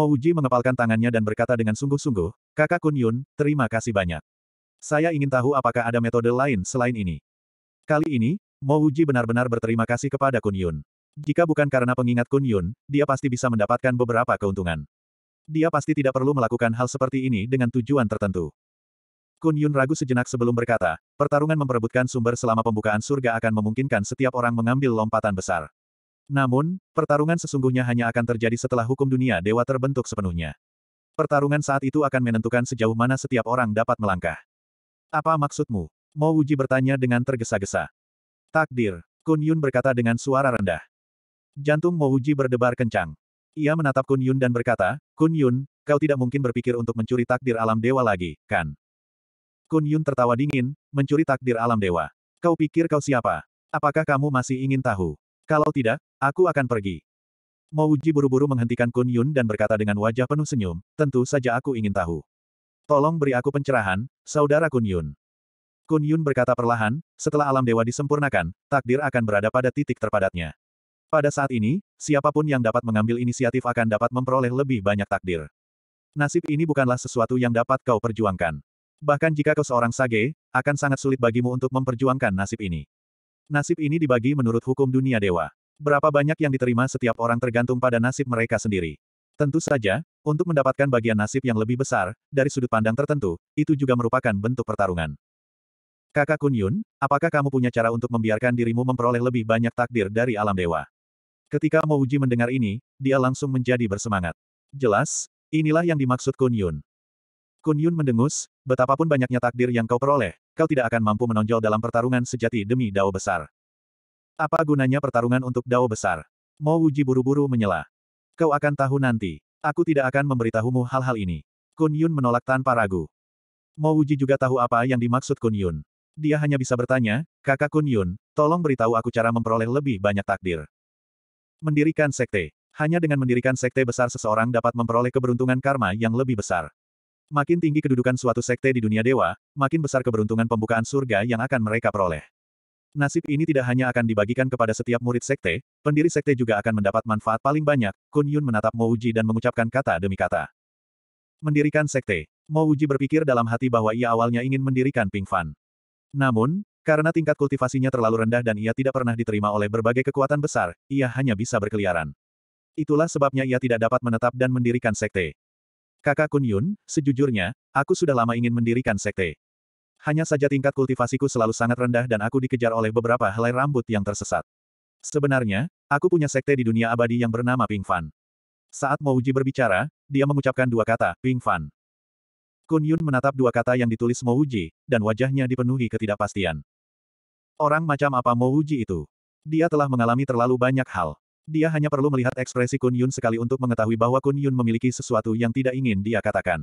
Mo Uji mengepalkan tangannya dan berkata dengan sungguh-sungguh, Kakak Kun Yun, terima kasih banyak. Saya ingin tahu apakah ada metode lain selain ini. Kali ini, Mo Uji benar-benar berterima kasih kepada Kun Yun. Jika bukan karena pengingat Kun Yun, dia pasti bisa mendapatkan beberapa keuntungan. Dia pasti tidak perlu melakukan hal seperti ini dengan tujuan tertentu. Kun Yun ragu sejenak sebelum berkata, pertarungan memperebutkan sumber selama pembukaan surga akan memungkinkan setiap orang mengambil lompatan besar. Namun, pertarungan sesungguhnya hanya akan terjadi setelah hukum dunia dewa terbentuk sepenuhnya. Pertarungan saat itu akan menentukan sejauh mana setiap orang dapat melangkah. Apa maksudmu? Mo Wuji bertanya dengan tergesa-gesa. Takdir, Kun Yun berkata dengan suara rendah. Jantung Mo Wuji berdebar kencang. Ia menatap Kun Yun dan berkata, Kun Yun, kau tidak mungkin berpikir untuk mencuri takdir alam dewa lagi, kan? Kun Yun tertawa dingin, mencuri takdir alam dewa. Kau pikir kau siapa? Apakah kamu masih ingin tahu? Kalau tidak, aku akan pergi. Mouji buru-buru menghentikan Kun Yun dan berkata dengan wajah penuh senyum, tentu saja aku ingin tahu. Tolong beri aku pencerahan, saudara Kun Yun. Kun Yun berkata perlahan, setelah alam dewa disempurnakan, takdir akan berada pada titik terpadatnya. Pada saat ini, siapapun yang dapat mengambil inisiatif akan dapat memperoleh lebih banyak takdir. Nasib ini bukanlah sesuatu yang dapat kau perjuangkan. Bahkan jika kau seorang sage, akan sangat sulit bagimu untuk memperjuangkan nasib ini. Nasib ini dibagi menurut hukum dunia dewa. Berapa banyak yang diterima setiap orang tergantung pada nasib mereka sendiri. Tentu saja, untuk mendapatkan bagian nasib yang lebih besar, dari sudut pandang tertentu, itu juga merupakan bentuk pertarungan. Kakak Kunyun, apakah kamu punya cara untuk membiarkan dirimu memperoleh lebih banyak takdir dari alam dewa? Ketika Mouji mendengar ini, dia langsung menjadi bersemangat. Jelas, inilah yang dimaksud Kunyun. Kun Yun mendengus, betapapun banyaknya takdir yang kau peroleh, kau tidak akan mampu menonjol dalam pertarungan sejati demi dao besar. Apa gunanya pertarungan untuk dao besar? Mo Wuji buru-buru menyela. Kau akan tahu nanti. Aku tidak akan memberitahumu hal-hal ini. Kun Yun menolak tanpa ragu. Mo Wuji juga tahu apa yang dimaksud Kun Yun. Dia hanya bisa bertanya, kakak Kun Yun, tolong beritahu aku cara memperoleh lebih banyak takdir. Mendirikan sekte. Hanya dengan mendirikan sekte besar seseorang dapat memperoleh keberuntungan karma yang lebih besar. Makin tinggi kedudukan suatu sekte di dunia dewa, makin besar keberuntungan pembukaan surga yang akan mereka peroleh. Nasib ini tidak hanya akan dibagikan kepada setiap murid sekte, pendiri sekte juga akan mendapat manfaat paling banyak. Kun Yun menatap Uji dan mengucapkan kata demi kata. Mendirikan sekte. Mo Uji berpikir dalam hati bahwa ia awalnya ingin mendirikan Ping Fan. Namun, karena tingkat kultivasinya terlalu rendah dan ia tidak pernah diterima oleh berbagai kekuatan besar, ia hanya bisa berkeliaran. Itulah sebabnya ia tidak dapat menetap dan mendirikan sekte. Kakak Kun Yun, sejujurnya, aku sudah lama ingin mendirikan sekte. Hanya saja tingkat kultivasiku selalu sangat rendah dan aku dikejar oleh beberapa helai rambut yang tersesat. Sebenarnya, aku punya sekte di dunia abadi yang bernama Ping Fan. Saat Uji berbicara, dia mengucapkan dua kata, Ping Fan. Kun Yun menatap dua kata yang ditulis Mo Uji, dan wajahnya dipenuhi ketidakpastian. Orang macam apa Mo Uji itu? Dia telah mengalami terlalu banyak hal. Dia hanya perlu melihat ekspresi Kun Yun sekali untuk mengetahui bahwa Kun Yun memiliki sesuatu yang tidak ingin dia katakan.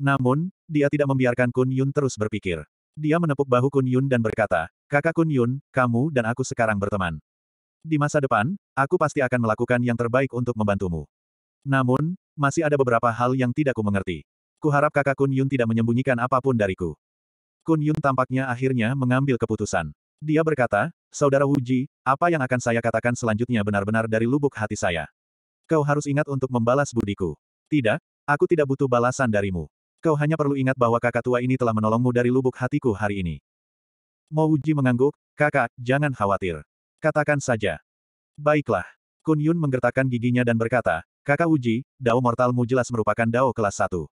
Namun, dia tidak membiarkan Kun Yun terus berpikir. Dia menepuk bahu Kun Yun dan berkata, Kakak Kun Yun, kamu dan aku sekarang berteman. Di masa depan, aku pasti akan melakukan yang terbaik untuk membantumu. Namun, masih ada beberapa hal yang tidak ku mengerti. Kuharap kakak Kun Yun tidak menyembunyikan apapun dariku. Kun Yun tampaknya akhirnya mengambil keputusan. Dia berkata, Saudara Wuji, apa yang akan saya katakan selanjutnya benar-benar dari lubuk hati saya. Kau harus ingat untuk membalas budiku. Tidak, aku tidak butuh balasan darimu. Kau hanya perlu ingat bahwa kakak tua ini telah menolongmu dari lubuk hatiku hari ini. Mo Wuji mengangguk, kakak, jangan khawatir. Katakan saja. Baiklah. Kun Yun menggertakkan giginya dan berkata, kakak Wuji, dao mortalmu jelas merupakan dao kelas satu.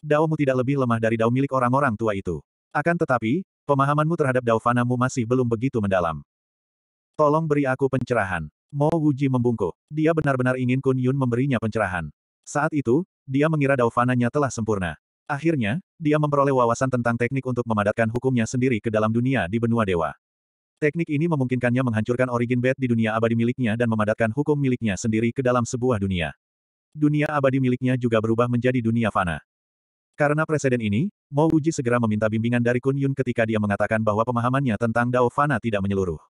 Daomu tidak lebih lemah dari dao milik orang-orang tua itu. Akan tetapi, pemahamanmu terhadap dao fanamu masih belum begitu mendalam. Tolong beri aku pencerahan. Mo Wuji membungkuk. Dia benar-benar ingin Kun Yun memberinya pencerahan. Saat itu, dia mengira daufananya telah sempurna. Akhirnya, dia memperoleh wawasan tentang teknik untuk memadatkan hukumnya sendiri ke dalam dunia di benua dewa. Teknik ini memungkinkannya menghancurkan origin bed di dunia abadi miliknya dan memadatkan hukum miliknya sendiri ke dalam sebuah dunia. Dunia abadi miliknya juga berubah menjadi dunia fana. Karena presiden ini, Mo Wuji segera meminta bimbingan dari Kun Yun ketika dia mengatakan bahwa pemahamannya tentang Dao Fana tidak menyeluruh.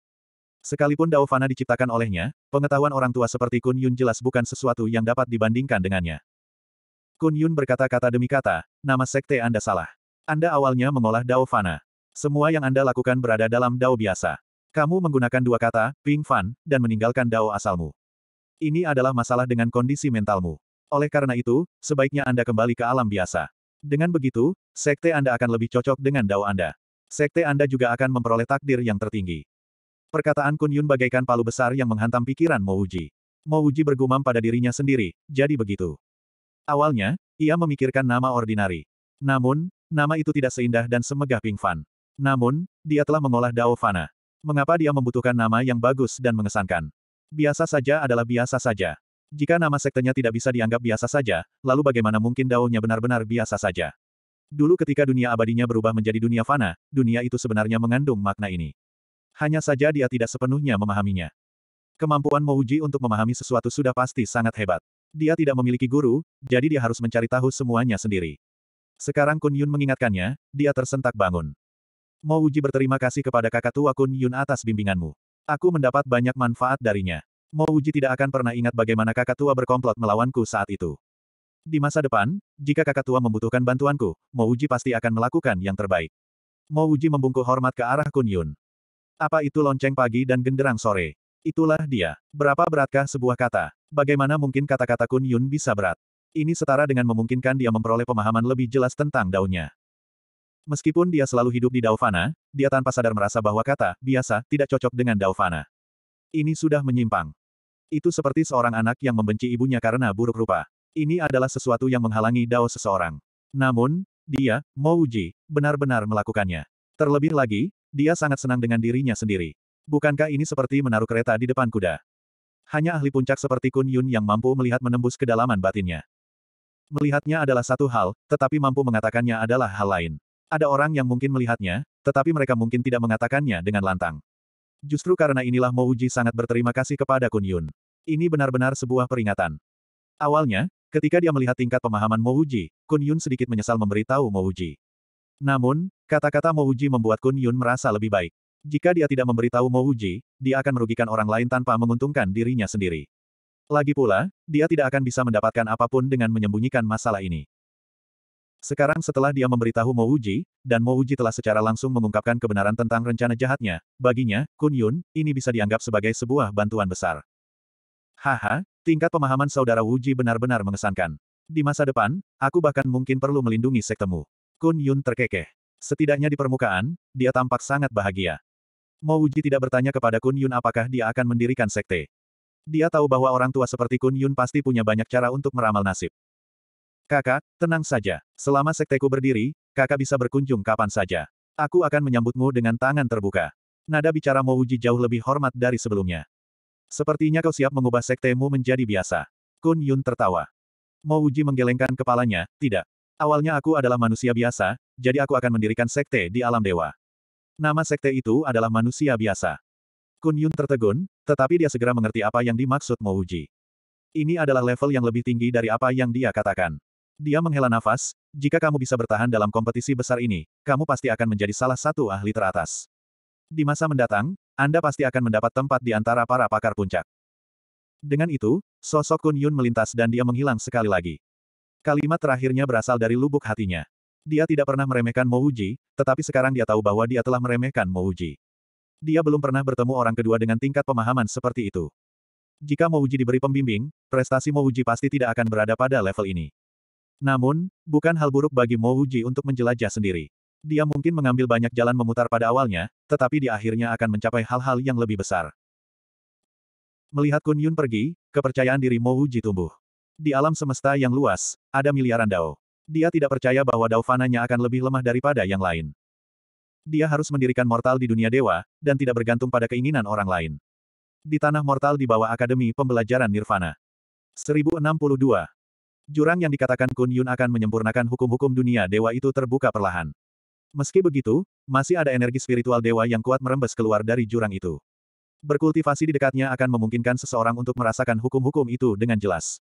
Sekalipun Dao Fana diciptakan olehnya, pengetahuan orang tua seperti Kun Yun jelas bukan sesuatu yang dapat dibandingkan dengannya. Kun Yun berkata-kata demi kata, nama sekte Anda salah. Anda awalnya mengolah Dao Fana. Semua yang Anda lakukan berada dalam Dao biasa. Kamu menggunakan dua kata, Ping Fan, dan meninggalkan Dao asalmu. Ini adalah masalah dengan kondisi mentalmu. Oleh karena itu, sebaiknya Anda kembali ke alam biasa. Dengan begitu, sekte Anda akan lebih cocok dengan Dao Anda. Sekte Anda juga akan memperoleh takdir yang tertinggi. Perkataan Kun Yun bagaikan palu besar yang menghantam pikiran Mo Uji. Mo Uji bergumam pada dirinya sendiri, jadi begitu. Awalnya, ia memikirkan nama ordinari. Namun, nama itu tidak seindah dan semegah Ping Fan. Namun, dia telah mengolah Dao Fana. Mengapa dia membutuhkan nama yang bagus dan mengesankan? Biasa saja adalah biasa saja. Jika nama sektenya tidak bisa dianggap biasa saja, lalu bagaimana mungkin Dao-nya benar-benar biasa saja? Dulu ketika dunia abadinya berubah menjadi dunia fana, dunia itu sebenarnya mengandung makna ini hanya saja dia tidak sepenuhnya memahaminya. Kemampuan Mouji untuk memahami sesuatu sudah pasti sangat hebat. Dia tidak memiliki guru, jadi dia harus mencari tahu semuanya sendiri. Sekarang Kun Yun mengingatkannya, dia tersentak bangun. Mouji berterima kasih kepada kakak tua Kun Yun atas bimbinganmu. Aku mendapat banyak manfaat darinya. Mouji tidak akan pernah ingat bagaimana kakak tua berkomplot melawanku saat itu. Di masa depan, jika kakak tua membutuhkan bantuanku, Mouji pasti akan melakukan yang terbaik. Mouji membungkuk hormat ke arah Kun Yun. Apa itu lonceng pagi dan genderang sore? Itulah dia. Berapa beratkah sebuah kata? Bagaimana mungkin kata-kata Kun Yun bisa berat? Ini setara dengan memungkinkan dia memperoleh pemahaman lebih jelas tentang daunnya. Meskipun dia selalu hidup di Daufana, dia tanpa sadar merasa bahwa kata biasa tidak cocok dengan Daufana. Ini sudah menyimpang. Itu seperti seorang anak yang membenci ibunya karena buruk rupa. Ini adalah sesuatu yang menghalangi Dao seseorang. Namun, dia, Mouji, benar-benar melakukannya. Terlebih lagi, dia sangat senang dengan dirinya sendiri. Bukankah ini seperti menaruh kereta di depan kuda? Hanya ahli puncak seperti Kun Yun yang mampu melihat menembus kedalaman batinnya. Melihatnya adalah satu hal, tetapi mampu mengatakannya adalah hal lain. Ada orang yang mungkin melihatnya, tetapi mereka mungkin tidak mengatakannya dengan lantang. Justru karena inilah Mo Uji sangat berterima kasih kepada Kun Yun. Ini benar-benar sebuah peringatan. Awalnya, ketika dia melihat tingkat pemahaman Mo Uji, Kun Yun sedikit menyesal memberitahu Mo Uji. Namun, kata-kata Mo Uji membuat Kun Yun merasa lebih baik. Jika dia tidak memberitahu Mo Uji, dia akan merugikan orang lain tanpa menguntungkan dirinya sendiri. Lagi pula, dia tidak akan bisa mendapatkan apapun dengan menyembunyikan masalah ini. Sekarang setelah dia memberitahu Mo Uji, dan Mo Uji telah secara langsung mengungkapkan kebenaran tentang rencana jahatnya, baginya, Kun Yun, ini bisa dianggap sebagai sebuah bantuan besar. Haha, tingkat pemahaman saudara Wuji benar-benar mengesankan. Di masa depan, aku bahkan mungkin perlu melindungi sektemu. Kun Yun terkekeh. Setidaknya di permukaan, dia tampak sangat bahagia. Mo Wuji tidak bertanya kepada Kun Yun apakah dia akan mendirikan sekte. Dia tahu bahwa orang tua seperti Kun Yun pasti punya banyak cara untuk meramal nasib. Kakak, tenang saja. Selama sekteku berdiri, kakak bisa berkunjung kapan saja. Aku akan menyambutmu dengan tangan terbuka. Nada bicara Mo Wuji jauh lebih hormat dari sebelumnya. Sepertinya kau siap mengubah sektemu menjadi biasa. Kun Yun tertawa. Mo Wuji menggelengkan kepalanya, tidak. Awalnya aku adalah manusia biasa, jadi aku akan mendirikan sekte di alam dewa. Nama sekte itu adalah manusia biasa. Kun Yun tertegun, tetapi dia segera mengerti apa yang dimaksud Mouji. Ini adalah level yang lebih tinggi dari apa yang dia katakan. Dia menghela nafas, jika kamu bisa bertahan dalam kompetisi besar ini, kamu pasti akan menjadi salah satu ahli teratas. Di masa mendatang, Anda pasti akan mendapat tempat di antara para pakar puncak. Dengan itu, sosok Kun Yun melintas dan dia menghilang sekali lagi. Kalimat terakhirnya berasal dari lubuk hatinya. Dia tidak pernah meremehkan Mouji, tetapi sekarang dia tahu bahwa dia telah meremehkan Mouji. Dia belum pernah bertemu orang kedua dengan tingkat pemahaman seperti itu. Jika Mouji diberi pembimbing, prestasi Mouji pasti tidak akan berada pada level ini. Namun, bukan hal buruk bagi Mouji untuk menjelajah sendiri. Dia mungkin mengambil banyak jalan memutar pada awalnya, tetapi di akhirnya akan mencapai hal-hal yang lebih besar. Melihat Kun Yun pergi, kepercayaan diri Mouji tumbuh. Di alam semesta yang luas, ada miliaran dao. Dia tidak percaya bahwa dao fananya akan lebih lemah daripada yang lain. Dia harus mendirikan mortal di dunia dewa, dan tidak bergantung pada keinginan orang lain. Di tanah mortal di bawah Akademi Pembelajaran Nirvana. 1062. Jurang yang dikatakan Kun Yun akan menyempurnakan hukum-hukum dunia dewa itu terbuka perlahan. Meski begitu, masih ada energi spiritual dewa yang kuat merembes keluar dari jurang itu. Berkultivasi di dekatnya akan memungkinkan seseorang untuk merasakan hukum-hukum itu dengan jelas.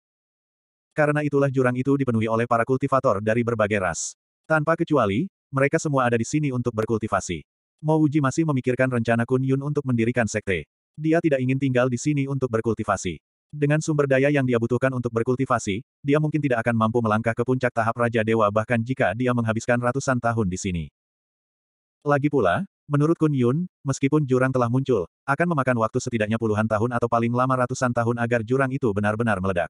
Karena itulah jurang itu dipenuhi oleh para kultivator dari berbagai ras. Tanpa kecuali, mereka semua ada di sini untuk berkultivasi. Uji masih memikirkan rencana Kun Yun untuk mendirikan sekte. Dia tidak ingin tinggal di sini untuk berkultivasi. Dengan sumber daya yang dia butuhkan untuk berkultivasi, dia mungkin tidak akan mampu melangkah ke puncak tahap Raja Dewa bahkan jika dia menghabiskan ratusan tahun di sini. Lagi pula, menurut Kun Yun, meskipun jurang telah muncul, akan memakan waktu setidaknya puluhan tahun atau paling lama ratusan tahun agar jurang itu benar-benar meledak.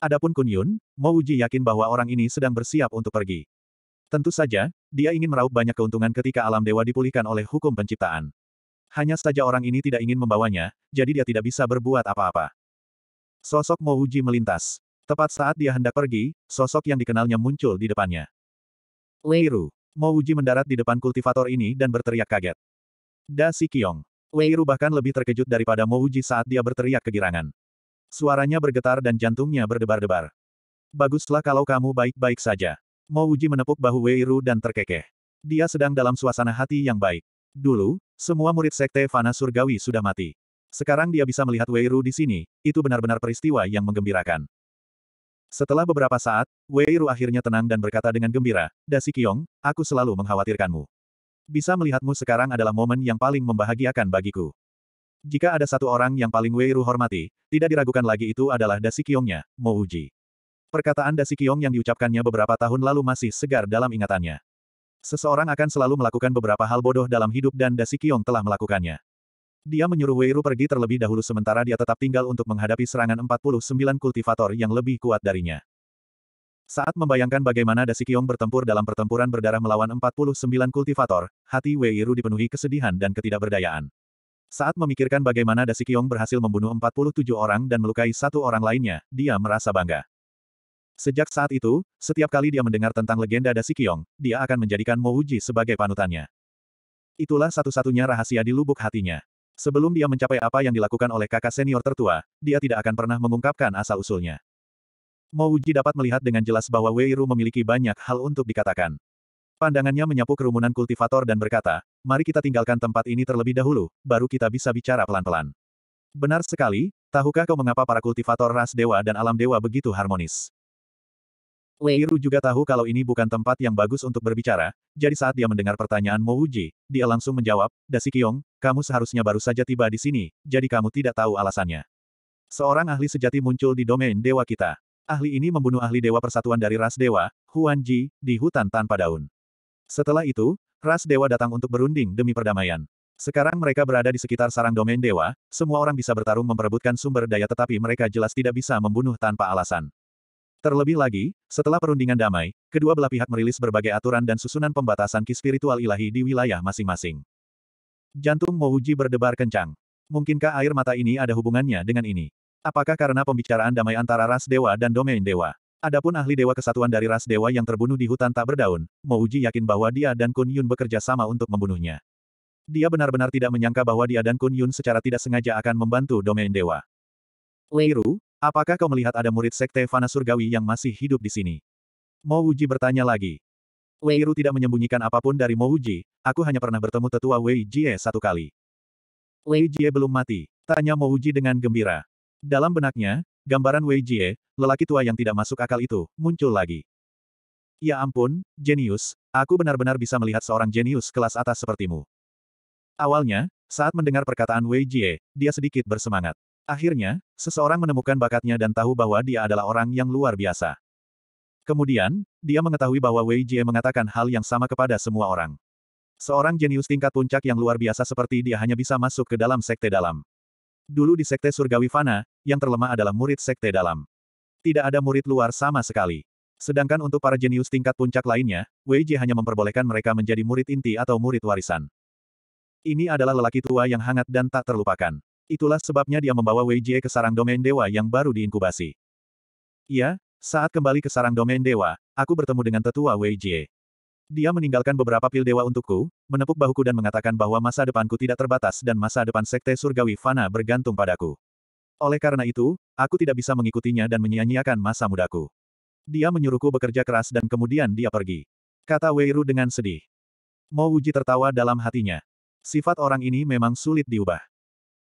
Adapun Kun Yun, Mo Uji yakin bahwa orang ini sedang bersiap untuk pergi. Tentu saja, dia ingin meraup banyak keuntungan ketika alam dewa dipulihkan oleh hukum penciptaan. Hanya saja orang ini tidak ingin membawanya, jadi dia tidak bisa berbuat apa-apa. Sosok Mo Uji melintas. Tepat saat dia hendak pergi, sosok yang dikenalnya muncul di depannya. Weiru. Mo Uji mendarat di depan kultivator ini dan berteriak kaget. Da Si Kiong. Ru bahkan lebih terkejut daripada Mo Uji saat dia berteriak kegirangan. Suaranya bergetar dan jantungnya berdebar-debar. Baguslah kalau kamu baik-baik saja. Mo Uji menepuk bahu Wei Ru dan terkekeh. Dia sedang dalam suasana hati yang baik. Dulu, semua murid sekte Fana Surgawi sudah mati. Sekarang dia bisa melihat Wei Ru di sini, itu benar-benar peristiwa yang menggembirakan. Setelah beberapa saat, Wei Ru akhirnya tenang dan berkata dengan gembira, Dasi Kiong, aku selalu mengkhawatirkanmu. Bisa melihatmu sekarang adalah momen yang paling membahagiakan bagiku. Jika ada satu orang yang paling Wei Ru hormati, tidak diragukan lagi itu adalah Dasi Kiongnya, Mo Uji. Perkataan Dasi Kiong yang diucapkannya beberapa tahun lalu masih segar dalam ingatannya. Seseorang akan selalu melakukan beberapa hal bodoh dalam hidup dan Dasi Kiong telah melakukannya. Dia menyuruh Wei Ru pergi terlebih dahulu sementara dia tetap tinggal untuk menghadapi serangan 49 kultivator yang lebih kuat darinya. Saat membayangkan bagaimana Dasi Kiong bertempur dalam pertempuran berdarah melawan 49 kultivator, hati Wei Ru dipenuhi kesedihan dan ketidakberdayaan. Saat memikirkan bagaimana Dasikyong berhasil membunuh 47 orang dan melukai satu orang lainnya, dia merasa bangga. Sejak saat itu, setiap kali dia mendengar tentang legenda Dasikyong, dia akan menjadikan Mouji sebagai panutannya. Itulah satu-satunya rahasia di lubuk hatinya. Sebelum dia mencapai apa yang dilakukan oleh kakak senior tertua, dia tidak akan pernah mengungkapkan asal-usulnya. Mouji dapat melihat dengan jelas bahwa Wei Weiru memiliki banyak hal untuk dikatakan. Pandangannya menyapu kerumunan kultivator dan berkata, mari kita tinggalkan tempat ini terlebih dahulu, baru kita bisa bicara pelan-pelan. Benar sekali, tahukah kau mengapa para kultivator ras dewa dan alam dewa begitu harmonis? Wiru juga tahu kalau ini bukan tempat yang bagus untuk berbicara, jadi saat dia mendengar pertanyaan Mo Uji, dia langsung menjawab, Dasikyong, kamu seharusnya baru saja tiba di sini, jadi kamu tidak tahu alasannya. Seorang ahli sejati muncul di domain dewa kita. Ahli ini membunuh ahli dewa persatuan dari ras dewa, Huan Ji, di hutan tanpa daun. Setelah itu, Ras dewa datang untuk berunding demi perdamaian. Sekarang mereka berada di sekitar sarang domain dewa, semua orang bisa bertarung memperebutkan sumber daya tetapi mereka jelas tidak bisa membunuh tanpa alasan. Terlebih lagi, setelah perundingan damai, kedua belah pihak merilis berbagai aturan dan susunan pembatasan ki spiritual ilahi di wilayah masing-masing. Jantung Mouji berdebar kencang. Mungkinkah air mata ini ada hubungannya dengan ini? Apakah karena pembicaraan damai antara ras dewa dan domain dewa? Adapun ahli dewa kesatuan dari ras dewa yang terbunuh di hutan tak berdaun, Mouji yakin bahwa dia dan Kun Yun bekerja sama untuk membunuhnya. Dia benar-benar tidak menyangka bahwa dia dan Kun Yun secara tidak sengaja akan membantu domain dewa. Liru, apakah kau melihat ada murid sekte Fana Surgawi yang masih hidup di sini? Mouji bertanya lagi. Liru tidak menyembunyikan apapun dari Mouji, aku hanya pernah bertemu tetua Wei Jie satu kali. Wei Jie belum mati, tanya Mouji dengan gembira. Dalam benaknya, Gambaran Wei Jie, lelaki tua yang tidak masuk akal itu, muncul lagi. Ya ampun, jenius, aku benar-benar bisa melihat seorang jenius kelas atas sepertimu. Awalnya, saat mendengar perkataan Wei Jie, dia sedikit bersemangat. Akhirnya, seseorang menemukan bakatnya dan tahu bahwa dia adalah orang yang luar biasa. Kemudian, dia mengetahui bahwa Wei Jie mengatakan hal yang sama kepada semua orang. Seorang jenius tingkat puncak yang luar biasa seperti dia hanya bisa masuk ke dalam sekte dalam. Dulu di Sekte Surgawi Fana, yang terlemah adalah murid Sekte Dalam. Tidak ada murid luar sama sekali. Sedangkan untuk para jenius tingkat puncak lainnya, Wei Jie hanya memperbolehkan mereka menjadi murid inti atau murid warisan. Ini adalah lelaki tua yang hangat dan tak terlupakan. Itulah sebabnya dia membawa Wei Jie ke sarang domain dewa yang baru diinkubasi. Ya, saat kembali ke sarang domain dewa, aku bertemu dengan tetua Wei Jie. Dia meninggalkan beberapa pil dewa untukku, menepuk bahuku dan mengatakan bahwa masa depanku tidak terbatas dan masa depan Sekte Surgawi Fana bergantung padaku. Oleh karena itu, aku tidak bisa mengikutinya dan menyia-nyiakan masa mudaku. Dia menyuruhku bekerja keras dan kemudian dia pergi. Kata Weiru dengan sedih. Mo Wuji tertawa dalam hatinya. Sifat orang ini memang sulit diubah.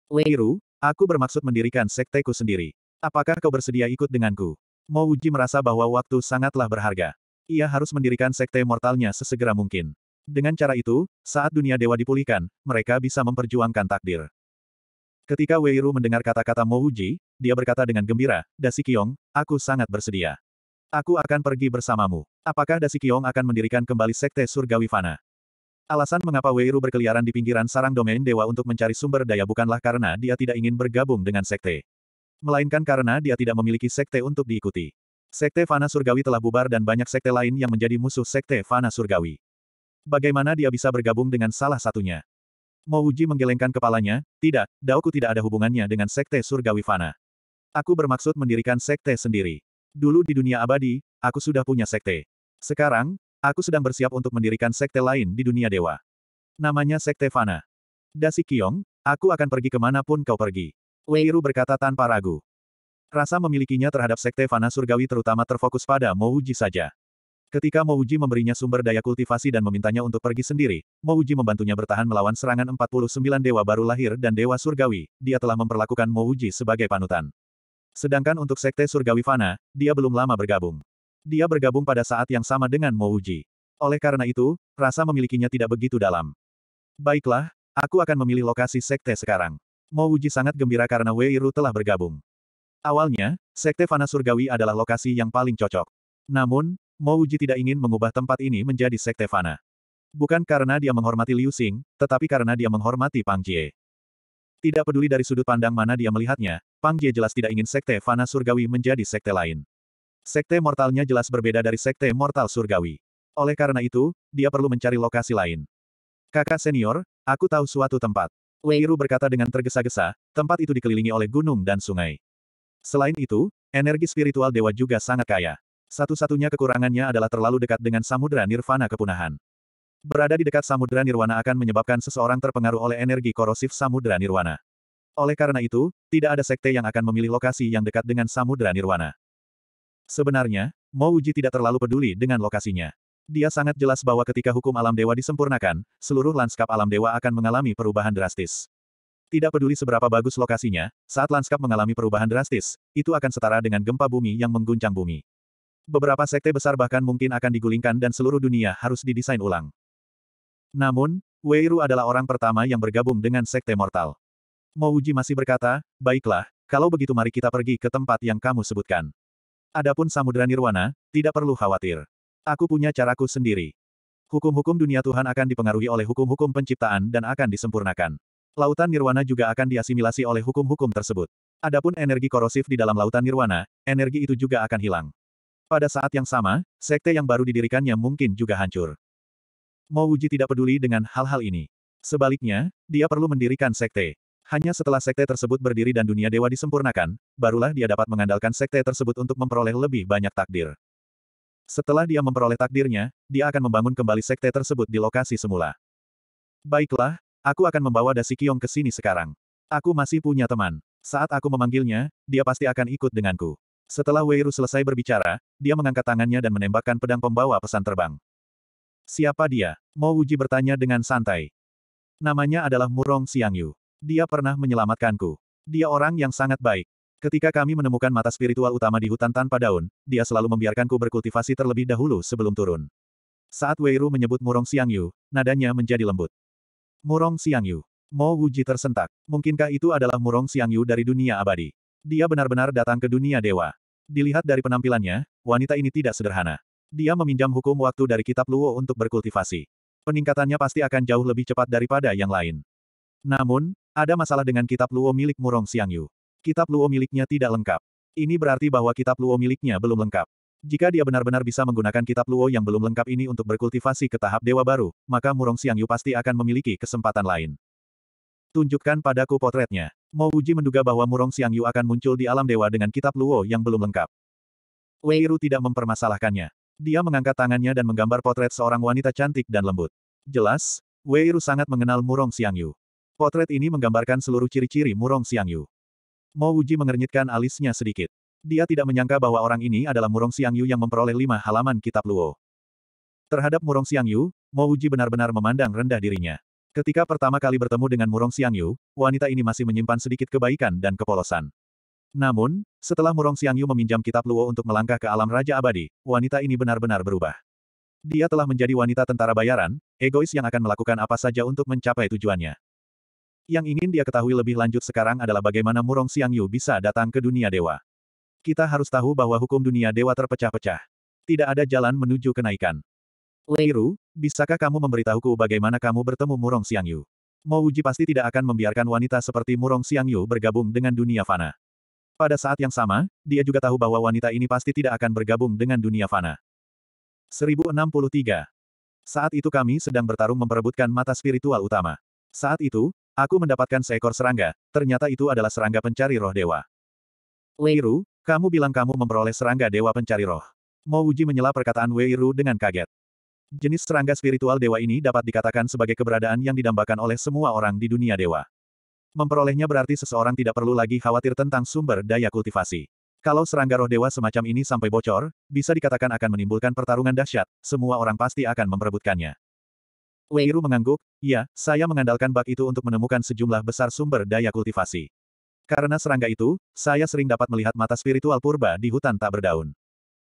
Weiru, aku bermaksud mendirikan sekteku sendiri. Apakah kau bersedia ikut denganku? Mo Wuji merasa bahwa waktu sangatlah berharga. Ia harus mendirikan sekte mortalnya sesegera mungkin. Dengan cara itu, saat dunia dewa dipulihkan, mereka bisa memperjuangkan takdir. Ketika Wei Ru mendengar kata-kata Mouji, dia berkata dengan gembira, Dasi Dasikyong, aku sangat bersedia. Aku akan pergi bersamamu. Apakah Dasi Dasikyong akan mendirikan kembali sekte surgawi fana? Alasan mengapa Wei Ru berkeliaran di pinggiran sarang domain dewa untuk mencari sumber daya bukanlah karena dia tidak ingin bergabung dengan sekte. Melainkan karena dia tidak memiliki sekte untuk diikuti. Sekte Fana Surgawi telah bubar dan banyak sekte lain yang menjadi musuh Sekte Fana Surgawi. Bagaimana dia bisa bergabung dengan salah satunya? Mouji menggelengkan kepalanya, tidak, Daoku tidak ada hubungannya dengan Sekte Surgawi Fana. Aku bermaksud mendirikan Sekte sendiri. Dulu di dunia abadi, aku sudah punya Sekte. Sekarang, aku sedang bersiap untuk mendirikan Sekte lain di dunia dewa. Namanya Sekte Fana. Dasi Kiong, aku akan pergi kemanapun kau pergi. Weiru berkata tanpa ragu. Rasa memilikinya terhadap sekte fana surgawi terutama terfokus pada Mouji saja. Ketika Mouji memberinya sumber daya kultivasi dan memintanya untuk pergi sendiri, Mouji membantunya bertahan melawan serangan 49 dewa baru lahir dan dewa surgawi, dia telah memperlakukan Mouji sebagai panutan. Sedangkan untuk sekte surgawi fana, dia belum lama bergabung. Dia bergabung pada saat yang sama dengan Mouji. Oleh karena itu, rasa memilikinya tidak begitu dalam. Baiklah, aku akan memilih lokasi sekte sekarang. Mouji sangat gembira karena Wei Weiru telah bergabung. Awalnya, Sekte Fana Surgawi adalah lokasi yang paling cocok. Namun, Uji tidak ingin mengubah tempat ini menjadi Sekte Fana. Bukan karena dia menghormati Liu Xing, tetapi karena dia menghormati Pang Jie. Tidak peduli dari sudut pandang mana dia melihatnya, Pang Jie jelas tidak ingin Sekte Fana Surgawi menjadi Sekte lain. Sekte mortalnya jelas berbeda dari Sekte Mortal Surgawi. Oleh karena itu, dia perlu mencari lokasi lain. Kakak senior, aku tahu suatu tempat. Weiru berkata dengan tergesa-gesa, tempat itu dikelilingi oleh gunung dan sungai. Selain itu, energi spiritual dewa juga sangat kaya. Satu-satunya kekurangannya adalah terlalu dekat dengan samudera nirvana kepunahan. Berada di dekat samudera nirwana akan menyebabkan seseorang terpengaruh oleh energi korosif samudera nirwana. Oleh karena itu, tidak ada sekte yang akan memilih lokasi yang dekat dengan samudera nirwana. Sebenarnya, Mo Uji tidak terlalu peduli dengan lokasinya. Dia sangat jelas bahwa ketika hukum alam dewa disempurnakan, seluruh lanskap alam dewa akan mengalami perubahan drastis. Tidak peduli seberapa bagus lokasinya, saat lanskap mengalami perubahan drastis, itu akan setara dengan gempa bumi yang mengguncang bumi. Beberapa sekte besar bahkan mungkin akan digulingkan dan seluruh dunia harus didesain ulang. Namun, Weiru adalah orang pertama yang bergabung dengan sekte mortal. Mouji masih berkata, baiklah, kalau begitu mari kita pergi ke tempat yang kamu sebutkan. Adapun Samudra Nirwana, tidak perlu khawatir. Aku punya caraku sendiri. Hukum-hukum dunia Tuhan akan dipengaruhi oleh hukum-hukum penciptaan dan akan disempurnakan. Lautan nirwana juga akan diasimilasi oleh hukum-hukum tersebut. Adapun energi korosif di dalam lautan nirwana, energi itu juga akan hilang. Pada saat yang sama, sekte yang baru didirikannya mungkin juga hancur. Mo Wuji tidak peduli dengan hal-hal ini. Sebaliknya, dia perlu mendirikan sekte. Hanya setelah sekte tersebut berdiri dan dunia dewa disempurnakan, barulah dia dapat mengandalkan sekte tersebut untuk memperoleh lebih banyak takdir. Setelah dia memperoleh takdirnya, dia akan membangun kembali sekte tersebut di lokasi semula. Baiklah, Aku akan membawa Dasikyong ke sini sekarang. Aku masih punya teman. Saat aku memanggilnya, dia pasti akan ikut denganku. Setelah Wei Ru selesai berbicara, dia mengangkat tangannya dan menembakkan pedang pembawa pesan terbang. Siapa dia? Mo Wuji bertanya dengan santai. Namanya adalah Murong Xiangyu. Dia pernah menyelamatkanku. Dia orang yang sangat baik. Ketika kami menemukan mata spiritual utama di hutan tanpa daun, dia selalu membiarkanku berkultivasi terlebih dahulu sebelum turun. Saat Wei Ru menyebut Murong Xiangyu, nadanya menjadi lembut. Murong Xiangyu. Mo Wuji tersentak. Mungkinkah itu adalah Murong Xiangyu dari dunia abadi? Dia benar-benar datang ke dunia dewa. Dilihat dari penampilannya, wanita ini tidak sederhana. Dia meminjam hukum waktu dari kitab Luo untuk berkultivasi. Peningkatannya pasti akan jauh lebih cepat daripada yang lain. Namun, ada masalah dengan kitab Luo milik Murong Xiangyu. Kitab Luo miliknya tidak lengkap. Ini berarti bahwa kitab Luo miliknya belum lengkap. Jika dia benar-benar bisa menggunakan kitab Luo yang belum lengkap ini untuk berkultivasi ke tahap dewa baru, maka Murong Xiangyu pasti akan memiliki kesempatan lain. Tunjukkan padaku potretnya. Mo Uji menduga bahwa Murong Xiangyu akan muncul di alam dewa dengan kitab Luo yang belum lengkap. Wei Ru tidak mempermasalahkannya. Dia mengangkat tangannya dan menggambar potret seorang wanita cantik dan lembut. Jelas, Wei Ru sangat mengenal Murong Xiangyu. Potret ini menggambarkan seluruh ciri-ciri Murong Xiangyu. Mo Wuji mengernyitkan alisnya sedikit. Dia tidak menyangka bahwa orang ini adalah Murong Xiangyu yang memperoleh lima halaman kitab Luo. Terhadap Murong Xiangyu, Mo Uji benar-benar memandang rendah dirinya. Ketika pertama kali bertemu dengan Murong Xiangyu, wanita ini masih menyimpan sedikit kebaikan dan kepolosan. Namun, setelah Murong Xiangyu meminjam kitab Luo untuk melangkah ke alam Raja Abadi, wanita ini benar-benar berubah. Dia telah menjadi wanita tentara bayaran, egois yang akan melakukan apa saja untuk mencapai tujuannya. Yang ingin dia ketahui lebih lanjut sekarang adalah bagaimana Murong Xiangyu bisa datang ke dunia dewa. Kita harus tahu bahwa hukum dunia dewa terpecah-pecah. Tidak ada jalan menuju kenaikan. Leiru, bisakah kamu memberitahuku bagaimana kamu bertemu Murong Xiangyu? Mouji pasti tidak akan membiarkan wanita seperti Murong Xiangyu bergabung dengan dunia fana. Pada saat yang sama, dia juga tahu bahwa wanita ini pasti tidak akan bergabung dengan dunia fana. 1063. Saat itu kami sedang bertarung memperebutkan mata spiritual utama. Saat itu, aku mendapatkan seekor serangga, ternyata itu adalah serangga pencari roh dewa. Weiru, kamu bilang kamu memperoleh serangga dewa pencari roh. Mo Uji menyela perkataan Weiru dengan kaget. Jenis serangga spiritual dewa ini dapat dikatakan sebagai keberadaan yang didambakan oleh semua orang di dunia dewa. Memperolehnya berarti seseorang tidak perlu lagi khawatir tentang sumber daya kultivasi. Kalau serangga roh dewa semacam ini sampai bocor, bisa dikatakan akan menimbulkan pertarungan dahsyat, semua orang pasti akan memperebutkannya. Weiru mengangguk, ya, saya mengandalkan bak itu untuk menemukan sejumlah besar sumber daya kultivasi. Karena serangga itu, saya sering dapat melihat mata spiritual purba di hutan tak berdaun.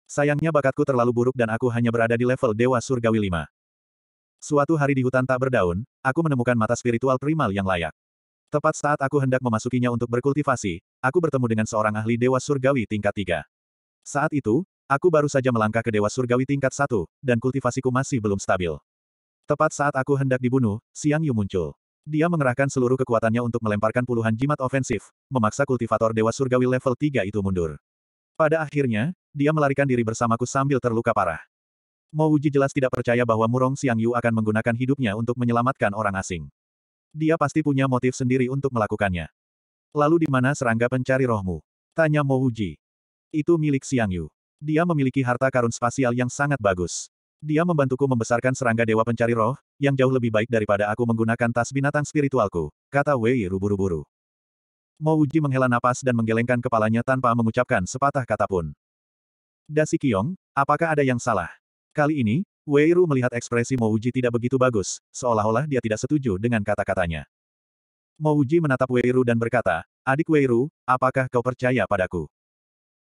Sayangnya bakatku terlalu buruk dan aku hanya berada di level Dewa Surgawi 5. Suatu hari di hutan tak berdaun, aku menemukan mata spiritual primal yang layak. Tepat saat aku hendak memasukinya untuk berkultivasi, aku bertemu dengan seorang ahli Dewa Surgawi tingkat 3. Saat itu, aku baru saja melangkah ke Dewa Surgawi tingkat 1, dan kultivasiku masih belum stabil. Tepat saat aku hendak dibunuh, Siang Yu muncul. Dia mengerahkan seluruh kekuatannya untuk melemparkan puluhan jimat ofensif, memaksa kultivator Dewa Surgawi level 3 itu mundur. Pada akhirnya, dia melarikan diri bersamaku sambil terluka parah. Mo Wuji jelas tidak percaya bahwa Murong Xiang Yu akan menggunakan hidupnya untuk menyelamatkan orang asing. Dia pasti punya motif sendiri untuk melakukannya. Lalu di mana serangga pencari rohmu? Tanya Mo Wuji. Itu milik Xiang Yu. Dia memiliki harta karun spasial yang sangat bagus. Dia membantuku membesarkan serangga dewa pencari roh, yang jauh lebih baik daripada aku menggunakan tas binatang spiritualku, kata Wei buru-buru. Mouji menghela napas dan menggelengkan kepalanya tanpa mengucapkan sepatah kata pun. Dasi Kiong, apakah ada yang salah? Kali ini, Wei Ru melihat ekspresi Mouji tidak begitu bagus, seolah-olah dia tidak setuju dengan kata-katanya. Mouji menatap Wei Ru dan berkata, Adik Wei Ru, apakah kau percaya padaku?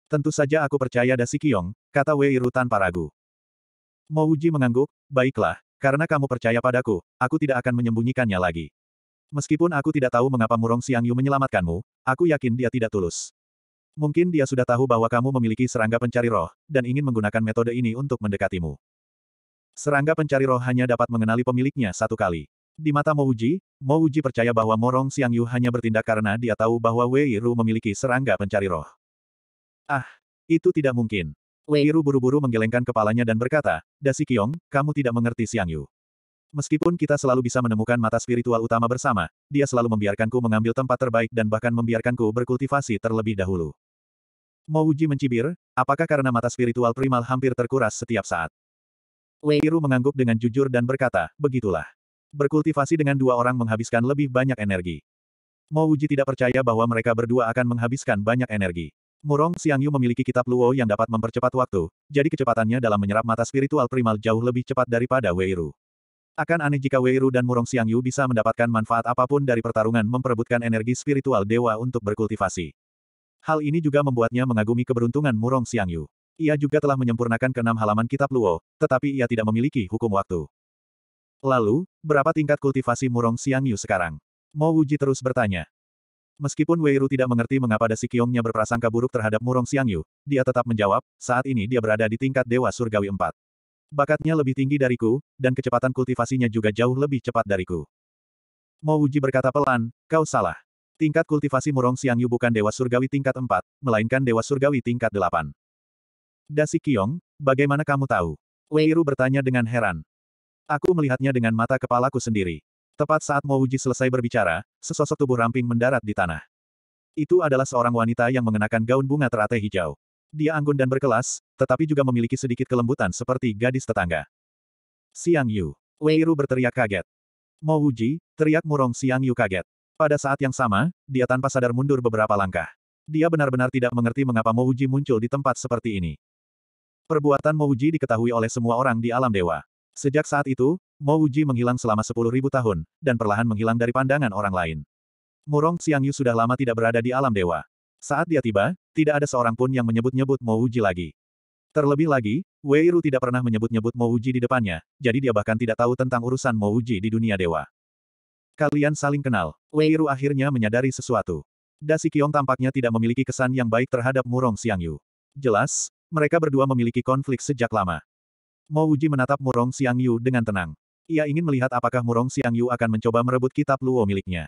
Tentu saja aku percaya Dasi Kiong, kata Wei Ru tanpa ragu. Mo Uji mengangguk, baiklah, karena kamu percaya padaku, aku tidak akan menyembunyikannya lagi. Meskipun aku tidak tahu mengapa Murong Xiang Yu menyelamatkanmu, aku yakin dia tidak tulus. Mungkin dia sudah tahu bahwa kamu memiliki serangga pencari roh, dan ingin menggunakan metode ini untuk mendekatimu. Serangga pencari roh hanya dapat mengenali pemiliknya satu kali. Di mata Mo Mo Uji percaya bahwa Morong Xiang Yu hanya bertindak karena dia tahu bahwa Wei Ru memiliki serangga pencari roh. Ah, itu tidak mungkin. Wei Ru buru-buru menggelengkan kepalanya dan berkata, Dasi Kiong, kamu tidak mengerti Xiang Yu. Meskipun kita selalu bisa menemukan mata spiritual utama bersama, dia selalu membiarkanku mengambil tempat terbaik dan bahkan membiarkanku berkultivasi terlebih dahulu. Mo Uji mencibir, apakah karena mata spiritual primal hampir terkuras setiap saat? Wei Ru mengangguk dengan jujur dan berkata, begitulah. Berkultivasi dengan dua orang menghabiskan lebih banyak energi. Mo Uji tidak percaya bahwa mereka berdua akan menghabiskan banyak energi. Murong Xiangyu memiliki kitab Luo yang dapat mempercepat waktu, jadi kecepatannya dalam menyerap mata spiritual primal jauh lebih cepat daripada Weiru. Akan aneh jika Weiru dan Murong Xiangyu bisa mendapatkan manfaat apapun dari pertarungan memperebutkan energi spiritual dewa untuk berkultivasi. Hal ini juga membuatnya mengagumi keberuntungan Murong Xiangyu. Ia juga telah menyempurnakan keenam halaman kitab Luo, tetapi ia tidak memiliki hukum waktu. Lalu, berapa tingkat kultivasi Murong Xiangyu sekarang? Mo Wuji terus bertanya. Meskipun Wei Ru tidak mengerti mengapa Dasikyongnya berprasangka buruk terhadap Murong Xiangyu, dia tetap menjawab, saat ini dia berada di tingkat Dewa Surgawi 4. Bakatnya lebih tinggi dariku, dan kecepatan kultivasinya juga jauh lebih cepat dariku. Mo Uji berkata pelan, kau salah. Tingkat kultivasi Murong Xiangyu bukan Dewa Surgawi tingkat 4, melainkan Dewa Surgawi tingkat 8. Dasikyong, bagaimana kamu tahu? Wei Ru bertanya dengan heran. Aku melihatnya dengan mata kepalaku sendiri. Tepat saat Mo Mouji selesai berbicara, sesosok tubuh ramping mendarat di tanah. Itu adalah seorang wanita yang mengenakan gaun bunga teratai hijau. Dia anggun dan berkelas, tetapi juga memiliki sedikit kelembutan seperti gadis tetangga. Siang Yu. Wei Ru berteriak kaget. Mo Wuji, teriak Murong Siang Yu kaget. Pada saat yang sama, dia tanpa sadar mundur beberapa langkah. Dia benar-benar tidak mengerti mengapa Mo Wuji muncul di tempat seperti ini. Perbuatan Mo Wuji diketahui oleh semua orang di alam dewa. Sejak saat itu, Mo Wuji menghilang selama sepuluh ribu tahun, dan perlahan menghilang dari pandangan orang lain. Murong Yu sudah lama tidak berada di alam dewa. Saat dia tiba, tidak ada seorang pun yang menyebut-nyebut Mo Wuji lagi. Terlebih lagi, Wei Ru tidak pernah menyebut-nyebut Mo Wuji di depannya, jadi dia bahkan tidak tahu tentang urusan Mo Wuji di dunia dewa. Kalian saling kenal. Wei Ru akhirnya menyadari sesuatu. Dasikyong tampaknya tidak memiliki kesan yang baik terhadap Murong Yu. Jelas, mereka berdua memiliki konflik sejak lama. Mo Uji menatap Murong Xiang Yu dengan tenang. Ia ingin melihat apakah Murong Xiang Yu akan mencoba merebut kitab Luo miliknya.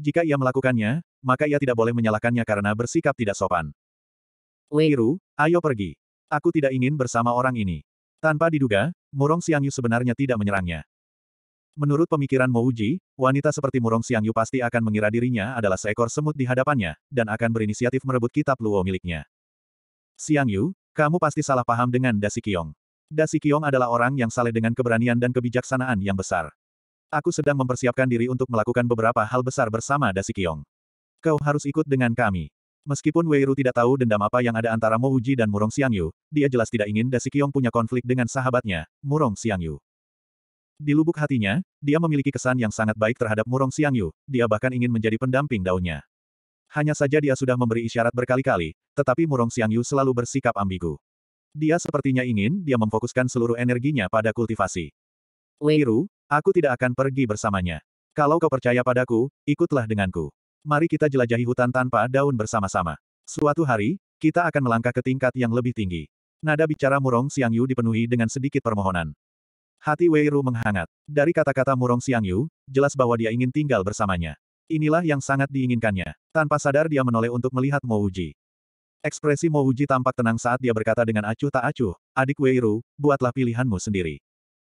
Jika ia melakukannya, maka ia tidak boleh menyalahkannya karena bersikap tidak sopan. Ru, ayo pergi. Aku tidak ingin bersama orang ini. Tanpa diduga, Murong Xiang Yu sebenarnya tidak menyerangnya. Menurut pemikiran Uji, wanita seperti Murong Xiang Yu pasti akan mengira dirinya adalah seekor semut di hadapannya, dan akan berinisiatif merebut kitab Luo miliknya. Xiang Yu, kamu pasti salah paham dengan Dasi Kiong. Dasi Kiong adalah orang yang saleh dengan keberanian dan kebijaksanaan yang besar. Aku sedang mempersiapkan diri untuk melakukan beberapa hal besar bersama Dasi Kiong. Kau harus ikut dengan kami. Meskipun Wei Ru tidak tahu dendam apa yang ada antara Mo Uji dan Murong Xiangyu, dia jelas tidak ingin Dasi Kiong punya konflik dengan sahabatnya, Murong Xiangyu. Di lubuk hatinya, dia memiliki kesan yang sangat baik terhadap Murong Xiangyu, dia bahkan ingin menjadi pendamping daunnya. Hanya saja dia sudah memberi isyarat berkali-kali, tetapi Murong Xiangyu selalu bersikap ambigu. Dia sepertinya ingin dia memfokuskan seluruh energinya pada kultivasi. Liru, aku tidak akan pergi bersamanya. Kalau kau percaya padaku, ikutlah denganku. Mari kita jelajahi hutan tanpa daun bersama-sama. Suatu hari, kita akan melangkah ke tingkat yang lebih tinggi. Nada bicara Murong Yu dipenuhi dengan sedikit permohonan. Hati Wei Ru menghangat. Dari kata-kata Murong Yu, jelas bahwa dia ingin tinggal bersamanya. Inilah yang sangat diinginkannya. Tanpa sadar dia menoleh untuk melihat Mo Uji. Ekspresi Mo Uji tampak tenang saat dia berkata dengan acuh tak acuh, adik Weiru, buatlah pilihanmu sendiri.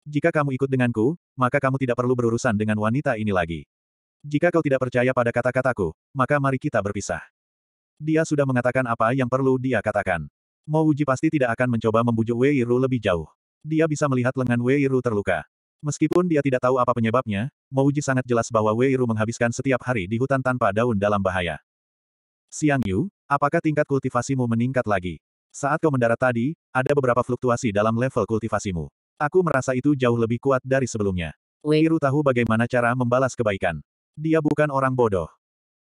Jika kamu ikut denganku, maka kamu tidak perlu berurusan dengan wanita ini lagi. Jika kau tidak percaya pada kata-kataku, maka mari kita berpisah. Dia sudah mengatakan apa yang perlu dia katakan. Mo Uji pasti tidak akan mencoba membujuk Wei Weiru lebih jauh. Dia bisa melihat lengan Wei Weiru terluka. Meskipun dia tidak tahu apa penyebabnya, Mo Uji sangat jelas bahwa Wei Weiru menghabiskan setiap hari di hutan tanpa daun dalam bahaya. Siang Yu, Apakah tingkat kultivasimu meningkat lagi? Saat kau mendarat tadi, ada beberapa fluktuasi dalam level kultivasimu. Aku merasa itu jauh lebih kuat dari sebelumnya. Liru tahu bagaimana cara membalas kebaikan. Dia bukan orang bodoh.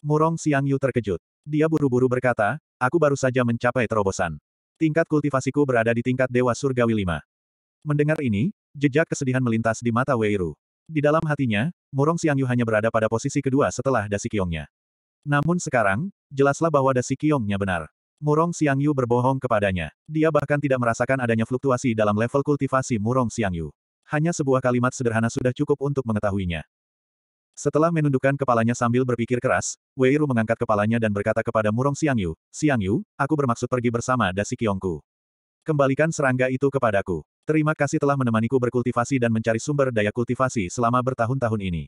Murong Siang Yu terkejut. Dia buru-buru berkata, aku baru saja mencapai terobosan. Tingkat kultivasiku berada di tingkat Dewa Surgawi 5. Mendengar ini, jejak kesedihan melintas di mata Weiru. Di dalam hatinya, Murong Siang Yu hanya berada pada posisi kedua setelah Dasi Namun sekarang, jelaslah bahwa Kiongnya benar. Murong Yu berbohong kepadanya. Dia bahkan tidak merasakan adanya fluktuasi dalam level kultivasi Murong Yu. Hanya sebuah kalimat sederhana sudah cukup untuk mengetahuinya. Setelah menundukkan kepalanya sambil berpikir keras, Wei Ru mengangkat kepalanya dan berkata kepada Murong Siangyu, Yu, aku bermaksud pergi bersama Kiongku. Kembalikan serangga itu kepadaku. Terima kasih telah menemaniku berkultivasi dan mencari sumber daya kultivasi selama bertahun-tahun ini.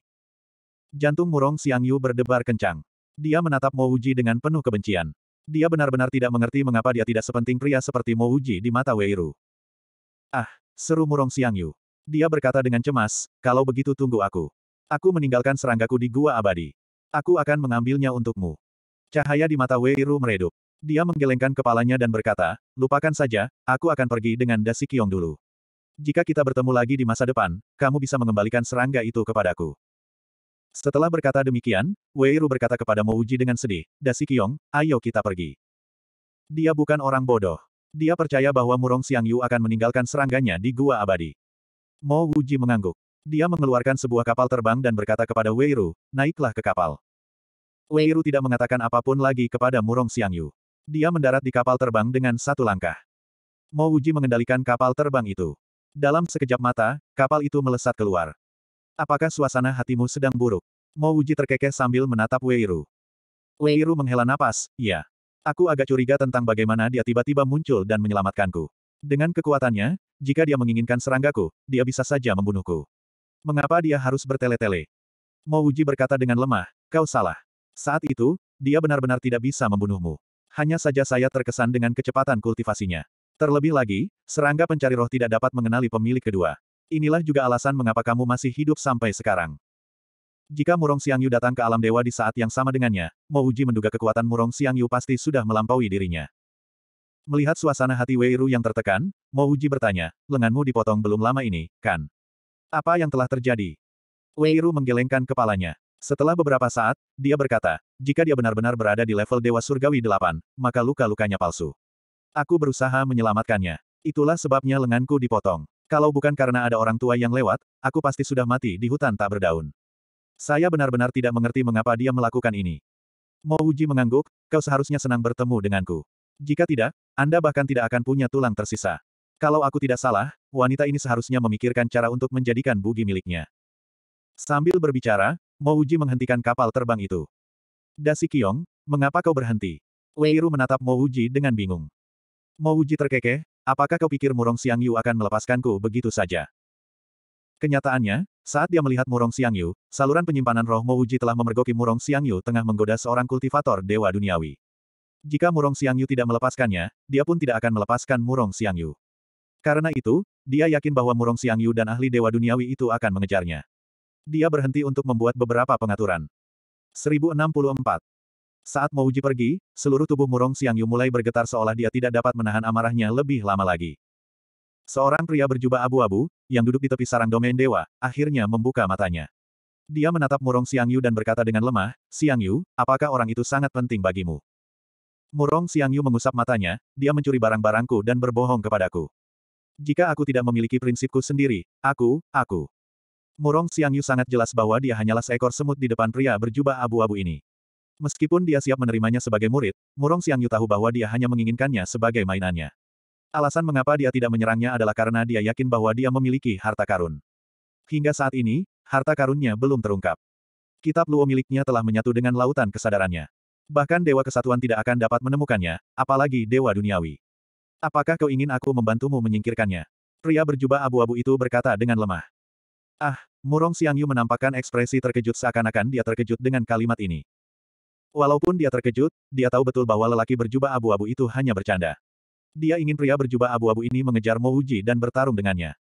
Jantung Murong Yu berdebar kencang. Dia menatap Mo Uji dengan penuh kebencian. Dia benar-benar tidak mengerti mengapa dia tidak sepenting pria seperti Mo Uji di mata Weiru. Ah, seru Murong Siang Yu. Dia berkata dengan cemas, kalau begitu tunggu aku. Aku meninggalkan seranggaku di gua abadi. Aku akan mengambilnya untukmu. Cahaya di mata Weiru meredup. Dia menggelengkan kepalanya dan berkata, lupakan saja, aku akan pergi dengan Dasi Kiong dulu. Jika kita bertemu lagi di masa depan, kamu bisa mengembalikan serangga itu kepadaku. Setelah berkata demikian, Wei Ru berkata kepada Mouji dengan sedih, Dasi Kiong, ayo kita pergi. Dia bukan orang bodoh. Dia percaya bahwa Murong Xiang Yu akan meninggalkan serangganya di Gua Abadi. Mo Wuji mengangguk. Dia mengeluarkan sebuah kapal terbang dan berkata kepada Wei Ru, naiklah ke kapal. Wei Ru tidak mengatakan apapun lagi kepada Murong Xiang Yu. Dia mendarat di kapal terbang dengan satu langkah. Mo Wuji mengendalikan kapal terbang itu. Dalam sekejap mata, kapal itu melesat keluar. Apakah suasana hatimu sedang buruk? Wuji terkekeh sambil menatap Weiru. Weiru menghela napas, ya. Aku agak curiga tentang bagaimana dia tiba-tiba muncul dan menyelamatkanku. Dengan kekuatannya, jika dia menginginkan seranggaku, dia bisa saja membunuhku. Mengapa dia harus bertele-tele? Wuji berkata dengan lemah, kau salah. Saat itu, dia benar-benar tidak bisa membunuhmu. Hanya saja saya terkesan dengan kecepatan kultivasinya. Terlebih lagi, serangga pencari roh tidak dapat mengenali pemilik kedua. Inilah juga alasan mengapa kamu masih hidup sampai sekarang. Jika Murong Xiangyu datang ke alam dewa di saat yang sama dengannya, Mo Uji menduga kekuatan Murong Xiangyu pasti sudah melampaui dirinya. Melihat suasana hati Wei Ru yang tertekan, Mo Uji bertanya, lenganmu dipotong belum lama ini, kan? Apa yang telah terjadi? Wei Ru menggelengkan kepalanya. Setelah beberapa saat, dia berkata, jika dia benar-benar berada di level Dewa Surgawi 8, maka luka-lukanya palsu. Aku berusaha menyelamatkannya. Itulah sebabnya lenganku dipotong. Kalau bukan karena ada orang tua yang lewat, aku pasti sudah mati di hutan tak berdaun. Saya benar-benar tidak mengerti mengapa dia melakukan ini. Mo Uji mengangguk, kau seharusnya senang bertemu denganku. Jika tidak, Anda bahkan tidak akan punya tulang tersisa. Kalau aku tidak salah, wanita ini seharusnya memikirkan cara untuk menjadikan bugi miliknya. Sambil berbicara, Mo Uji menghentikan kapal terbang itu. Dasi Kiong, mengapa kau berhenti? Weiru menatap Mo Uji dengan bingung. Mo Uji terkekeh, Apakah kau pikir Murong Xiang Yu akan melepaskanku begitu saja? Kenyataannya, saat dia melihat Murong Xiang Yu, saluran penyimpanan roh Mo Uji telah memergoki Murong Xiang Yu tengah menggoda seorang kultivator dewa duniawi. Jika Murong Xiang Yu tidak melepaskannya, dia pun tidak akan melepaskan Murong Xiang Yu. Karena itu, dia yakin bahwa Murong Xiang Yu dan ahli dewa duniawi itu akan mengejarnya. Dia berhenti untuk membuat beberapa pengaturan. 1064. Saat Mouji pergi, seluruh tubuh Murong Xiangyu mulai bergetar seolah dia tidak dapat menahan amarahnya lebih lama lagi. Seorang pria berjubah abu-abu, yang duduk di tepi sarang domain dewa, akhirnya membuka matanya. Dia menatap Murong Xiangyu dan berkata dengan lemah, Xiangyu, apakah orang itu sangat penting bagimu? Murong Xiangyu mengusap matanya, dia mencuri barang-barangku dan berbohong kepadaku. Jika aku tidak memiliki prinsipku sendiri, aku, aku. Murong Xiangyu sangat jelas bahwa dia hanyalah seekor semut di depan pria berjubah abu-abu ini. Meskipun dia siap menerimanya sebagai murid, Murong Xiangyu tahu bahwa dia hanya menginginkannya sebagai mainannya. Alasan mengapa dia tidak menyerangnya adalah karena dia yakin bahwa dia memiliki harta karun. Hingga saat ini, harta karunnya belum terungkap. Kitab Luo miliknya telah menyatu dengan lautan kesadarannya. Bahkan Dewa Kesatuan tidak akan dapat menemukannya, apalagi Dewa Duniawi. Apakah kau ingin aku membantumu menyingkirkannya? Pria berjubah abu-abu itu berkata dengan lemah. Ah, Murong Xiangyu menampakkan ekspresi terkejut seakan-akan dia terkejut dengan kalimat ini. Walaupun dia terkejut, dia tahu betul bahwa lelaki berjubah abu-abu itu hanya bercanda. Dia ingin pria berjubah abu-abu ini mengejar Uji dan bertarung dengannya.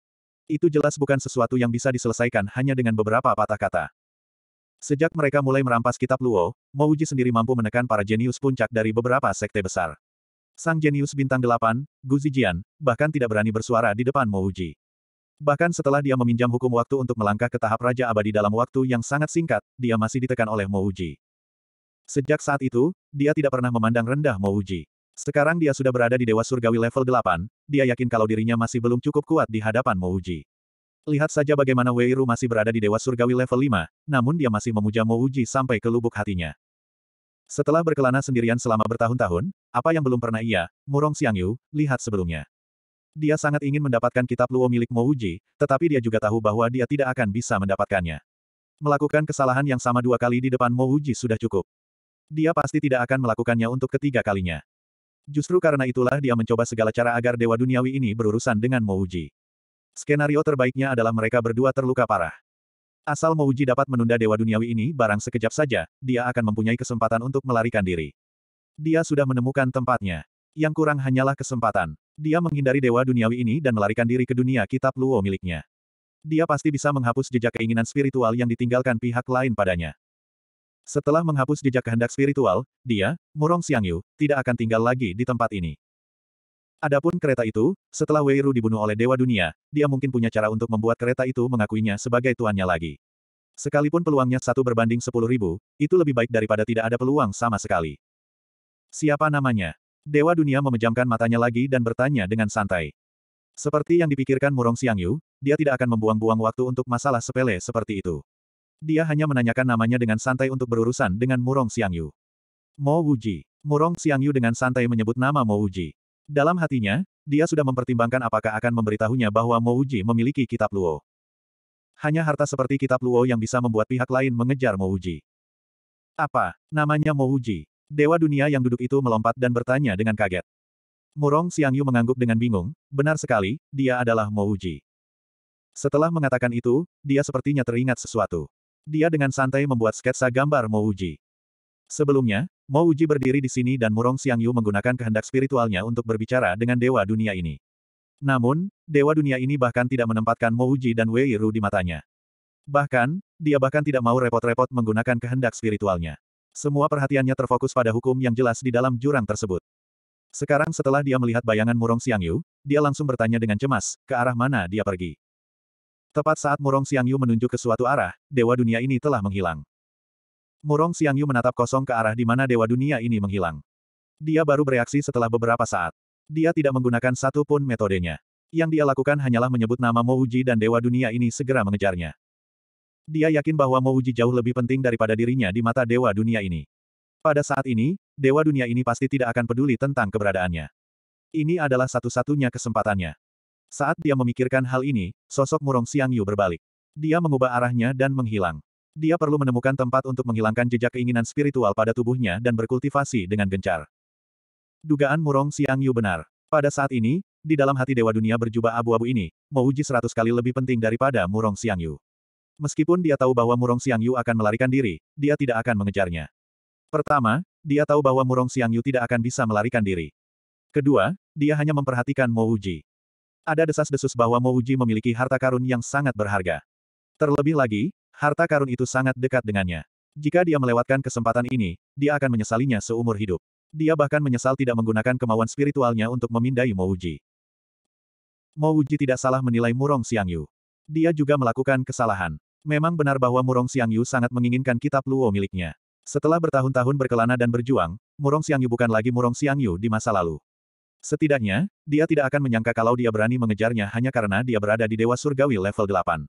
Itu jelas bukan sesuatu yang bisa diselesaikan hanya dengan beberapa patah kata. Sejak mereka mulai merampas kitab Luo, Uji sendiri mampu menekan para jenius puncak dari beberapa sekte besar. Sang jenius bintang delapan, Gu Zijian, bahkan tidak berani bersuara di depan Uji. Bahkan setelah dia meminjam hukum waktu untuk melangkah ke tahap Raja Abadi dalam waktu yang sangat singkat, dia masih ditekan oleh Uji. Sejak saat itu, dia tidak pernah memandang rendah Mo Uji. Sekarang dia sudah berada di Dewa Surgawi level 8, dia yakin kalau dirinya masih belum cukup kuat di hadapan Mo Uji. Lihat saja bagaimana Wei Ru masih berada di Dewa Surgawi level 5, namun dia masih memuja Mo Uji sampai ke lubuk hatinya. Setelah berkelana sendirian selama bertahun-tahun, apa yang belum pernah ia, Murong Xiangyu, lihat sebelumnya. Dia sangat ingin mendapatkan kitab Luo milik Mo Uji, tetapi dia juga tahu bahwa dia tidak akan bisa mendapatkannya. Melakukan kesalahan yang sama dua kali di depan Mo Uji sudah cukup. Dia pasti tidak akan melakukannya untuk ketiga kalinya. Justru karena itulah dia mencoba segala cara agar Dewa Duniawi ini berurusan dengan Mouji. Skenario terbaiknya adalah mereka berdua terluka parah. Asal Mouji dapat menunda Dewa Duniawi ini barang sekejap saja, dia akan mempunyai kesempatan untuk melarikan diri. Dia sudah menemukan tempatnya. Yang kurang hanyalah kesempatan. Dia menghindari Dewa Duniawi ini dan melarikan diri ke dunia kitab Luo miliknya. Dia pasti bisa menghapus jejak keinginan spiritual yang ditinggalkan pihak lain padanya. Setelah menghapus jejak kehendak spiritual, dia, Murong Xiangyu, tidak akan tinggal lagi di tempat ini. Adapun kereta itu, setelah Wei Weiru dibunuh oleh Dewa Dunia, dia mungkin punya cara untuk membuat kereta itu mengakuinya sebagai tuannya lagi. Sekalipun peluangnya satu berbanding sepuluh ribu, itu lebih baik daripada tidak ada peluang sama sekali. Siapa namanya? Dewa Dunia memejamkan matanya lagi dan bertanya dengan santai. Seperti yang dipikirkan Murong Xiangyu, dia tidak akan membuang-buang waktu untuk masalah sepele seperti itu. Dia hanya menanyakan namanya dengan santai untuk berurusan dengan Murong Xiangyu. Mo Wuji. Murong Xiangyu dengan santai menyebut nama Mo Wuji. Dalam hatinya, dia sudah mempertimbangkan apakah akan memberitahunya bahwa Mo Wuji memiliki kitab Luo. Hanya harta seperti kitab Luo yang bisa membuat pihak lain mengejar Mo Wuji. Apa? Namanya Mo Wuji. Dewa dunia yang duduk itu melompat dan bertanya dengan kaget. Murong Xiangyu mengangguk dengan bingung, benar sekali, dia adalah Mo Wuji. Setelah mengatakan itu, dia sepertinya teringat sesuatu. Dia dengan santai membuat sketsa gambar Mo Uji. Sebelumnya, Mo Uji berdiri di sini dan Murong Xiangyu menggunakan kehendak spiritualnya untuk berbicara dengan dewa dunia ini. Namun, dewa dunia ini bahkan tidak menempatkan Mo Uji dan Wei Ru di matanya. Bahkan, dia bahkan tidak mau repot-repot menggunakan kehendak spiritualnya. Semua perhatiannya terfokus pada hukum yang jelas di dalam jurang tersebut. Sekarang setelah dia melihat bayangan Murong Xiangyu, dia langsung bertanya dengan cemas, ke arah mana dia pergi. Tepat saat Murong Xiangyu menunjuk ke suatu arah, dewa dunia ini telah menghilang. Murong Xiangyu menatap kosong ke arah di mana dewa dunia ini menghilang. Dia baru bereaksi setelah beberapa saat. Dia tidak menggunakan satu pun metodenya. Yang dia lakukan hanyalah menyebut nama Mouji dan dewa dunia ini segera mengejarnya. Dia yakin bahwa Mouji jauh lebih penting daripada dirinya di mata dewa dunia ini. Pada saat ini, dewa dunia ini pasti tidak akan peduli tentang keberadaannya. Ini adalah satu-satunya kesempatannya. Saat dia memikirkan hal ini, sosok murong Xiang Yu berbalik. Dia mengubah arahnya dan menghilang. Dia perlu menemukan tempat untuk menghilangkan jejak keinginan spiritual pada tubuhnya dan berkultivasi dengan gencar. Dugaan murong Xiang Yu benar. Pada saat ini, di dalam hati Dewa Dunia berjubah abu-abu ini, Uji seratus kali lebih penting daripada murong Xiang Yu. Meskipun dia tahu bahwa murong Xiang Yu akan melarikan diri, dia tidak akan mengejarnya. Pertama, dia tahu bahwa murong Xiang Yu tidak akan bisa melarikan diri. Kedua, dia hanya memperhatikan Mouji. Ada desas-desus bahwa Mouji memiliki harta karun yang sangat berharga. Terlebih lagi, harta karun itu sangat dekat dengannya. Jika dia melewatkan kesempatan ini, dia akan menyesalinya seumur hidup. Dia bahkan menyesal tidak menggunakan kemauan spiritualnya untuk memindai Mouji. Mouji tidak salah menilai Murong Xiangyu. Dia juga melakukan kesalahan. Memang benar bahwa Murong Xiangyu sangat menginginkan kitab Luo miliknya. Setelah bertahun-tahun berkelana dan berjuang, Murong Xiangyu bukan lagi Murong Xiangyu di masa lalu. Setidaknya, dia tidak akan menyangka kalau dia berani mengejarnya hanya karena dia berada di Dewa Surgawi level 8.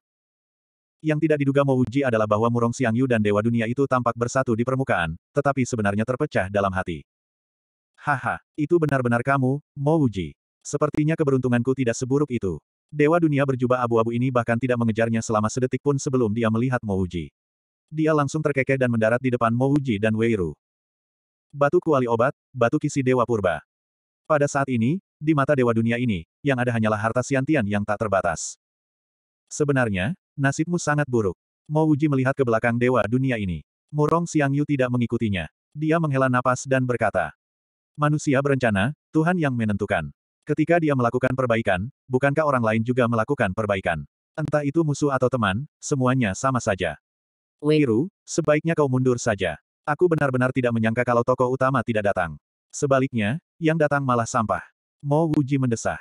Yang tidak diduga Uji adalah bahwa Murong Yu dan Dewa Dunia itu tampak bersatu di permukaan, tetapi sebenarnya terpecah dalam hati. Haha, itu benar-benar kamu, Uji. Sepertinya keberuntunganku tidak seburuk itu. Dewa Dunia berjubah abu-abu ini bahkan tidak mengejarnya selama sedetik pun sebelum dia melihat Uji. Dia langsung terkekeh dan mendarat di depan Mouji dan Weiru. Batu Kuali Obat, Batu Kisi Dewa Purba. Pada saat ini, di mata dewa dunia ini, yang ada hanyalah harta siantian yang tak terbatas. Sebenarnya, nasibmu sangat buruk. Mo Wuji melihat ke belakang dewa dunia ini. Murong Siang Yu tidak mengikutinya. Dia menghela napas dan berkata, Manusia berencana, Tuhan yang menentukan. Ketika dia melakukan perbaikan, bukankah orang lain juga melakukan perbaikan? Entah itu musuh atau teman, semuanya sama saja. Liru, sebaiknya kau mundur saja. Aku benar-benar tidak menyangka kalau tokoh utama tidak datang. Sebaliknya, yang datang malah sampah. Mo Wuji mendesah.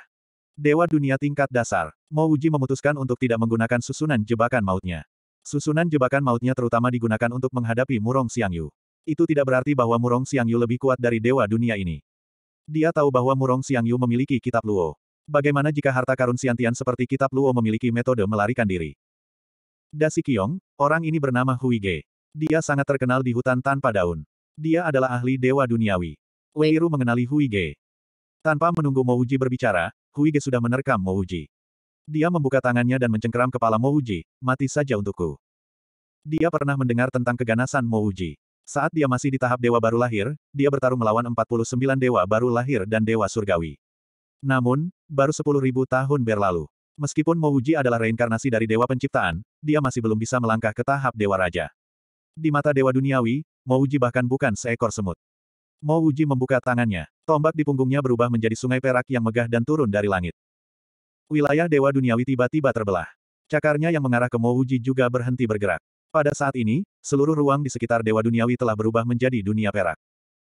Dewa dunia tingkat dasar. Mo Wuji memutuskan untuk tidak menggunakan susunan jebakan mautnya. Susunan jebakan mautnya terutama digunakan untuk menghadapi Murong Xiangyu. Itu tidak berarti bahwa Murong Xiangyu lebih kuat dari dewa dunia ini. Dia tahu bahwa Murong Xiangyu memiliki kitab Luo. Bagaimana jika harta karun siantian seperti kitab Luo memiliki metode melarikan diri? Dasi Kiong, orang ini bernama Huige. Dia sangat terkenal di hutan tanpa daun. Dia adalah ahli dewa duniawi. Wei Ru mengenali Hui Ge. Tanpa menunggu Mo Uji berbicara, Hui Ge sudah menerkam Mo Uji. Dia membuka tangannya dan mencengkeram kepala Mo Uji. mati saja untukku. Dia pernah mendengar tentang keganasan Mo Uji. Saat dia masih di tahap dewa baru lahir, dia bertarung melawan 49 dewa baru lahir dan dewa surgawi. Namun, baru 10.000 tahun berlalu. Meskipun Mo Uji adalah reinkarnasi dari dewa penciptaan, dia masih belum bisa melangkah ke tahap dewa raja. Di mata dewa duniawi, Mo Uji bahkan bukan seekor semut. Mo Wuji membuka tangannya. Tombak di punggungnya berubah menjadi sungai perak yang megah dan turun dari langit. Wilayah Dewa Duniawi tiba-tiba terbelah. Cakarnya yang mengarah ke Mo Wuji juga berhenti bergerak. Pada saat ini, seluruh ruang di sekitar Dewa Duniawi telah berubah menjadi dunia perak.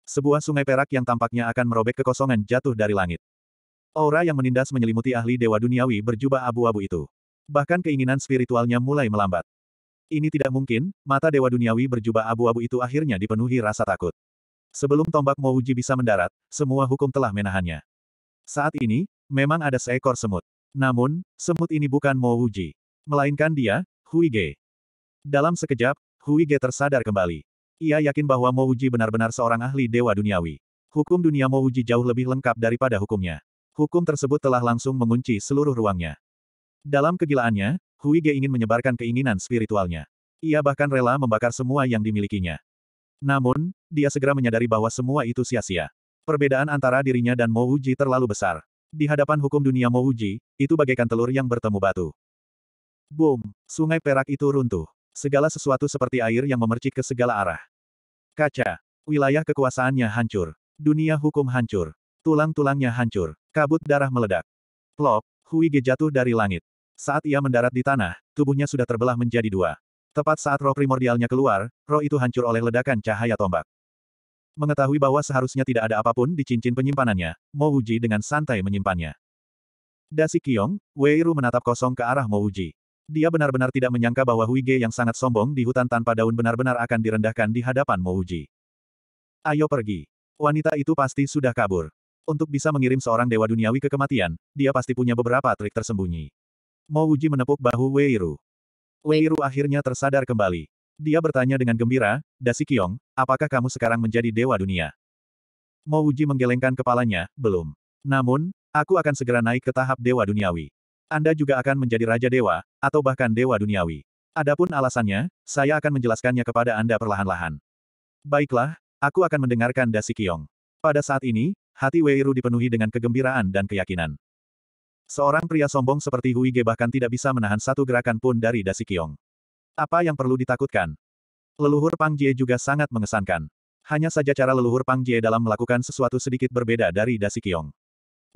Sebuah sungai perak yang tampaknya akan merobek kekosongan jatuh dari langit. Aura yang menindas menyelimuti ahli Dewa Duniawi berjubah abu-abu itu. Bahkan keinginan spiritualnya mulai melambat. Ini tidak mungkin, mata Dewa Duniawi berjubah abu-abu itu akhirnya dipenuhi rasa takut. Sebelum tombak Mouji bisa mendarat, semua hukum telah menahannya. Saat ini, memang ada seekor semut. Namun, semut ini bukan Mouji. Melainkan dia, Huige. Dalam sekejap, Huige tersadar kembali. Ia yakin bahwa Mouji benar-benar seorang ahli dewa duniawi. Hukum dunia Mouji jauh lebih lengkap daripada hukumnya. Hukum tersebut telah langsung mengunci seluruh ruangnya. Dalam kegilaannya, Huige ingin menyebarkan keinginan spiritualnya. Ia bahkan rela membakar semua yang dimilikinya. Namun, dia segera menyadari bahwa semua itu sia-sia. Perbedaan antara dirinya dan Mo Uji terlalu besar. Di hadapan hukum dunia Mo Uji, itu bagaikan telur yang bertemu batu. Boom! Sungai perak itu runtuh. Segala sesuatu seperti air yang memercik ke segala arah. Kaca. Wilayah kekuasaannya hancur. Dunia hukum hancur. Tulang-tulangnya hancur. Kabut darah meledak. Plop, Huige jatuh dari langit. Saat ia mendarat di tanah, tubuhnya sudah terbelah menjadi dua. Tepat saat roh primordialnya keluar, roh itu hancur oleh ledakan cahaya tombak. Mengetahui bahwa seharusnya tidak ada apapun di cincin penyimpanannya, Mo Uji dengan santai menyimpannya. Dasi Kiong, Ru menatap kosong ke arah Mo Uji. Dia benar-benar tidak menyangka bahwa Hui Ge yang sangat sombong di hutan tanpa daun benar-benar akan direndahkan di hadapan Mo Uji. Ayo pergi. Wanita itu pasti sudah kabur. Untuk bisa mengirim seorang dewa duniawi ke kematian, dia pasti punya beberapa trik tersembunyi. Mo Uji menepuk bahu Wei Ru. Wei Ru akhirnya tersadar kembali. Dia bertanya dengan gembira, Dasi Kiong, apakah kamu sekarang menjadi dewa dunia? Mo Uji menggelengkan kepalanya, belum. Namun, aku akan segera naik ke tahap dewa duniawi. Anda juga akan menjadi raja dewa, atau bahkan dewa duniawi. Adapun alasannya, saya akan menjelaskannya kepada Anda perlahan-lahan. Baiklah, aku akan mendengarkan Dasi Kiong. Pada saat ini, hati Wei Ru dipenuhi dengan kegembiraan dan keyakinan. Seorang pria sombong seperti Hui Ge bahkan tidak bisa menahan satu gerakan pun dari Dasikyong. Apa yang perlu ditakutkan? Leluhur Pang Jie juga sangat mengesankan. Hanya saja cara leluhur Pang Jie dalam melakukan sesuatu sedikit berbeda dari Dasikyong.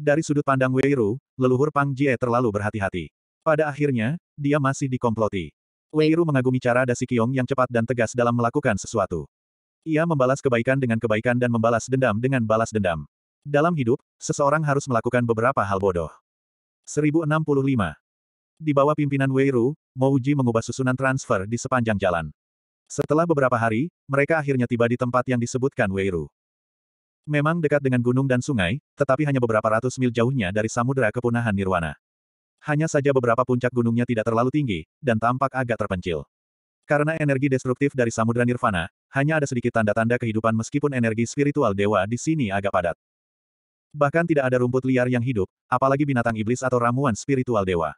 Dari sudut pandang Wei Ru, leluhur Pang Jie terlalu berhati-hati. Pada akhirnya, dia masih dikomploti. Wei Ru mengagumi cara Dasikyong yang cepat dan tegas dalam melakukan sesuatu. Ia membalas kebaikan dengan kebaikan dan membalas dendam dengan balas dendam. Dalam hidup, seseorang harus melakukan beberapa hal bodoh. 1065. Di bawah pimpinan Wei Ru, Mouji mengubah susunan transfer di sepanjang jalan. Setelah beberapa hari, mereka akhirnya tiba di tempat yang disebutkan Wei Ru. Memang dekat dengan gunung dan sungai, tetapi hanya beberapa ratus mil jauhnya dari samudera kepunahan Nirwana. Hanya saja beberapa puncak gunungnya tidak terlalu tinggi, dan tampak agak terpencil. Karena energi destruktif dari samudera Nirvana, hanya ada sedikit tanda-tanda kehidupan meskipun energi spiritual dewa di sini agak padat. Bahkan tidak ada rumput liar yang hidup, apalagi binatang iblis atau ramuan spiritual dewa.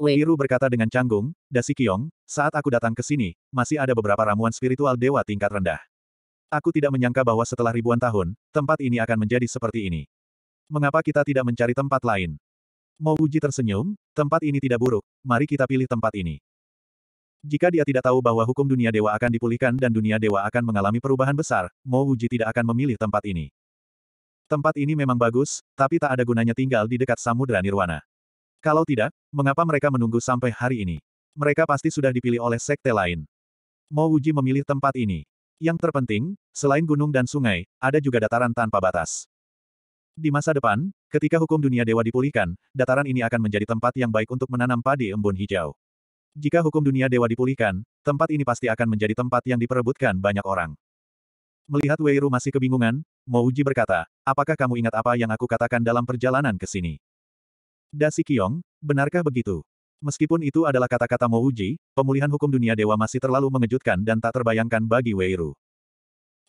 Iru berkata dengan canggung, Dasi Dasikyong, saat aku datang ke sini, masih ada beberapa ramuan spiritual dewa tingkat rendah. Aku tidak menyangka bahwa setelah ribuan tahun, tempat ini akan menjadi seperti ini. Mengapa kita tidak mencari tempat lain? Uji tersenyum, tempat ini tidak buruk, mari kita pilih tempat ini. Jika dia tidak tahu bahwa hukum dunia dewa akan dipulihkan dan dunia dewa akan mengalami perubahan besar, Mo Uji tidak akan memilih tempat ini. Tempat ini memang bagus, tapi tak ada gunanya tinggal di dekat Samudra Nirwana. Kalau tidak, mengapa mereka menunggu sampai hari ini? Mereka pasti sudah dipilih oleh sekte lain. Mau Uji memilih tempat ini. Yang terpenting, selain gunung dan sungai, ada juga dataran tanpa batas. Di masa depan, ketika hukum dunia dewa dipulihkan, dataran ini akan menjadi tempat yang baik untuk menanam padi embun hijau. Jika hukum dunia dewa dipulihkan, tempat ini pasti akan menjadi tempat yang diperebutkan banyak orang. Melihat Wei Ru masih kebingungan, Mouji berkata, apakah kamu ingat apa yang aku katakan dalam perjalanan ke sini? Dasi Kiong, benarkah begitu? Meskipun itu adalah kata-kata Mouji, pemulihan hukum dunia dewa masih terlalu mengejutkan dan tak terbayangkan bagi Wei Ru.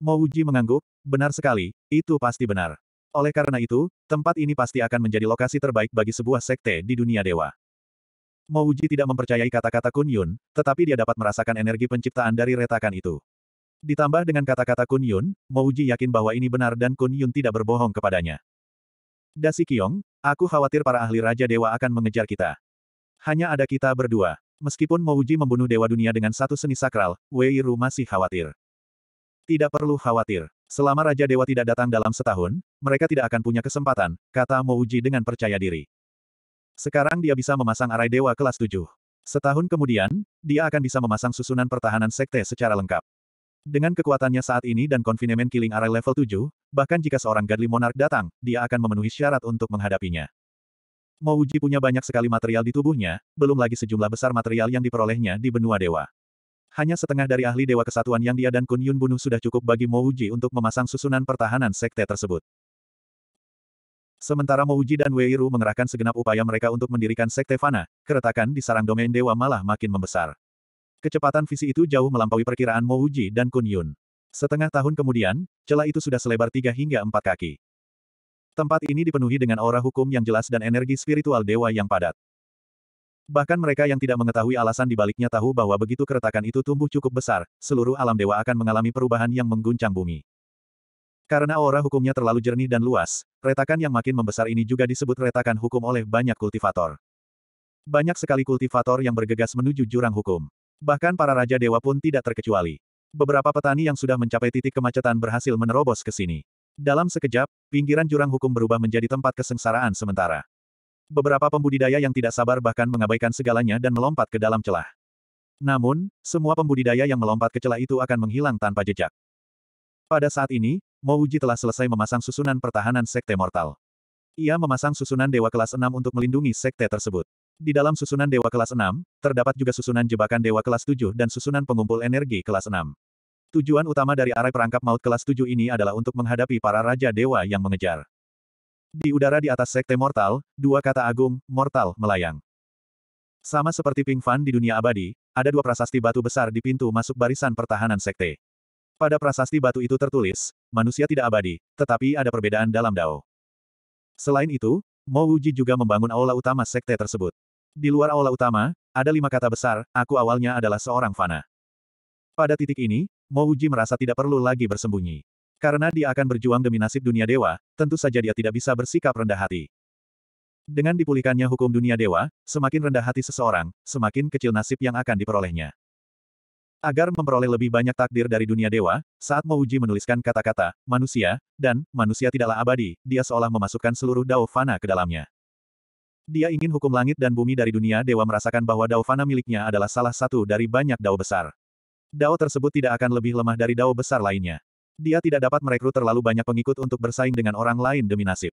Mouji mengangguk, benar sekali, itu pasti benar. Oleh karena itu, tempat ini pasti akan menjadi lokasi terbaik bagi sebuah sekte di dunia dewa. Mouji tidak mempercayai kata-kata Kun Yun, tetapi dia dapat merasakan energi penciptaan dari retakan itu. Ditambah dengan kata-kata Kun Yun, Mouji yakin bahwa ini benar dan Kun Yun tidak berbohong kepadanya. Dasi Kiong, aku khawatir para ahli Raja Dewa akan mengejar kita. Hanya ada kita berdua. Meskipun Mouji membunuh Dewa Dunia dengan satu seni sakral, Wei Ru masih khawatir. Tidak perlu khawatir. Selama Raja Dewa tidak datang dalam setahun, mereka tidak akan punya kesempatan, kata Mouji dengan percaya diri. Sekarang dia bisa memasang arai Dewa kelas tujuh. Setahun kemudian, dia akan bisa memasang susunan pertahanan sekte secara lengkap. Dengan kekuatannya saat ini dan konfinemen Killing Array level 7, bahkan jika seorang Godly Monarch datang, dia akan memenuhi syarat untuk menghadapinya. Mouji punya banyak sekali material di tubuhnya, belum lagi sejumlah besar material yang diperolehnya di benua dewa. Hanya setengah dari ahli dewa kesatuan yang dia dan Kun Yun bunuh sudah cukup bagi Mouji untuk memasang susunan pertahanan sekte tersebut. Sementara Mouji dan Weiru mengerahkan segenap upaya mereka untuk mendirikan sekte Fana, keretakan di sarang domain dewa malah makin membesar. Kecepatan visi itu jauh melampaui perkiraan Mo Uji dan Kun Yun. Setengah tahun kemudian, celah itu sudah selebar tiga hingga empat kaki. Tempat ini dipenuhi dengan aura hukum yang jelas dan energi spiritual dewa yang padat. Bahkan mereka yang tidak mengetahui alasan dibaliknya tahu bahwa begitu keretakan itu tumbuh cukup besar, seluruh alam dewa akan mengalami perubahan yang mengguncang bumi. Karena aura hukumnya terlalu jernih dan luas, retakan yang makin membesar ini juga disebut retakan hukum oleh banyak kultivator. Banyak sekali kultivator yang bergegas menuju jurang hukum. Bahkan para Raja Dewa pun tidak terkecuali. Beberapa petani yang sudah mencapai titik kemacetan berhasil menerobos ke sini. Dalam sekejap, pinggiran jurang hukum berubah menjadi tempat kesengsaraan sementara. Beberapa pembudidaya yang tidak sabar bahkan mengabaikan segalanya dan melompat ke dalam celah. Namun, semua pembudidaya yang melompat ke celah itu akan menghilang tanpa jejak. Pada saat ini, Mouji telah selesai memasang susunan pertahanan Sekte Mortal. Ia memasang susunan Dewa Kelas 6 untuk melindungi Sekte tersebut. Di dalam susunan Dewa kelas 6, terdapat juga susunan jebakan Dewa kelas 7 dan susunan pengumpul energi kelas 6. Tujuan utama dari arai perangkap maut kelas 7 ini adalah untuk menghadapi para raja dewa yang mengejar. Di udara di atas sekte mortal, dua kata agung, mortal, melayang. Sama seperti Ping Fan di dunia abadi, ada dua prasasti batu besar di pintu masuk barisan pertahanan sekte. Pada prasasti batu itu tertulis, manusia tidak abadi, tetapi ada perbedaan dalam dao. Selain itu, Mo Wuji juga membangun aula utama sekte tersebut. Di luar aula utama, ada lima kata besar, aku awalnya adalah seorang fana. Pada titik ini, Uji merasa tidak perlu lagi bersembunyi. Karena dia akan berjuang demi nasib dunia dewa, tentu saja dia tidak bisa bersikap rendah hati. Dengan dipulihkannya hukum dunia dewa, semakin rendah hati seseorang, semakin kecil nasib yang akan diperolehnya. Agar memperoleh lebih banyak takdir dari dunia dewa, saat uji menuliskan kata-kata, manusia, dan, manusia tidaklah abadi, dia seolah memasukkan seluruh Dao Fana ke dalamnya. Dia ingin hukum langit dan bumi dari dunia dewa merasakan bahwa Dao Fana miliknya adalah salah satu dari banyak Dao besar. Dao tersebut tidak akan lebih lemah dari Dao besar lainnya. Dia tidak dapat merekrut terlalu banyak pengikut untuk bersaing dengan orang lain demi nasib.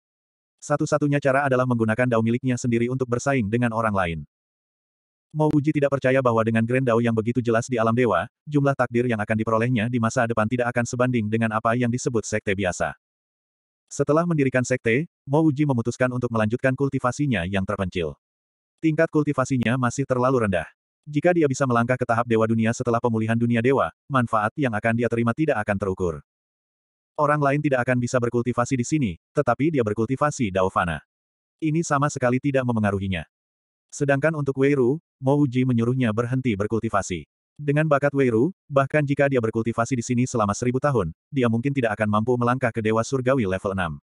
Satu-satunya cara adalah menggunakan Dao miliknya sendiri untuk bersaing dengan orang lain. Mo Uji tidak percaya bahwa dengan Grand Dao yang begitu jelas di alam dewa, jumlah takdir yang akan diperolehnya di masa depan tidak akan sebanding dengan apa yang disebut sekte biasa. Setelah mendirikan sekte, Mo Uji memutuskan untuk melanjutkan kultivasinya yang terpencil. Tingkat kultivasinya masih terlalu rendah. Jika dia bisa melangkah ke tahap dewa dunia setelah pemulihan dunia dewa, manfaat yang akan dia terima tidak akan terukur. Orang lain tidak akan bisa berkultivasi di sini, tetapi dia berkultivasi Daofana. Ini sama sekali tidak memengaruhinya. Sedangkan untuk Weiru, Mo Uji menyuruhnya berhenti berkultivasi. Dengan bakat Weiru, bahkan jika dia berkultivasi di sini selama seribu tahun, dia mungkin tidak akan mampu melangkah ke Dewa Surgawi level 6.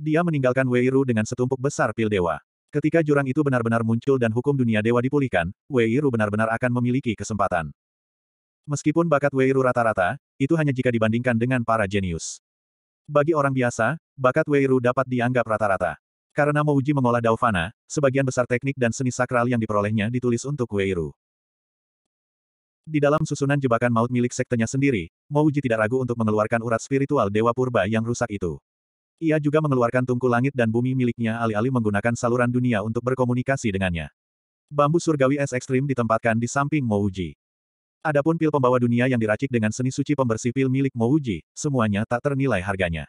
Dia meninggalkan Weiru dengan setumpuk besar pil dewa. Ketika jurang itu benar-benar muncul dan hukum dunia dewa dipulihkan, Weiru benar-benar akan memiliki kesempatan. Meskipun bakat Weiru rata-rata, itu hanya jika dibandingkan dengan para jenius. Bagi orang biasa, bakat Weiru dapat dianggap rata-rata. Karena uji mengolah Daofana, sebagian besar teknik dan seni sakral yang diperolehnya ditulis untuk Weiru. Di dalam susunan jebakan maut milik sektenya sendiri, Mouji tidak ragu untuk mengeluarkan urat spiritual Dewa Purba yang rusak itu. Ia juga mengeluarkan tungku langit dan bumi miliknya alih-alih menggunakan saluran dunia untuk berkomunikasi dengannya. Bambu surgawi es ekstrim ditempatkan di samping Mouji. Adapun pil pembawa dunia yang diracik dengan seni suci pembersih pil milik Mouji, semuanya tak ternilai harganya.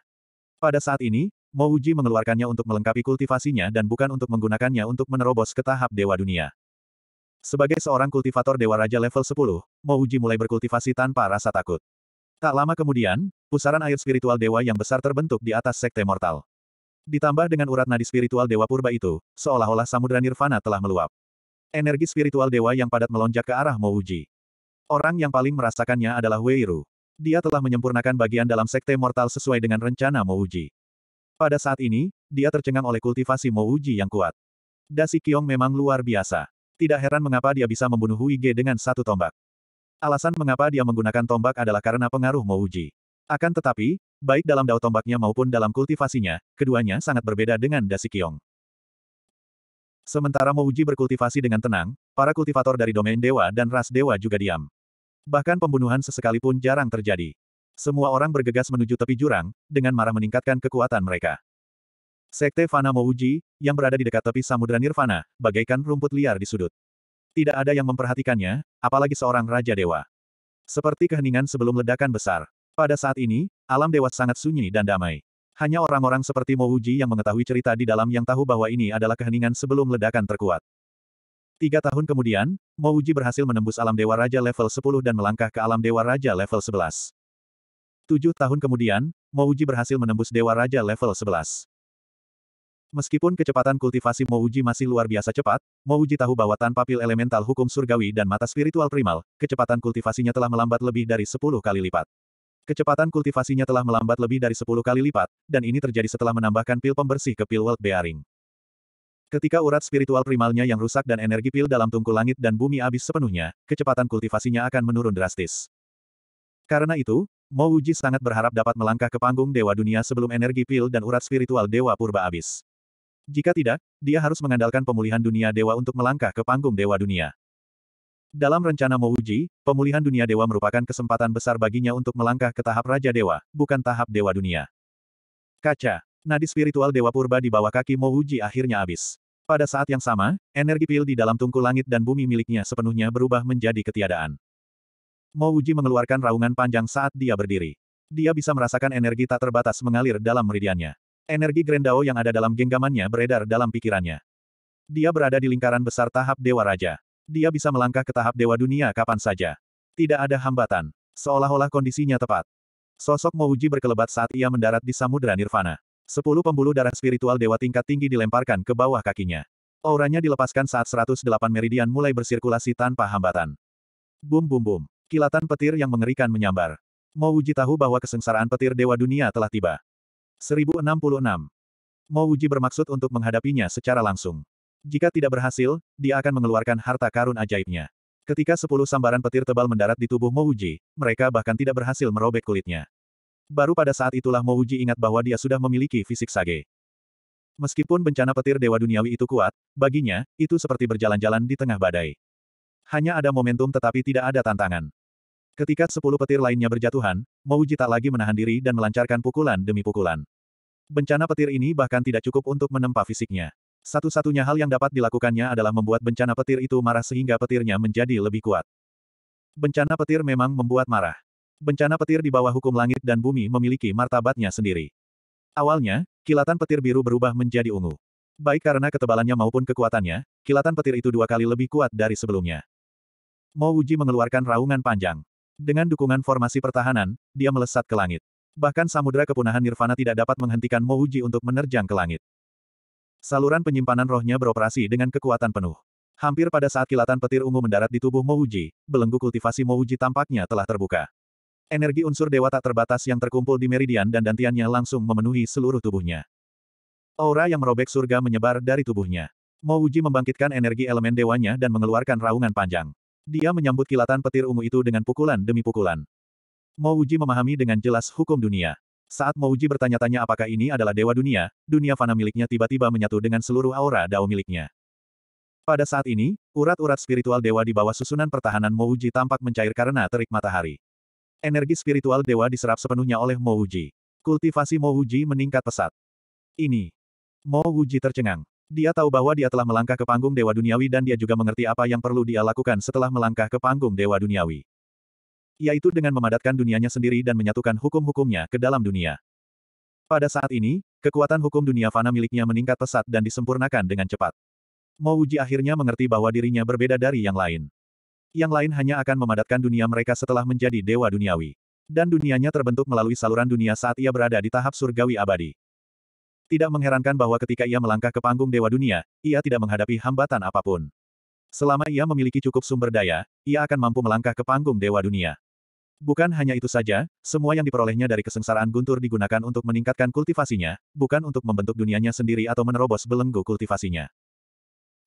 Pada saat ini, Mouji mengeluarkannya untuk melengkapi kultivasinya dan bukan untuk menggunakannya untuk menerobos ke tahap Dewa Dunia. Sebagai seorang kultivator Dewa Raja level 10, Uji mulai berkultivasi tanpa rasa takut. Tak lama kemudian, pusaran air spiritual dewa yang besar terbentuk di atas sekte mortal. Ditambah dengan urat nadi spiritual dewa purba itu, seolah-olah samudera nirvana telah meluap. Energi spiritual dewa yang padat melonjak ke arah Uji. Orang yang paling merasakannya adalah Weiru. Dia telah menyempurnakan bagian dalam sekte mortal sesuai dengan rencana Uji. Pada saat ini, dia tercengang oleh kultivasi Uji yang kuat. Dasi Kiong memang luar biasa. Tidak heran mengapa dia bisa membunuh Hui Ge dengan satu tombak. Alasan mengapa dia menggunakan tombak adalah karena pengaruh Mo Uji. Akan tetapi, baik dalam dao tombaknya maupun dalam kultivasinya, keduanya sangat berbeda dengan Dasikyong. Sementara Mo Uji berkultivasi dengan tenang, para kultivator dari domain dewa dan ras dewa juga diam. Bahkan pembunuhan sesekali pun jarang terjadi. Semua orang bergegas menuju tepi jurang, dengan marah meningkatkan kekuatan mereka. Sekte Fana Mouji, yang berada di dekat tepi samudera nirvana, bagaikan rumput liar di sudut. Tidak ada yang memperhatikannya, apalagi seorang Raja Dewa. Seperti keheningan sebelum ledakan besar. Pada saat ini, alam dewa sangat sunyi dan damai. Hanya orang-orang seperti Mouji yang mengetahui cerita di dalam yang tahu bahwa ini adalah keheningan sebelum ledakan terkuat. Tiga tahun kemudian, Mouji berhasil menembus alam dewa raja level 10 dan melangkah ke alam dewa raja level 11. Tujuh tahun kemudian, Mouji berhasil menembus dewa raja level 11. Meskipun kecepatan kultivasi Mouji masih luar biasa cepat, Mouji tahu bahwa tanpa pil elemental hukum surgawi dan mata spiritual primal, kecepatan kultivasinya telah melambat lebih dari 10 kali lipat. Kecepatan kultivasinya telah melambat lebih dari 10 kali lipat, dan ini terjadi setelah menambahkan pil pembersih ke pil world bearing. Ketika urat spiritual primalnya yang rusak dan energi pil dalam tungku langit dan bumi habis sepenuhnya, kecepatan kultivasinya akan menurun drastis. Karena itu, Mouji sangat berharap dapat melangkah ke panggung Dewa Dunia sebelum energi pil dan urat spiritual Dewa Purba habis. Jika tidak, dia harus mengandalkan pemulihan dunia dewa untuk melangkah ke panggung dewa dunia. Dalam rencana Mouji, pemulihan dunia dewa merupakan kesempatan besar baginya untuk melangkah ke tahap raja dewa, bukan tahap dewa dunia. Kaca. Nadi spiritual dewa purba di bawah kaki Mouji akhirnya habis. Pada saat yang sama, energi pil di dalam tungku langit dan bumi miliknya sepenuhnya berubah menjadi ketiadaan. Mouji mengeluarkan raungan panjang saat dia berdiri. Dia bisa merasakan energi tak terbatas mengalir dalam meridiannya. Energi Grendao yang ada dalam genggamannya beredar dalam pikirannya. Dia berada di lingkaran besar tahap Dewa Raja. Dia bisa melangkah ke tahap Dewa Dunia kapan saja. Tidak ada hambatan. Seolah-olah kondisinya tepat. Sosok Mouji berkelebat saat ia mendarat di Samudra Nirvana. Sepuluh pembuluh darah spiritual Dewa tingkat tinggi dilemparkan ke bawah kakinya. Auranya dilepaskan saat 108 meridian mulai bersirkulasi tanpa hambatan. Bum bum bum. Kilatan petir yang mengerikan menyambar. Mouji tahu bahwa kesengsaraan petir Dewa Dunia telah tiba. 1066. Wuji bermaksud untuk menghadapinya secara langsung. Jika tidak berhasil, dia akan mengeluarkan harta karun ajaibnya. Ketika sepuluh sambaran petir tebal mendarat di tubuh Wuji, mereka bahkan tidak berhasil merobek kulitnya. Baru pada saat itulah Wuji ingat bahwa dia sudah memiliki fisik sage. Meskipun bencana petir Dewa Duniawi itu kuat, baginya, itu seperti berjalan-jalan di tengah badai. Hanya ada momentum tetapi tidak ada tantangan. Ketika sepuluh petir lainnya berjatuhan, Mouji tak lagi menahan diri dan melancarkan pukulan demi pukulan. Bencana petir ini bahkan tidak cukup untuk menempa fisiknya. Satu-satunya hal yang dapat dilakukannya adalah membuat bencana petir itu marah sehingga petirnya menjadi lebih kuat. Bencana petir memang membuat marah. Bencana petir di bawah hukum langit dan bumi memiliki martabatnya sendiri. Awalnya, kilatan petir biru berubah menjadi ungu. Baik karena ketebalannya maupun kekuatannya, kilatan petir itu dua kali lebih kuat dari sebelumnya. Mouji mengeluarkan raungan panjang. Dengan dukungan formasi pertahanan, dia melesat ke langit. Bahkan samudera kepunahan Nirvana tidak dapat menghentikan Mouji untuk menerjang ke langit. Saluran penyimpanan rohnya beroperasi dengan kekuatan penuh. Hampir pada saat kilatan petir ungu mendarat di tubuh Mouji, belenggu kultivasi Mouji tampaknya telah terbuka. Energi unsur dewa tak terbatas yang terkumpul di meridian dan dantiannya langsung memenuhi seluruh tubuhnya. Aura yang merobek surga menyebar dari tubuhnya. Mouji membangkitkan energi elemen dewanya dan mengeluarkan raungan panjang. Dia menyambut kilatan petir ungu itu dengan pukulan demi pukulan. Mouji memahami dengan jelas hukum dunia. Saat Mouji bertanya-tanya apakah ini adalah dewa dunia, dunia fana miliknya tiba-tiba menyatu dengan seluruh aura dao miliknya. Pada saat ini, urat-urat spiritual dewa di bawah susunan pertahanan Mouji tampak mencair karena terik matahari. Energi spiritual dewa diserap sepenuhnya oleh Mouji. Kultivasi Mouji meningkat pesat. Ini. Mouji tercengang. Dia tahu bahwa dia telah melangkah ke panggung Dewa Duniawi dan dia juga mengerti apa yang perlu dia lakukan setelah melangkah ke panggung Dewa Duniawi. Yaitu dengan memadatkan dunianya sendiri dan menyatukan hukum-hukumnya ke dalam dunia. Pada saat ini, kekuatan hukum dunia fana miliknya meningkat pesat dan disempurnakan dengan cepat. Mouji akhirnya mengerti bahwa dirinya berbeda dari yang lain. Yang lain hanya akan memadatkan dunia mereka setelah menjadi Dewa Duniawi. Dan dunianya terbentuk melalui saluran dunia saat ia berada di tahap surgawi abadi. Tidak mengherankan bahwa ketika ia melangkah ke panggung Dewa Dunia, ia tidak menghadapi hambatan apapun. Selama ia memiliki cukup sumber daya, ia akan mampu melangkah ke panggung Dewa Dunia. Bukan hanya itu saja, semua yang diperolehnya dari kesengsaraan guntur digunakan untuk meningkatkan kultivasinya, bukan untuk membentuk dunianya sendiri atau menerobos belenggu kultivasinya.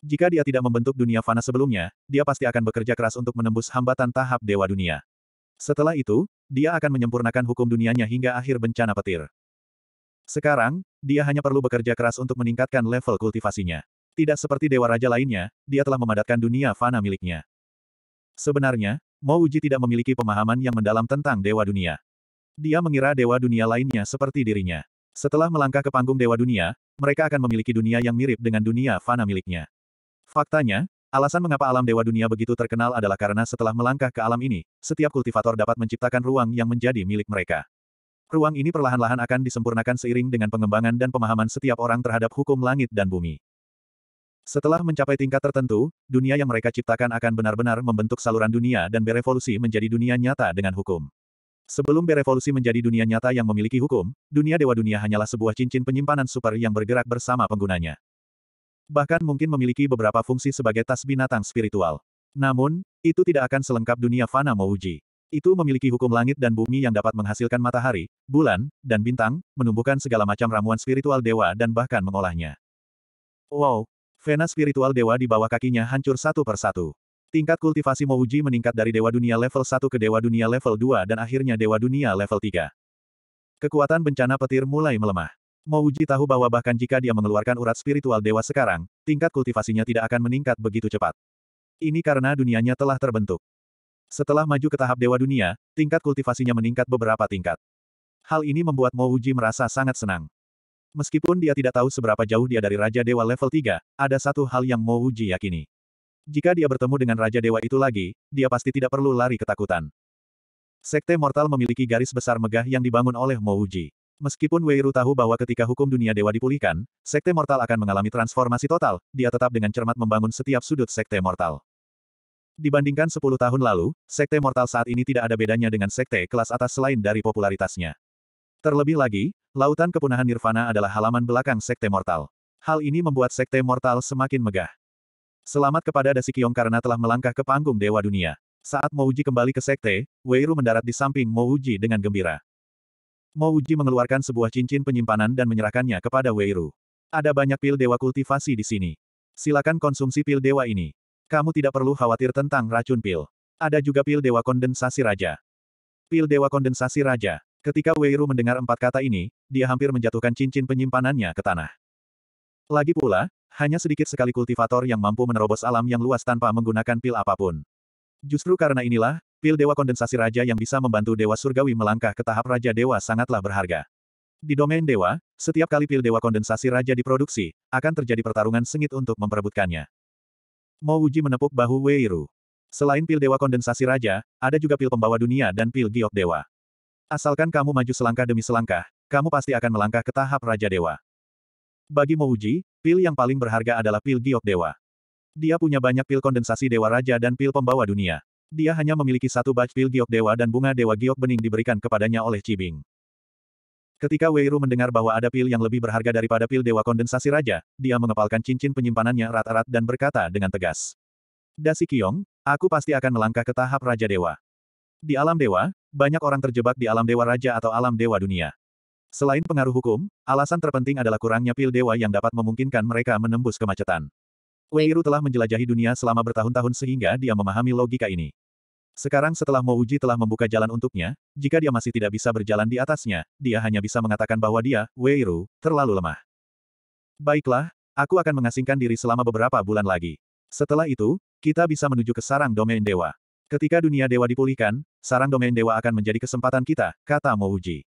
Jika dia tidak membentuk dunia fana sebelumnya, dia pasti akan bekerja keras untuk menembus hambatan tahap Dewa Dunia. Setelah itu, dia akan menyempurnakan hukum dunianya hingga akhir bencana petir. Sekarang, dia hanya perlu bekerja keras untuk meningkatkan level kultivasinya. Tidak seperti dewa raja lainnya, dia telah memadatkan dunia fana miliknya. Sebenarnya, Mo Uji tidak memiliki pemahaman yang mendalam tentang dewa dunia. Dia mengira dewa dunia lainnya seperti dirinya. Setelah melangkah ke panggung dewa dunia, mereka akan memiliki dunia yang mirip dengan dunia fana miliknya. Faktanya, alasan mengapa alam dewa dunia begitu terkenal adalah karena setelah melangkah ke alam ini, setiap kultivator dapat menciptakan ruang yang menjadi milik mereka. Ruang ini perlahan-lahan akan disempurnakan seiring dengan pengembangan dan pemahaman setiap orang terhadap hukum langit dan bumi. Setelah mencapai tingkat tertentu, dunia yang mereka ciptakan akan benar-benar membentuk saluran dunia dan berevolusi menjadi dunia nyata dengan hukum. Sebelum berevolusi menjadi dunia nyata yang memiliki hukum, dunia dewa dunia hanyalah sebuah cincin penyimpanan super yang bergerak bersama penggunanya. Bahkan mungkin memiliki beberapa fungsi sebagai tas binatang spiritual. Namun, itu tidak akan selengkap dunia fana Mouji. Itu memiliki hukum langit dan bumi yang dapat menghasilkan matahari, bulan, dan bintang, menumbuhkan segala macam ramuan spiritual dewa dan bahkan mengolahnya. Wow, vena spiritual dewa di bawah kakinya hancur satu persatu. Tingkat kultivasi Mouji meningkat dari Dewa Dunia level 1 ke Dewa Dunia level 2 dan akhirnya Dewa Dunia level 3. Kekuatan bencana petir mulai melemah. Mouji tahu bahwa bahkan jika dia mengeluarkan urat spiritual dewa sekarang, tingkat kultivasinya tidak akan meningkat begitu cepat. Ini karena dunianya telah terbentuk. Setelah maju ke tahap Dewa Dunia, tingkat kultivasinya meningkat beberapa tingkat. Hal ini membuat Mo Uji merasa sangat senang. Meskipun dia tidak tahu seberapa jauh dia dari Raja Dewa level 3, ada satu hal yang Mo Uji yakini. Jika dia bertemu dengan Raja Dewa itu lagi, dia pasti tidak perlu lari ketakutan. Sekte Mortal memiliki garis besar megah yang dibangun oleh Mo Uji. Meskipun Weiru tahu bahwa ketika hukum dunia dewa dipulihkan, Sekte Mortal akan mengalami transformasi total, dia tetap dengan cermat membangun setiap sudut Sekte Mortal. Dibandingkan 10 tahun lalu, sekte mortal saat ini tidak ada bedanya dengan sekte kelas atas selain dari popularitasnya. Terlebih lagi, lautan kepunahan Nirvana adalah halaman belakang sekte mortal. Hal ini membuat sekte mortal semakin megah. Selamat kepada Dasikyong karena telah melangkah ke panggung Dewa Dunia. Saat Mouji kembali ke sekte, Weiru mendarat di samping Mouji dengan gembira. Mouji mengeluarkan sebuah cincin penyimpanan dan menyerahkannya kepada Weiru. Ada banyak pil dewa kultivasi di sini. Silakan konsumsi pil dewa ini. Kamu tidak perlu khawatir tentang racun pil. Ada juga pil Dewa Kondensasi Raja. Pil Dewa Kondensasi Raja. Ketika Weiru mendengar empat kata ini, dia hampir menjatuhkan cincin penyimpanannya ke tanah. Lagi pula, hanya sedikit sekali kultivator yang mampu menerobos alam yang luas tanpa menggunakan pil apapun. Justru karena inilah, pil Dewa Kondensasi Raja yang bisa membantu Dewa Surgawi melangkah ke tahap Raja Dewa sangatlah berharga. Di domain dewa, setiap kali pil dewa kondensasi raja diproduksi, akan terjadi pertarungan sengit untuk memperebutkannya. Mo Wuji menepuk bahu Wei Weiru. Selain pil dewa kondensasi raja, ada juga pil pembawa dunia dan pil giok dewa. Asalkan kamu maju selangkah demi selangkah, kamu pasti akan melangkah ke tahap raja dewa. Bagi Mo Wuji, pil yang paling berharga adalah pil giok dewa. Dia punya banyak pil kondensasi dewa raja dan pil pembawa dunia. Dia hanya memiliki satu batch pil giok dewa dan bunga dewa giok bening diberikan kepadanya oleh Cibing. Ketika Wei Weiru mendengar bahwa ada pil yang lebih berharga daripada pil Dewa Kondensasi Raja, dia mengepalkan cincin penyimpanannya rat-rat dan berkata dengan tegas. Dasi Kiong, aku pasti akan melangkah ke tahap Raja Dewa. Di alam dewa, banyak orang terjebak di alam dewa raja atau alam dewa dunia. Selain pengaruh hukum, alasan terpenting adalah kurangnya pil dewa yang dapat memungkinkan mereka menembus kemacetan. Wei Weiru telah menjelajahi dunia selama bertahun-tahun sehingga dia memahami logika ini. Sekarang setelah Mo Uji telah membuka jalan untuknya, jika dia masih tidak bisa berjalan di atasnya, dia hanya bisa mengatakan bahwa dia, Weiru, terlalu lemah. Baiklah, aku akan mengasingkan diri selama beberapa bulan lagi. Setelah itu, kita bisa menuju ke sarang domain dewa. Ketika dunia dewa dipulihkan, sarang domain dewa akan menjadi kesempatan kita, kata Mo Uji.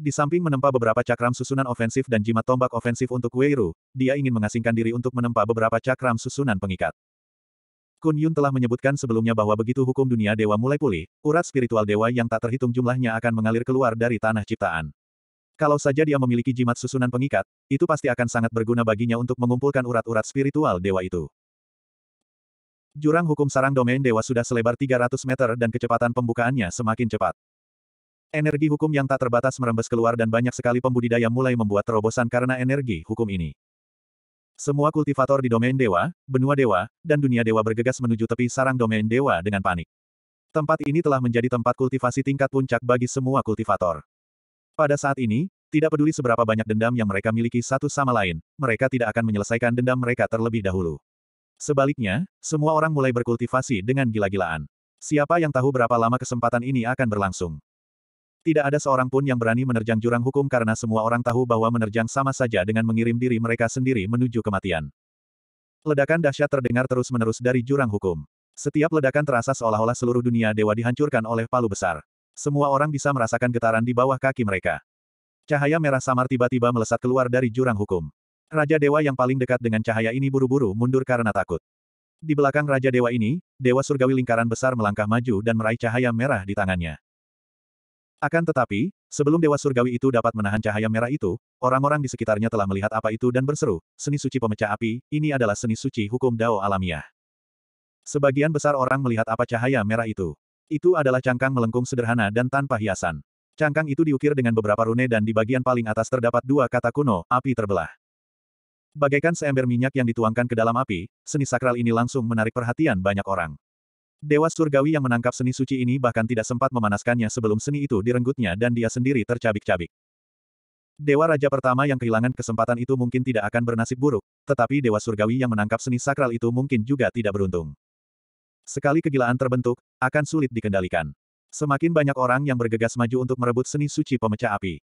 Di samping menempa beberapa cakram susunan ofensif dan jimat tombak ofensif untuk Weiru, dia ingin mengasingkan diri untuk menempa beberapa cakram susunan pengikat. Kun Yun telah menyebutkan sebelumnya bahwa begitu hukum dunia dewa mulai pulih, urat spiritual dewa yang tak terhitung jumlahnya akan mengalir keluar dari tanah ciptaan. Kalau saja dia memiliki jimat susunan pengikat, itu pasti akan sangat berguna baginya untuk mengumpulkan urat-urat spiritual dewa itu. Jurang hukum sarang domain dewa sudah selebar 300 meter dan kecepatan pembukaannya semakin cepat. Energi hukum yang tak terbatas merembes keluar dan banyak sekali pembudidaya mulai membuat terobosan karena energi hukum ini. Semua kultivator di domain dewa, benua dewa, dan dunia dewa bergegas menuju tepi sarang domain dewa dengan panik. Tempat ini telah menjadi tempat kultivasi tingkat puncak bagi semua kultivator. Pada saat ini, tidak peduli seberapa banyak dendam yang mereka miliki satu sama lain, mereka tidak akan menyelesaikan dendam mereka terlebih dahulu. Sebaliknya, semua orang mulai berkultivasi dengan gila-gilaan. Siapa yang tahu berapa lama kesempatan ini akan berlangsung? Tidak ada seorang pun yang berani menerjang jurang hukum karena semua orang tahu bahwa menerjang sama saja dengan mengirim diri mereka sendiri menuju kematian. Ledakan dahsyat terdengar terus-menerus dari jurang hukum. Setiap ledakan terasa seolah-olah seluruh dunia dewa dihancurkan oleh palu besar. Semua orang bisa merasakan getaran di bawah kaki mereka. Cahaya merah samar tiba-tiba melesat keluar dari jurang hukum. Raja Dewa yang paling dekat dengan cahaya ini buru-buru mundur karena takut. Di belakang Raja Dewa ini, Dewa Surgawi Lingkaran Besar melangkah maju dan meraih cahaya merah di tangannya. Akan tetapi, sebelum Dewa Surgawi itu dapat menahan cahaya merah itu, orang-orang di sekitarnya telah melihat apa itu dan berseru, seni suci pemecah api, ini adalah seni suci hukum Dao alamiah. Sebagian besar orang melihat apa cahaya merah itu. Itu adalah cangkang melengkung sederhana dan tanpa hiasan. Cangkang itu diukir dengan beberapa rune dan di bagian paling atas terdapat dua kata kuno, api terbelah. Bagaikan seember minyak yang dituangkan ke dalam api, seni sakral ini langsung menarik perhatian banyak orang. Dewa surgawi yang menangkap seni suci ini bahkan tidak sempat memanaskannya sebelum seni itu direnggutnya dan dia sendiri tercabik-cabik. Dewa Raja pertama yang kehilangan kesempatan itu mungkin tidak akan bernasib buruk, tetapi Dewa Surgawi yang menangkap seni sakral itu mungkin juga tidak beruntung. Sekali kegilaan terbentuk, akan sulit dikendalikan. Semakin banyak orang yang bergegas maju untuk merebut seni suci pemecah api.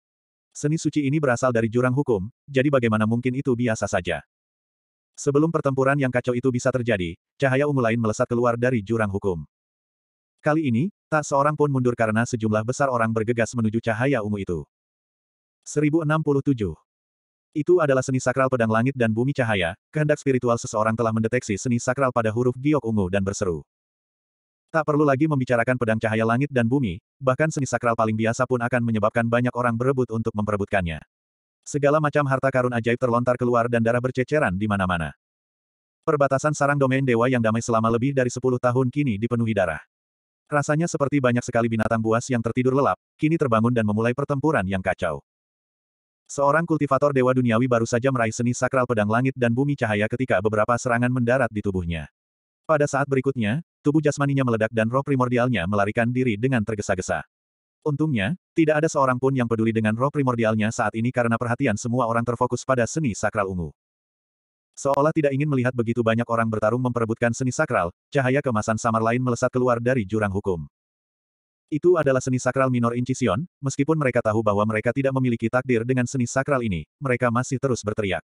Seni suci ini berasal dari jurang hukum, jadi bagaimana mungkin itu biasa saja. Sebelum pertempuran yang kacau itu bisa terjadi, cahaya ungu lain melesat keluar dari jurang hukum. Kali ini, tak seorang pun mundur karena sejumlah besar orang bergegas menuju cahaya ungu itu. 1067 itu adalah seni sakral pedang langit dan bumi cahaya, kehendak spiritual seseorang telah mendeteksi seni sakral pada huruf giok ungu dan berseru. Tak perlu lagi membicarakan pedang cahaya langit dan bumi, bahkan seni sakral paling biasa pun akan menyebabkan banyak orang berebut untuk memperebutkannya. Segala macam harta karun ajaib terlontar keluar dan darah berceceran di mana-mana. Perbatasan sarang domain dewa yang damai selama lebih dari 10 tahun kini dipenuhi darah. Rasanya seperti banyak sekali binatang buas yang tertidur lelap, kini terbangun dan memulai pertempuran yang kacau. Seorang kultivator dewa duniawi baru saja meraih seni sakral pedang langit dan bumi cahaya ketika beberapa serangan mendarat di tubuhnya. Pada saat berikutnya, tubuh jasmaninya meledak dan roh primordialnya melarikan diri dengan tergesa-gesa. Untungnya, tidak ada seorang pun yang peduli dengan roh primordialnya saat ini karena perhatian semua orang terfokus pada seni sakral ungu. Seolah tidak ingin melihat begitu banyak orang bertarung memperebutkan seni sakral, cahaya kemasan samar lain melesat keluar dari jurang hukum. Itu adalah seni sakral minor incision, meskipun mereka tahu bahwa mereka tidak memiliki takdir dengan seni sakral ini, mereka masih terus berteriak.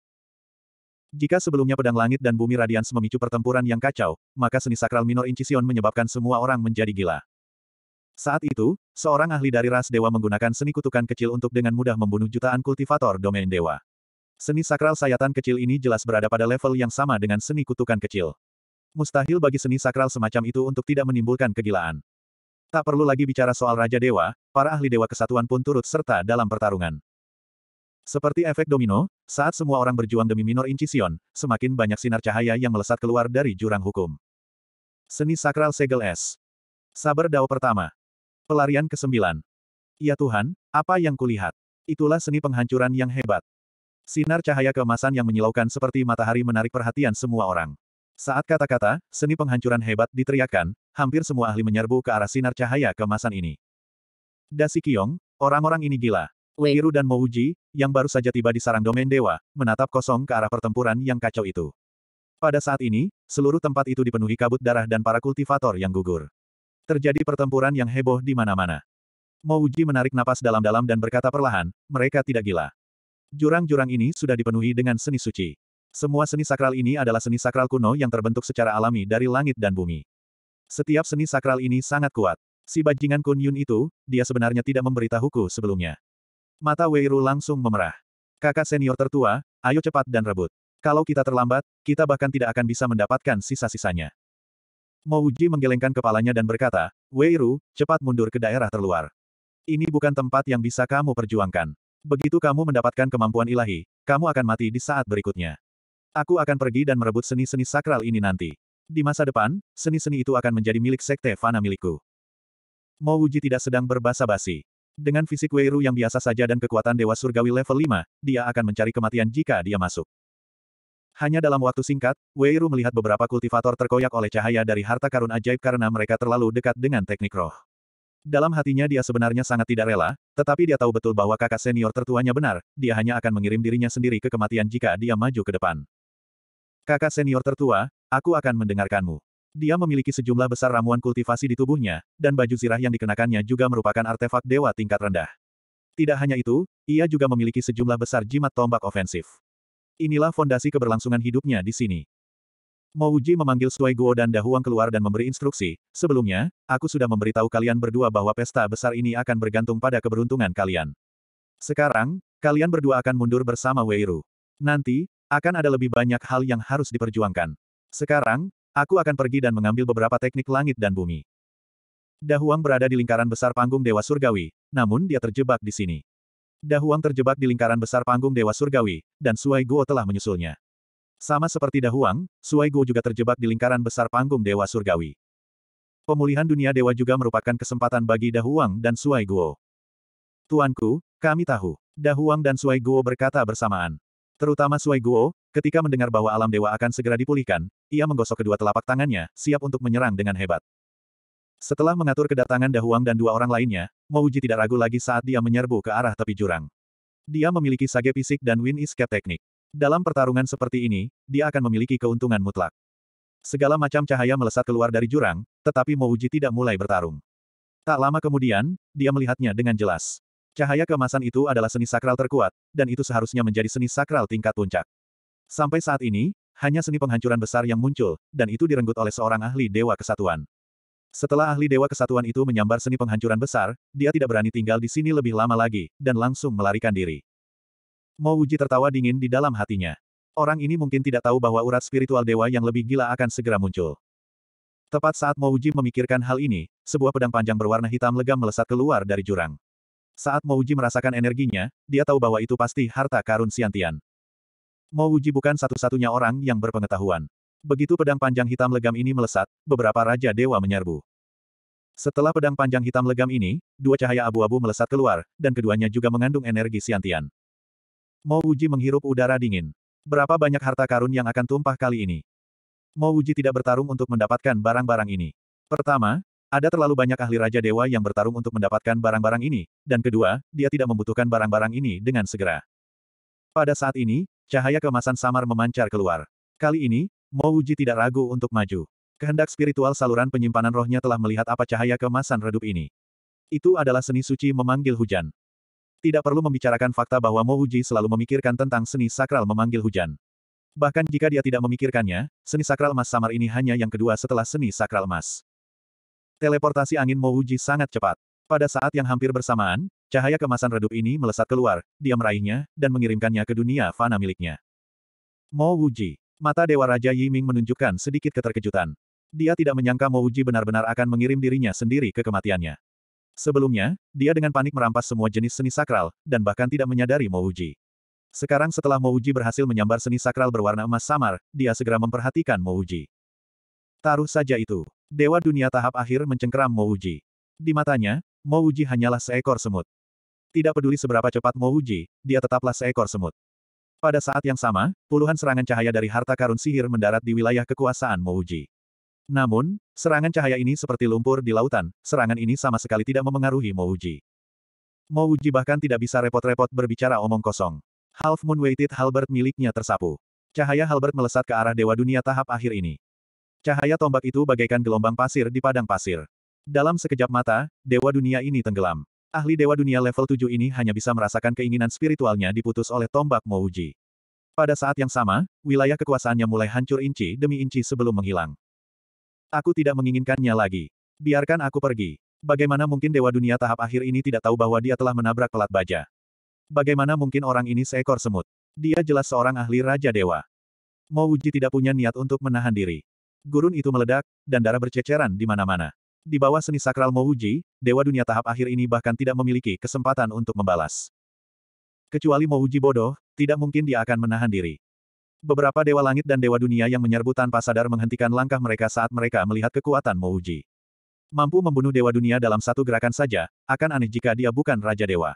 Jika sebelumnya pedang langit dan bumi radians memicu pertempuran yang kacau, maka seni sakral minor incision menyebabkan semua orang menjadi gila. Saat itu, seorang ahli dari ras dewa menggunakan seni kutukan kecil untuk dengan mudah membunuh jutaan kultivator domain dewa. Seni sakral sayatan kecil ini jelas berada pada level yang sama dengan seni kutukan kecil. Mustahil bagi seni sakral semacam itu untuk tidak menimbulkan kegilaan. Tak perlu lagi bicara soal Raja Dewa, para ahli Dewa Kesatuan pun turut serta dalam pertarungan. Seperti efek domino, saat semua orang berjuang demi minor incision, semakin banyak sinar cahaya yang melesat keluar dari jurang hukum. Seni Sakral Segel S. Saber Dao pertama. Pelarian ke-9. Ya Tuhan, apa yang kulihat? Itulah seni penghancuran yang hebat. Sinar cahaya kemasan yang menyilaukan seperti matahari menarik perhatian semua orang. Saat kata-kata, seni penghancuran hebat diteriakkan, hampir semua ahli menyerbu ke arah sinar cahaya kemasan ini. Dasikyong, orang-orang ini gila. Wiru dan Mouji, yang baru saja tiba di sarang domain dewa, menatap kosong ke arah pertempuran yang kacau itu. Pada saat ini, seluruh tempat itu dipenuhi kabut darah dan para kultivator yang gugur. Terjadi pertempuran yang heboh di mana-mana. Mouji menarik napas dalam-dalam dan berkata perlahan, mereka tidak gila. Jurang-jurang ini sudah dipenuhi dengan seni suci. Semua seni sakral ini adalah seni sakral kuno yang terbentuk secara alami dari langit dan bumi. Setiap seni sakral ini sangat kuat. Si bajingan Kun Yun itu, dia sebenarnya tidak memberitahuku sebelumnya. Mata Weiru langsung memerah. Kakak senior tertua, ayo cepat dan rebut. Kalau kita terlambat, kita bahkan tidak akan bisa mendapatkan sisa-sisanya. Mo Uji menggelengkan kepalanya dan berkata, Wei Ru, cepat mundur ke daerah terluar. Ini bukan tempat yang bisa kamu perjuangkan. Begitu kamu mendapatkan kemampuan ilahi, kamu akan mati di saat berikutnya. Aku akan pergi dan merebut seni-seni sakral ini nanti. Di masa depan, seni-seni itu akan menjadi milik sekte fana milikku. Mo Uji tidak sedang berbasa-basi. Dengan fisik Weiru yang biasa saja dan kekuatan Dewa Surgawi level 5, dia akan mencari kematian jika dia masuk. Hanya dalam waktu singkat, Wei Ru melihat beberapa kultivator terkoyak oleh cahaya dari harta karun ajaib karena mereka terlalu dekat dengan teknik roh. Dalam hatinya dia sebenarnya sangat tidak rela, tetapi dia tahu betul bahwa kakak senior tertuanya benar, dia hanya akan mengirim dirinya sendiri ke kematian jika dia maju ke depan. Kakak senior tertua, aku akan mendengarkanmu. Dia memiliki sejumlah besar ramuan kultivasi di tubuhnya, dan baju zirah yang dikenakannya juga merupakan artefak dewa tingkat rendah. Tidak hanya itu, ia juga memiliki sejumlah besar jimat tombak ofensif. Inilah fondasi keberlangsungan hidupnya di sini. Mouji memanggil Sui Guo dan Dahuang keluar dan memberi instruksi, sebelumnya, aku sudah memberitahu kalian berdua bahwa pesta besar ini akan bergantung pada keberuntungan kalian. Sekarang, kalian berdua akan mundur bersama Weiru. Nanti, akan ada lebih banyak hal yang harus diperjuangkan. Sekarang, aku akan pergi dan mengambil beberapa teknik langit dan bumi. Dahuang berada di lingkaran besar panggung Dewa Surgawi, namun dia terjebak di sini. Dahuang terjebak di lingkaran besar panggung Dewa Surgawi, dan Suai Guo telah menyusulnya. Sama seperti Dahuang, Suai Guo juga terjebak di lingkaran besar panggung Dewa Surgawi. Pemulihan dunia dewa juga merupakan kesempatan bagi Dahuang dan Suai Guo. Tuanku, kami tahu. Dahuang dan Suai Guo berkata bersamaan. Terutama Suai Guo, ketika mendengar bahwa alam dewa akan segera dipulihkan, ia menggosok kedua telapak tangannya, siap untuk menyerang dengan hebat. Setelah mengatur kedatangan Dahuang dan dua orang lainnya, Mouji tidak ragu lagi saat dia menyerbu ke arah tepi jurang. Dia memiliki sage fisik dan win escape teknik. Dalam pertarungan seperti ini, dia akan memiliki keuntungan mutlak. Segala macam cahaya melesat keluar dari jurang, tetapi Mouji tidak mulai bertarung. Tak lama kemudian, dia melihatnya dengan jelas. Cahaya kemasan itu adalah seni sakral terkuat, dan itu seharusnya menjadi seni sakral tingkat puncak. Sampai saat ini, hanya seni penghancuran besar yang muncul, dan itu direnggut oleh seorang ahli Dewa Kesatuan. Setelah ahli Dewa Kesatuan itu menyambar seni penghancuran besar, dia tidak berani tinggal di sini lebih lama lagi, dan langsung melarikan diri. Mo Uji tertawa dingin di dalam hatinya. Orang ini mungkin tidak tahu bahwa urat spiritual dewa yang lebih gila akan segera muncul. Tepat saat Mo Uji memikirkan hal ini, sebuah pedang panjang berwarna hitam legam melesat keluar dari jurang. Saat Mo Uji merasakan energinya, dia tahu bahwa itu pasti harta karun Siantian. Mo Uji bukan satu-satunya orang yang berpengetahuan. Begitu pedang panjang hitam legam ini melesat, beberapa Raja Dewa menyerbu. Setelah pedang panjang hitam legam ini, dua cahaya abu-abu melesat keluar, dan keduanya juga mengandung energi siantian. Mo Wuji menghirup udara dingin. Berapa banyak harta karun yang akan tumpah kali ini? Mo Wuji tidak bertarung untuk mendapatkan barang-barang ini. Pertama, ada terlalu banyak ahli Raja Dewa yang bertarung untuk mendapatkan barang-barang ini, dan kedua, dia tidak membutuhkan barang-barang ini dengan segera. Pada saat ini, cahaya kemasan samar memancar keluar. Kali ini, Mo Uji tidak ragu untuk maju. Kehendak spiritual saluran penyimpanan rohnya telah melihat apa cahaya kemasan redup ini. Itu adalah seni suci memanggil hujan. Tidak perlu membicarakan fakta bahwa Mo Uji selalu memikirkan tentang seni sakral memanggil hujan. Bahkan jika dia tidak memikirkannya, seni sakral emas samar ini hanya yang kedua setelah seni sakral emas. Teleportasi angin Mo Uji sangat cepat. Pada saat yang hampir bersamaan, cahaya kemasan redup ini melesat keluar, dia meraihnya, dan mengirimkannya ke dunia fana miliknya. Mo Wuji. Mata Dewa Raja Yiming menunjukkan sedikit keterkejutan. Dia tidak menyangka Mo Uji benar-benar akan mengirim dirinya sendiri ke kematiannya. Sebelumnya, dia dengan panik merampas semua jenis seni sakral, dan bahkan tidak menyadari Mo Uji. Sekarang setelah Mo Uji berhasil menyambar seni sakral berwarna emas samar, dia segera memperhatikan Mo Uji. Taruh saja itu. Dewa dunia tahap akhir mencengkeram Mo Uji. Di matanya, Mo Uji hanyalah seekor semut. Tidak peduli seberapa cepat Mo Uji, dia tetaplah seekor semut. Pada saat yang sama, puluhan serangan cahaya dari harta karun sihir mendarat di wilayah kekuasaan Mouji. Namun, serangan cahaya ini seperti lumpur di lautan, serangan ini sama sekali tidak memengaruhi Mouji. Mouji bahkan tidak bisa repot-repot berbicara omong kosong. Half Moon Weighted Halbert miliknya tersapu. Cahaya halbert melesat ke arah Dewa Dunia tahap akhir ini. Cahaya tombak itu bagaikan gelombang pasir di padang pasir. Dalam sekejap mata, Dewa Dunia ini tenggelam. Ahli Dewa Dunia level 7 ini hanya bisa merasakan keinginan spiritualnya diputus oleh tombak Mouji. Pada saat yang sama, wilayah kekuasaannya mulai hancur inci demi inci sebelum menghilang. Aku tidak menginginkannya lagi. Biarkan aku pergi. Bagaimana mungkin Dewa Dunia tahap akhir ini tidak tahu bahwa dia telah menabrak pelat baja? Bagaimana mungkin orang ini seekor semut? Dia jelas seorang ahli Raja Dewa. Mouji tidak punya niat untuk menahan diri. Gurun itu meledak, dan darah berceceran di mana-mana. Di bawah seni sakral Mouji, Dewa Dunia tahap akhir ini bahkan tidak memiliki kesempatan untuk membalas. Kecuali Mouji bodoh, tidak mungkin dia akan menahan diri. Beberapa Dewa Langit dan Dewa Dunia yang menyerbu tanpa sadar menghentikan langkah mereka saat mereka melihat kekuatan Mouji. Mampu membunuh Dewa Dunia dalam satu gerakan saja, akan aneh jika dia bukan Raja Dewa.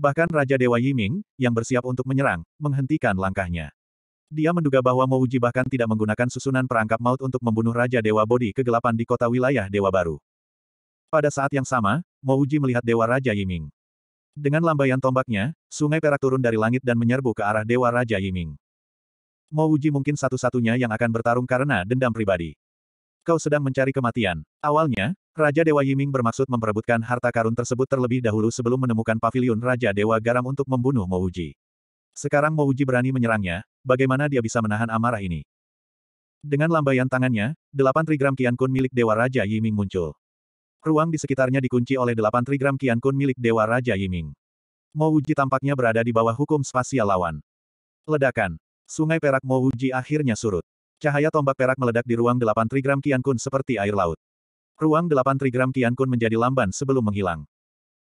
Bahkan Raja Dewa Yiming, yang bersiap untuk menyerang, menghentikan langkahnya. Dia menduga bahwa Mouji bahkan tidak menggunakan susunan perangkap maut untuk membunuh Raja Dewa Bodi kegelapan di kota wilayah Dewa Baru. Pada saat yang sama, Mouji melihat Dewa Raja Yiming. Dengan lambaian tombaknya, sungai perak turun dari langit dan menyerbu ke arah Dewa Raja Yiming. Mouji mungkin satu-satunya yang akan bertarung karena dendam pribadi. Kau sedang mencari kematian. Awalnya, Raja Dewa Yiming bermaksud memperebutkan harta karun tersebut terlebih dahulu sebelum menemukan pavilion Raja Dewa Garam untuk membunuh Mouji. Sekarang Mouji berani menyerangnya, bagaimana dia bisa menahan amarah ini. Dengan lambaian tangannya, delapan trigram kian Kun milik Dewa Raja Yiming muncul. Ruang di sekitarnya dikunci oleh delapan trigram kian Kun milik Dewa Raja Yiming. Mo Wuji tampaknya berada di bawah hukum spasial lawan. Ledakan. Sungai perak Mo Wuji akhirnya surut. Cahaya tombak perak meledak di ruang delapan trigram kian Kun seperti air laut. Ruang delapan trigram kian Kun menjadi lamban sebelum menghilang.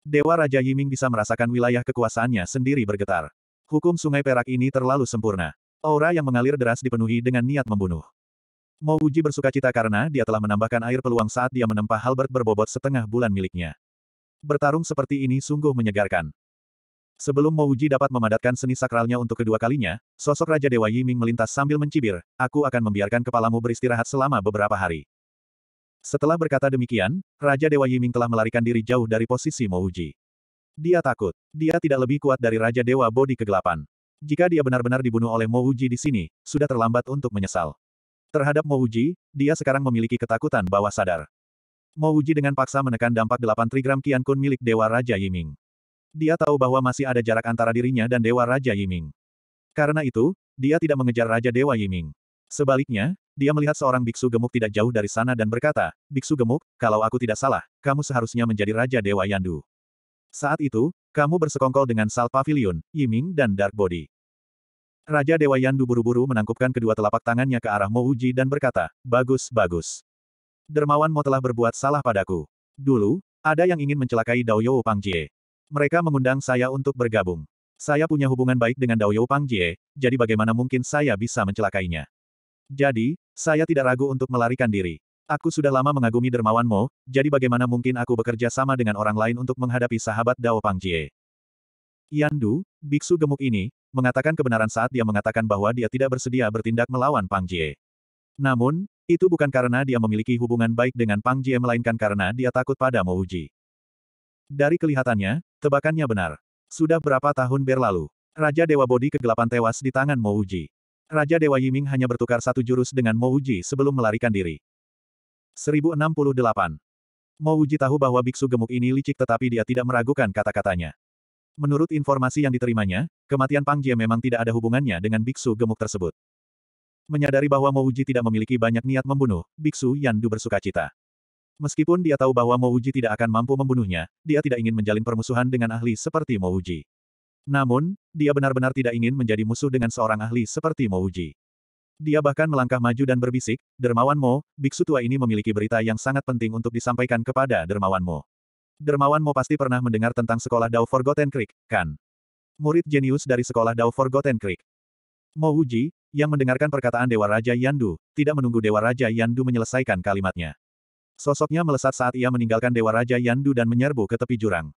Dewa Raja Yiming bisa merasakan wilayah kekuasaannya sendiri bergetar. Hukum sungai perak ini terlalu sempurna. Aura yang mengalir deras dipenuhi dengan niat membunuh. Mo Uji bersuka cita karena dia telah menambahkan air peluang saat dia menempa Halbert berbobot setengah bulan miliknya. Bertarung seperti ini sungguh menyegarkan. Sebelum Mo Uji dapat memadatkan seni sakralnya untuk kedua kalinya, sosok Raja Dewa Yiming melintas sambil mencibir, aku akan membiarkan kepalamu beristirahat selama beberapa hari. Setelah berkata demikian, Raja Dewa Yiming telah melarikan diri jauh dari posisi Mo Uji. Dia takut. Dia tidak lebih kuat dari Raja Dewa Bodi Kegelapan. Jika dia benar-benar dibunuh oleh Mo Uji di sini, sudah terlambat untuk menyesal. Terhadap Mo Uji, dia sekarang memiliki ketakutan bawah sadar. Mo Uji dengan paksa menekan dampak 8 trigram Kian Kun milik Dewa Raja Yiming. Dia tahu bahwa masih ada jarak antara dirinya dan Dewa Raja Yiming. Karena itu, dia tidak mengejar Raja Dewa Yiming. Sebaliknya, dia melihat seorang biksu gemuk tidak jauh dari sana dan berkata, Biksu gemuk, kalau aku tidak salah, kamu seharusnya menjadi Raja Dewa Yandu. Saat itu, kamu bersekongkol dengan Sal Pavilion, Yiming dan Dark Body. Raja Dewa Yandu buru-buru menangkupkan kedua telapak tangannya ke arah Mo Uji dan berkata, Bagus, bagus. Dermawan Mo telah berbuat salah padaku. Dulu, ada yang ingin mencelakai Dao Pang Pangjie. Mereka mengundang saya untuk bergabung. Saya punya hubungan baik dengan Dao Pang Pangjie, jadi bagaimana mungkin saya bisa mencelakainya? Jadi, saya tidak ragu untuk melarikan diri. Aku sudah lama mengagumi dermawan Mo, jadi bagaimana mungkin aku bekerja sama dengan orang lain untuk menghadapi sahabat Dao Pang Jie? Du, biksu gemuk ini, mengatakan kebenaran saat dia mengatakan bahwa dia tidak bersedia bertindak melawan Pang Namun, itu bukan karena dia memiliki hubungan baik dengan Pang melainkan karena dia takut pada Mo Uji. Dari kelihatannya, tebakannya benar. Sudah berapa tahun berlalu, Raja Dewa Bodi kegelapan tewas di tangan Mo Uji. Raja Dewa Yiming hanya bertukar satu jurus dengan Mo Uji sebelum melarikan diri. 1068. Mouji tahu bahwa biksu gemuk ini licik tetapi dia tidak meragukan kata-katanya. Menurut informasi yang diterimanya, kematian Pang Jie memang tidak ada hubungannya dengan biksu gemuk tersebut. Menyadari bahwa Mouji tidak memiliki banyak niat membunuh, biksu Yan Du bersuka cita. Meskipun dia tahu bahwa Mouji tidak akan mampu membunuhnya, dia tidak ingin menjalin permusuhan dengan ahli seperti Mouji. Namun, dia benar-benar tidak ingin menjadi musuh dengan seorang ahli seperti Mouji. Dia bahkan melangkah maju dan berbisik, Dermawan Mo, biksu tua ini memiliki berita yang sangat penting untuk disampaikan kepada Dermawan Mo. Dermawan Mo pasti pernah mendengar tentang sekolah Dao Forgotten Creek, kan? Murid jenius dari sekolah Dao Forgotten Creek. Mo Wuji, yang mendengarkan perkataan Dewa Raja Yandu, tidak menunggu Dewa Raja Yandu menyelesaikan kalimatnya. Sosoknya melesat saat ia meninggalkan Dewa Raja Yandu dan menyerbu ke tepi jurang.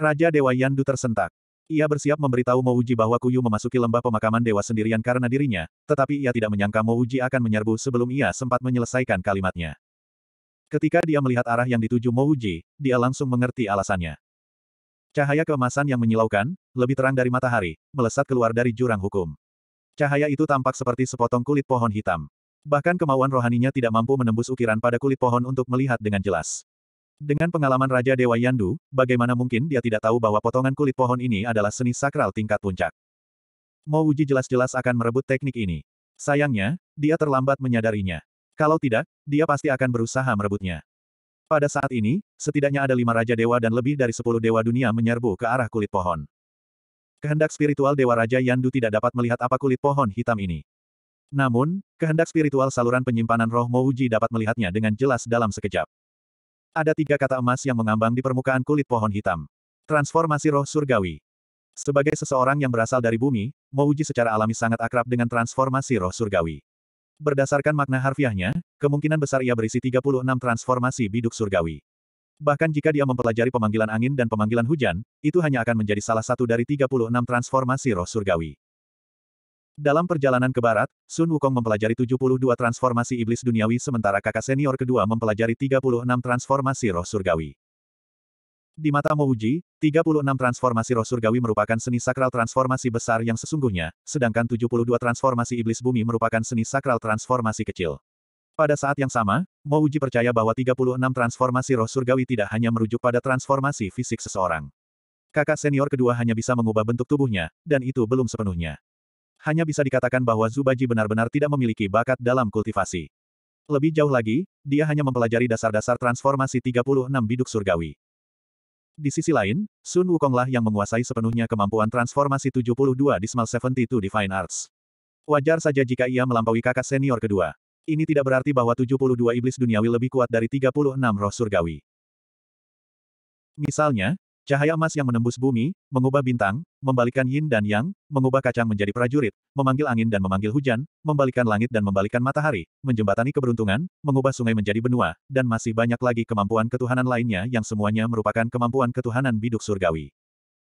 Raja Dewa Yandu tersentak. Ia bersiap memberitahu Mouji bahwa Kuyu memasuki lembah pemakaman dewa sendirian karena dirinya, tetapi ia tidak menyangka Mouji akan menyerbu sebelum ia sempat menyelesaikan kalimatnya. Ketika dia melihat arah yang dituju Mouji, dia langsung mengerti alasannya. Cahaya keemasan yang menyilaukan, lebih terang dari matahari, melesat keluar dari jurang hukum. Cahaya itu tampak seperti sepotong kulit pohon hitam. Bahkan kemauan rohaninya tidak mampu menembus ukiran pada kulit pohon untuk melihat dengan jelas. Dengan pengalaman Raja Dewa Yandu, bagaimana mungkin dia tidak tahu bahwa potongan kulit pohon ini adalah seni sakral tingkat puncak. Mo Uji jelas-jelas akan merebut teknik ini. Sayangnya, dia terlambat menyadarinya. Kalau tidak, dia pasti akan berusaha merebutnya. Pada saat ini, setidaknya ada lima Raja Dewa dan lebih dari sepuluh Dewa Dunia menyerbu ke arah kulit pohon. Kehendak spiritual Dewa Raja Yandu tidak dapat melihat apa kulit pohon hitam ini. Namun, kehendak spiritual saluran penyimpanan roh Mouji dapat melihatnya dengan jelas dalam sekejap. Ada tiga kata emas yang mengambang di permukaan kulit pohon hitam. Transformasi roh surgawi. Sebagai seseorang yang berasal dari bumi, Mouji secara alami sangat akrab dengan transformasi roh surgawi. Berdasarkan makna harfiahnya, kemungkinan besar ia berisi 36 transformasi biduk surgawi. Bahkan jika dia mempelajari pemanggilan angin dan pemanggilan hujan, itu hanya akan menjadi salah satu dari 36 transformasi roh surgawi. Dalam perjalanan ke barat, Sun Wukong mempelajari 72 transformasi iblis duniawi sementara kakak senior kedua mempelajari 36 transformasi roh surgawi. Di mata Mouji, 36 transformasi roh surgawi merupakan seni sakral transformasi besar yang sesungguhnya, sedangkan 72 transformasi iblis bumi merupakan seni sakral transformasi kecil. Pada saat yang sama, Mouji percaya bahwa 36 transformasi roh surgawi tidak hanya merujuk pada transformasi fisik seseorang. Kakak senior kedua hanya bisa mengubah bentuk tubuhnya, dan itu belum sepenuhnya hanya bisa dikatakan bahwa Zubaji benar-benar tidak memiliki bakat dalam kultivasi. Lebih jauh lagi, dia hanya mempelajari dasar-dasar transformasi 36 biduk surgawi. Di sisi lain, Sun Wukonglah yang menguasai sepenuhnya kemampuan transformasi 72 Dismal 72 Divine Arts. Wajar saja jika ia melampaui kakak senior kedua. Ini tidak berarti bahwa 72 iblis duniawi lebih kuat dari 36 roh surgawi. Misalnya, Cahaya emas yang menembus bumi, mengubah bintang, membalikan yin dan yang, mengubah kacang menjadi prajurit, memanggil angin dan memanggil hujan, membalikan langit dan membalikan matahari, menjembatani keberuntungan, mengubah sungai menjadi benua, dan masih banyak lagi kemampuan ketuhanan lainnya yang semuanya merupakan kemampuan ketuhanan biduk surgawi.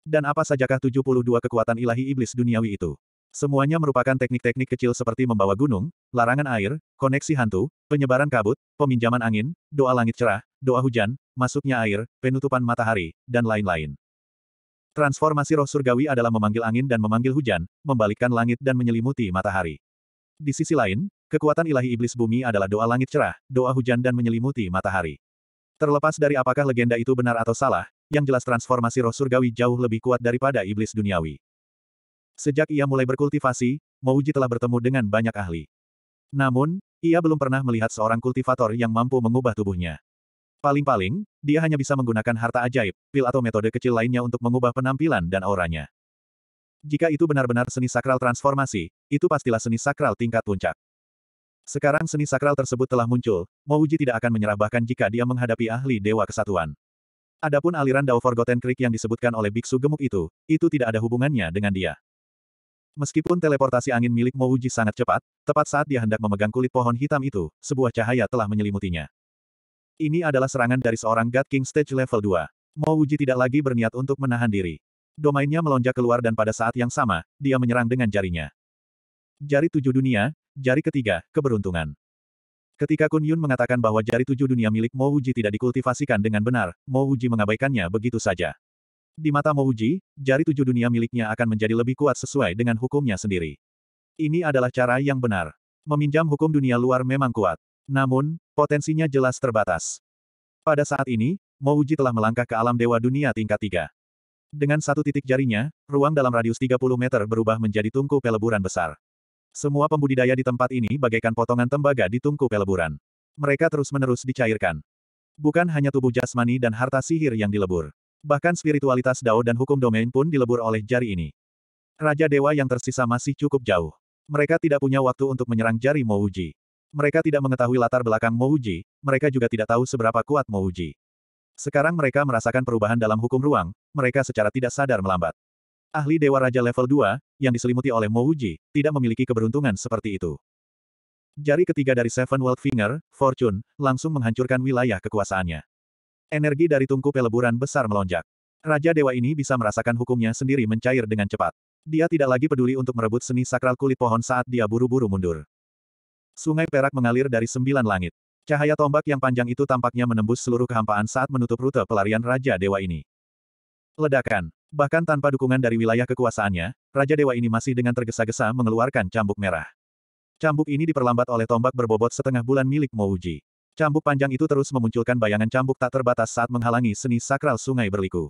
Dan apa sajakah 72 kekuatan ilahi iblis duniawi itu? Semuanya merupakan teknik-teknik kecil seperti membawa gunung, larangan air, koneksi hantu, penyebaran kabut, peminjaman angin, doa langit cerah, doa hujan, masuknya air, penutupan matahari, dan lain-lain. Transformasi roh surgawi adalah memanggil angin dan memanggil hujan, membalikkan langit dan menyelimuti matahari. Di sisi lain, kekuatan ilahi iblis bumi adalah doa langit cerah, doa hujan dan menyelimuti matahari. Terlepas dari apakah legenda itu benar atau salah, yang jelas transformasi roh surgawi jauh lebih kuat daripada iblis duniawi. Sejak ia mulai berkultivasi, Mouji telah bertemu dengan banyak ahli. Namun, ia belum pernah melihat seorang kultivator yang mampu mengubah tubuhnya. Paling-paling, dia hanya bisa menggunakan harta ajaib, pil atau metode kecil lainnya untuk mengubah penampilan dan auranya. Jika itu benar-benar seni sakral transformasi, itu pastilah seni sakral tingkat puncak. Sekarang seni sakral tersebut telah muncul, Mouji tidak akan menyerah bahkan jika dia menghadapi ahli Dewa Kesatuan. Adapun aliran Dao Forgotten Creek yang disebutkan oleh biksu gemuk itu, itu tidak ada hubungannya dengan dia. Meskipun teleportasi angin milik Mouji sangat cepat, tepat saat dia hendak memegang kulit pohon hitam itu, sebuah cahaya telah menyelimutinya. Ini adalah serangan dari seorang God King Stage level 2. Mo Wuji tidak lagi berniat untuk menahan diri. Domainnya melonjak keluar dan pada saat yang sama, dia menyerang dengan jarinya. Jari tujuh dunia, jari ketiga, keberuntungan. Ketika Kun Yun mengatakan bahwa jari tujuh dunia milik Mo Wuji tidak dikultivasikan dengan benar, Mo Wuji mengabaikannya begitu saja. Di mata Mo Wuji, jari tujuh dunia miliknya akan menjadi lebih kuat sesuai dengan hukumnya sendiri. Ini adalah cara yang benar. Meminjam hukum dunia luar memang kuat. Namun, potensinya jelas terbatas. Pada saat ini, Mouji telah melangkah ke alam dewa dunia tingkat tiga. Dengan satu titik jarinya, ruang dalam radius 30 meter berubah menjadi tungku peleburan besar. Semua pembudidaya di tempat ini bagaikan potongan tembaga di tungku peleburan. Mereka terus-menerus dicairkan. Bukan hanya tubuh jasmani dan harta sihir yang dilebur. Bahkan spiritualitas Dao dan hukum domain pun dilebur oleh jari ini. Raja Dewa yang tersisa masih cukup jauh. Mereka tidak punya waktu untuk menyerang jari Mouji. Mereka tidak mengetahui latar belakang Mouji, mereka juga tidak tahu seberapa kuat Mouji. Sekarang mereka merasakan perubahan dalam hukum ruang, mereka secara tidak sadar melambat. Ahli Dewa Raja level 2, yang diselimuti oleh Mouji, tidak memiliki keberuntungan seperti itu. Jari ketiga dari Seven World Finger, Fortune, langsung menghancurkan wilayah kekuasaannya. Energi dari tungku peleburan besar melonjak. Raja Dewa ini bisa merasakan hukumnya sendiri mencair dengan cepat. Dia tidak lagi peduli untuk merebut seni sakral kulit pohon saat dia buru-buru mundur. Sungai perak mengalir dari sembilan langit. Cahaya tombak yang panjang itu tampaknya menembus seluruh kehampaan saat menutup rute pelarian Raja Dewa ini. Ledakan. Bahkan tanpa dukungan dari wilayah kekuasaannya, Raja Dewa ini masih dengan tergesa-gesa mengeluarkan cambuk merah. Cambuk ini diperlambat oleh tombak berbobot setengah bulan milik Mouji. Cambuk panjang itu terus memunculkan bayangan cambuk tak terbatas saat menghalangi seni sakral sungai berliku.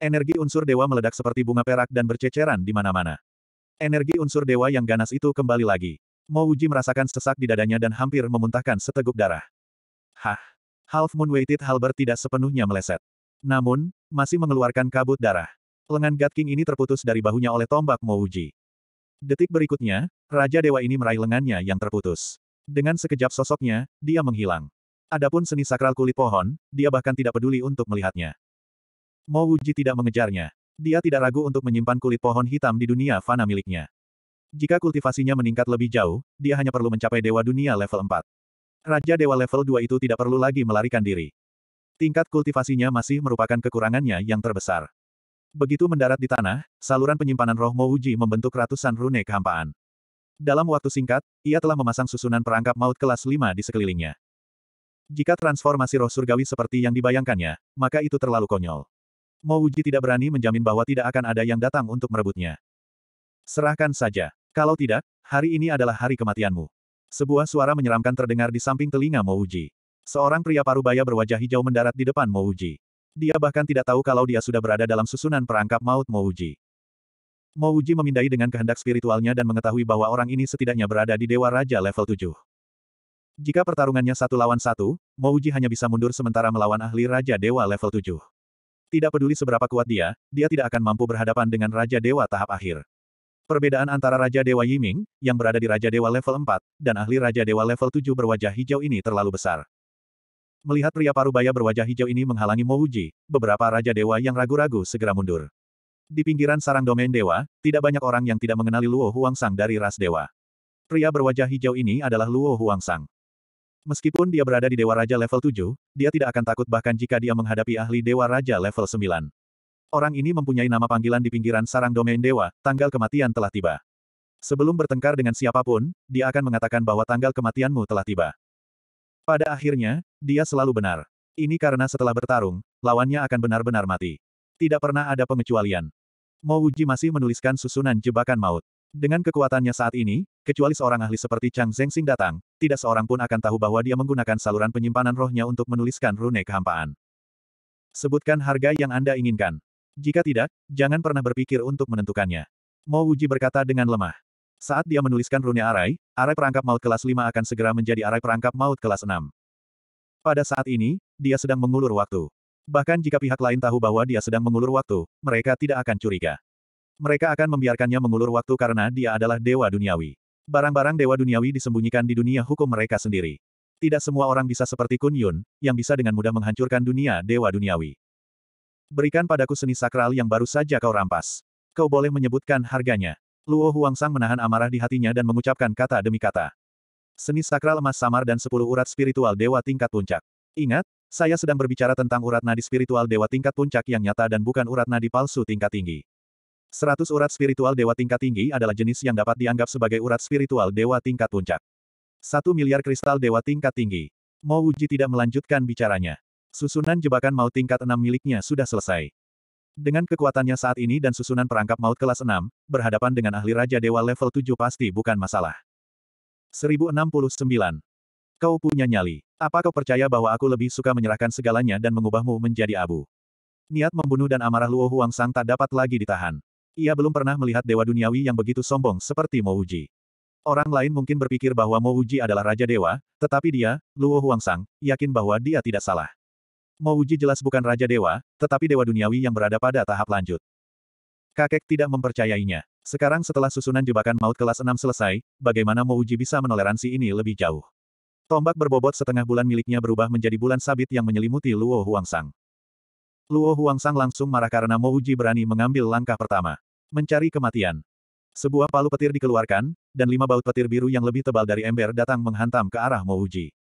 Energi unsur dewa meledak seperti bunga perak dan berceceran di mana-mana. Energi unsur dewa yang ganas itu kembali lagi. Mo Uji merasakan sesak di dadanya dan hampir memuntahkan seteguk darah. Hah! Half Moon Weighted Halberd tidak sepenuhnya meleset. Namun, masih mengeluarkan kabut darah. Lengan God King ini terputus dari bahunya oleh tombak Mo Uji. Detik berikutnya, Raja Dewa ini meraih lengannya yang terputus. Dengan sekejap sosoknya, dia menghilang. Adapun seni sakral kulit pohon, dia bahkan tidak peduli untuk melihatnya. Mo Wuji tidak mengejarnya. Dia tidak ragu untuk menyimpan kulit pohon hitam di dunia fana miliknya. Jika kultivasinya meningkat lebih jauh, dia hanya perlu mencapai Dewa Dunia level 4. Raja Dewa level 2 itu tidak perlu lagi melarikan diri. Tingkat kultivasinya masih merupakan kekurangannya yang terbesar. Begitu mendarat di tanah, saluran penyimpanan roh Mouji membentuk ratusan rune kehampaan. Dalam waktu singkat, ia telah memasang susunan perangkap maut kelas 5 di sekelilingnya. Jika transformasi roh surgawi seperti yang dibayangkannya, maka itu terlalu konyol. Mouji tidak berani menjamin bahwa tidak akan ada yang datang untuk merebutnya. Serahkan saja. Kalau tidak, hari ini adalah hari kematianmu. Sebuah suara menyeramkan terdengar di samping telinga Mouji. Seorang pria parubaya berwajah hijau mendarat di depan Mouji. Dia bahkan tidak tahu kalau dia sudah berada dalam susunan perangkap maut Mouji. Mouji memindai dengan kehendak spiritualnya dan mengetahui bahwa orang ini setidaknya berada di Dewa Raja level 7. Jika pertarungannya satu lawan satu, Mouji hanya bisa mundur sementara melawan ahli Raja Dewa level 7. Tidak peduli seberapa kuat dia, dia tidak akan mampu berhadapan dengan Raja Dewa tahap akhir. Perbedaan antara Raja Dewa Yiming, yang berada di Raja Dewa level 4, dan ahli Raja Dewa level 7 berwajah hijau ini terlalu besar. Melihat pria parubaya berwajah hijau ini menghalangi Mo Wuji, beberapa Raja Dewa yang ragu-ragu segera mundur. Di pinggiran sarang domain dewa, tidak banyak orang yang tidak mengenali Luo Huang Sang dari ras dewa. Pria berwajah hijau ini adalah Luo Huang Sang. Meskipun dia berada di Dewa Raja level 7, dia tidak akan takut bahkan jika dia menghadapi ahli Dewa Raja level 9. Orang ini mempunyai nama panggilan di pinggiran sarang domain dewa, tanggal kematian telah tiba. Sebelum bertengkar dengan siapapun, dia akan mengatakan bahwa tanggal kematianmu telah tiba. Pada akhirnya, dia selalu benar. Ini karena setelah bertarung, lawannya akan benar-benar mati. Tidak pernah ada pengecualian. Mo Mouji masih menuliskan susunan jebakan maut. Dengan kekuatannya saat ini, kecuali seorang ahli seperti Chang Zhengxing datang, tidak seorang pun akan tahu bahwa dia menggunakan saluran penyimpanan rohnya untuk menuliskan rune kehampaan. Sebutkan harga yang Anda inginkan. Jika tidak, jangan pernah berpikir untuk menentukannya. Mo Wuji berkata dengan lemah. Saat dia menuliskan rune arai, arai perangkap maut kelas 5 akan segera menjadi arai perangkap maut kelas 6. Pada saat ini, dia sedang mengulur waktu. Bahkan jika pihak lain tahu bahwa dia sedang mengulur waktu, mereka tidak akan curiga. Mereka akan membiarkannya mengulur waktu karena dia adalah dewa duniawi. Barang-barang dewa duniawi disembunyikan di dunia hukum mereka sendiri. Tidak semua orang bisa seperti Kun Yun, yang bisa dengan mudah menghancurkan dunia dewa duniawi. Berikan padaku seni sakral yang baru saja kau rampas. Kau boleh menyebutkan harganya. Luo Huang Sang menahan amarah di hatinya dan mengucapkan kata demi kata. Seni sakral emas samar dan sepuluh urat spiritual dewa tingkat puncak. Ingat, saya sedang berbicara tentang urat nadi spiritual dewa tingkat puncak yang nyata dan bukan urat nadi palsu tingkat tinggi. Seratus urat spiritual dewa tingkat tinggi adalah jenis yang dapat dianggap sebagai urat spiritual dewa tingkat puncak. Satu miliar kristal dewa tingkat tinggi. Mo Wuji tidak melanjutkan bicaranya. Susunan jebakan maut tingkat 6 miliknya sudah selesai. Dengan kekuatannya saat ini dan susunan perangkap maut kelas 6, berhadapan dengan ahli Raja Dewa level 7 pasti bukan masalah. 1069. Kau punya nyali. Apa kau percaya bahwa aku lebih suka menyerahkan segalanya dan mengubahmu menjadi abu? Niat membunuh dan amarah Luo Huang Sang tak dapat lagi ditahan. Ia belum pernah melihat dewa duniawi yang begitu sombong seperti Mo Uji. Orang lain mungkin berpikir bahwa Mo Uji adalah Raja Dewa, tetapi dia, Luo Huang Sang, yakin bahwa dia tidak salah. Mouji jelas bukan Raja Dewa, tetapi Dewa Duniawi yang berada pada tahap lanjut. Kakek tidak mempercayainya. Sekarang setelah susunan jebakan maut kelas 6 selesai, bagaimana Mouji bisa menoleransi ini lebih jauh? Tombak berbobot setengah bulan miliknya berubah menjadi bulan sabit yang menyelimuti Luo Huang Sang. Luo Huang Sang langsung marah karena Mouji berani mengambil langkah pertama. Mencari kematian. Sebuah palu petir dikeluarkan, dan lima baut petir biru yang lebih tebal dari ember datang menghantam ke arah Mouji.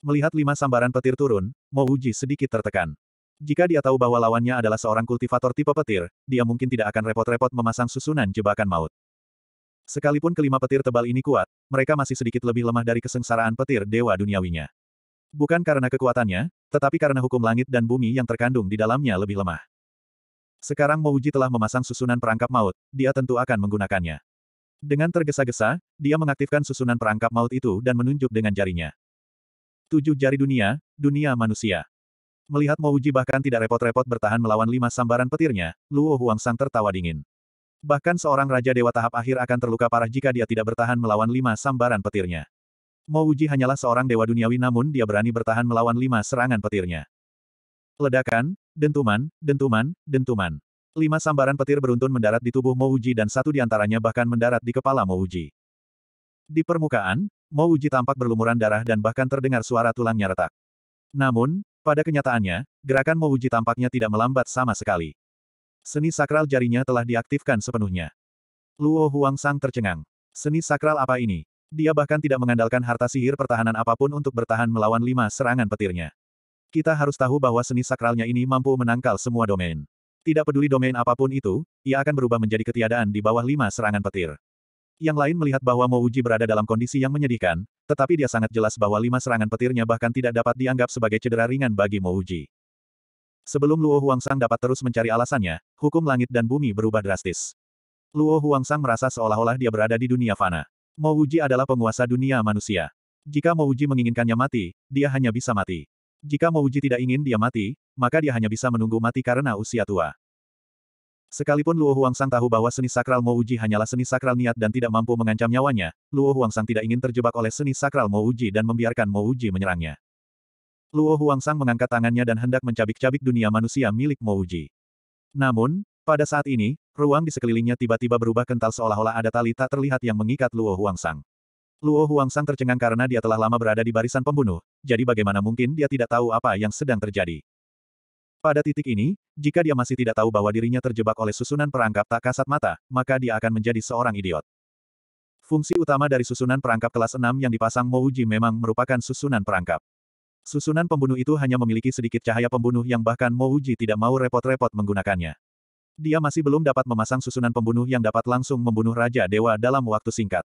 Melihat lima sambaran petir turun, Mo Uji sedikit tertekan. Jika dia tahu bahwa lawannya adalah seorang kultivator tipe petir, dia mungkin tidak akan repot-repot memasang susunan jebakan maut. Sekalipun kelima petir tebal ini kuat, mereka masih sedikit lebih lemah dari kesengsaraan petir dewa duniawinya. Bukan karena kekuatannya, tetapi karena hukum langit dan bumi yang terkandung di dalamnya lebih lemah. Sekarang Mouji telah memasang susunan perangkap maut, dia tentu akan menggunakannya. Dengan tergesa-gesa, dia mengaktifkan susunan perangkap maut itu dan menunjuk dengan jarinya. Tujuh jari dunia, dunia manusia. Melihat Mouji bahkan tidak repot-repot bertahan melawan lima sambaran petirnya, Luo Sang tertawa dingin. Bahkan seorang Raja Dewa tahap akhir akan terluka parah jika dia tidak bertahan melawan lima sambaran petirnya. Mouji hanyalah seorang dewa duniawi namun dia berani bertahan melawan lima serangan petirnya. Ledakan, dentuman, dentuman, dentuman. Lima sambaran petir beruntun mendarat di tubuh Mouji dan satu di antaranya bahkan mendarat di kepala Mouji. Di permukaan, Mo Uji tampak berlumuran darah dan bahkan terdengar suara tulangnya retak. Namun, pada kenyataannya, gerakan Mo Uji tampaknya tidak melambat sama sekali. Seni sakral jarinya telah diaktifkan sepenuhnya. Luo Huang Sang tercengang. Seni sakral apa ini? Dia bahkan tidak mengandalkan harta sihir pertahanan apapun untuk bertahan melawan lima serangan petirnya. Kita harus tahu bahwa seni sakralnya ini mampu menangkal semua domain. Tidak peduli domain apapun itu, ia akan berubah menjadi ketiadaan di bawah lima serangan petir. Yang lain melihat bahwa Mouji berada dalam kondisi yang menyedihkan, tetapi dia sangat jelas bahwa lima serangan petirnya bahkan tidak dapat dianggap sebagai cedera ringan bagi Mouji. Sebelum Luo Huang Sang dapat terus mencari alasannya, hukum langit dan bumi berubah drastis. Luo Huang Sang merasa seolah-olah dia berada di dunia fana. Mouji adalah penguasa dunia manusia. Jika Mouji menginginkannya mati, dia hanya bisa mati. Jika Mouji tidak ingin dia mati, maka dia hanya bisa menunggu mati karena usia tua. Sekalipun Luo Huang Sang tahu bahwa seni sakral Mo Uji hanyalah seni sakral niat dan tidak mampu mengancam nyawanya, Luo Huang Sang tidak ingin terjebak oleh seni sakral Mo Uji dan membiarkan Mo Uji menyerangnya. Luo Huang Sang mengangkat tangannya dan hendak mencabik-cabik dunia manusia milik Mo Uji. Namun, pada saat ini, ruang di sekelilingnya tiba-tiba berubah kental seolah-olah ada tali tak terlihat yang mengikat Luo Huang Sang. Luo Huang Sang tercengang karena dia telah lama berada di barisan pembunuh, jadi bagaimana mungkin dia tidak tahu apa yang sedang terjadi. Pada titik ini, jika dia masih tidak tahu bahwa dirinya terjebak oleh susunan perangkap tak kasat mata, maka dia akan menjadi seorang idiot. Fungsi utama dari susunan perangkap kelas 6 yang dipasang Mouji memang merupakan susunan perangkap. Susunan pembunuh itu hanya memiliki sedikit cahaya pembunuh yang bahkan Mouji tidak mau repot-repot menggunakannya. Dia masih belum dapat memasang susunan pembunuh yang dapat langsung membunuh Raja Dewa dalam waktu singkat.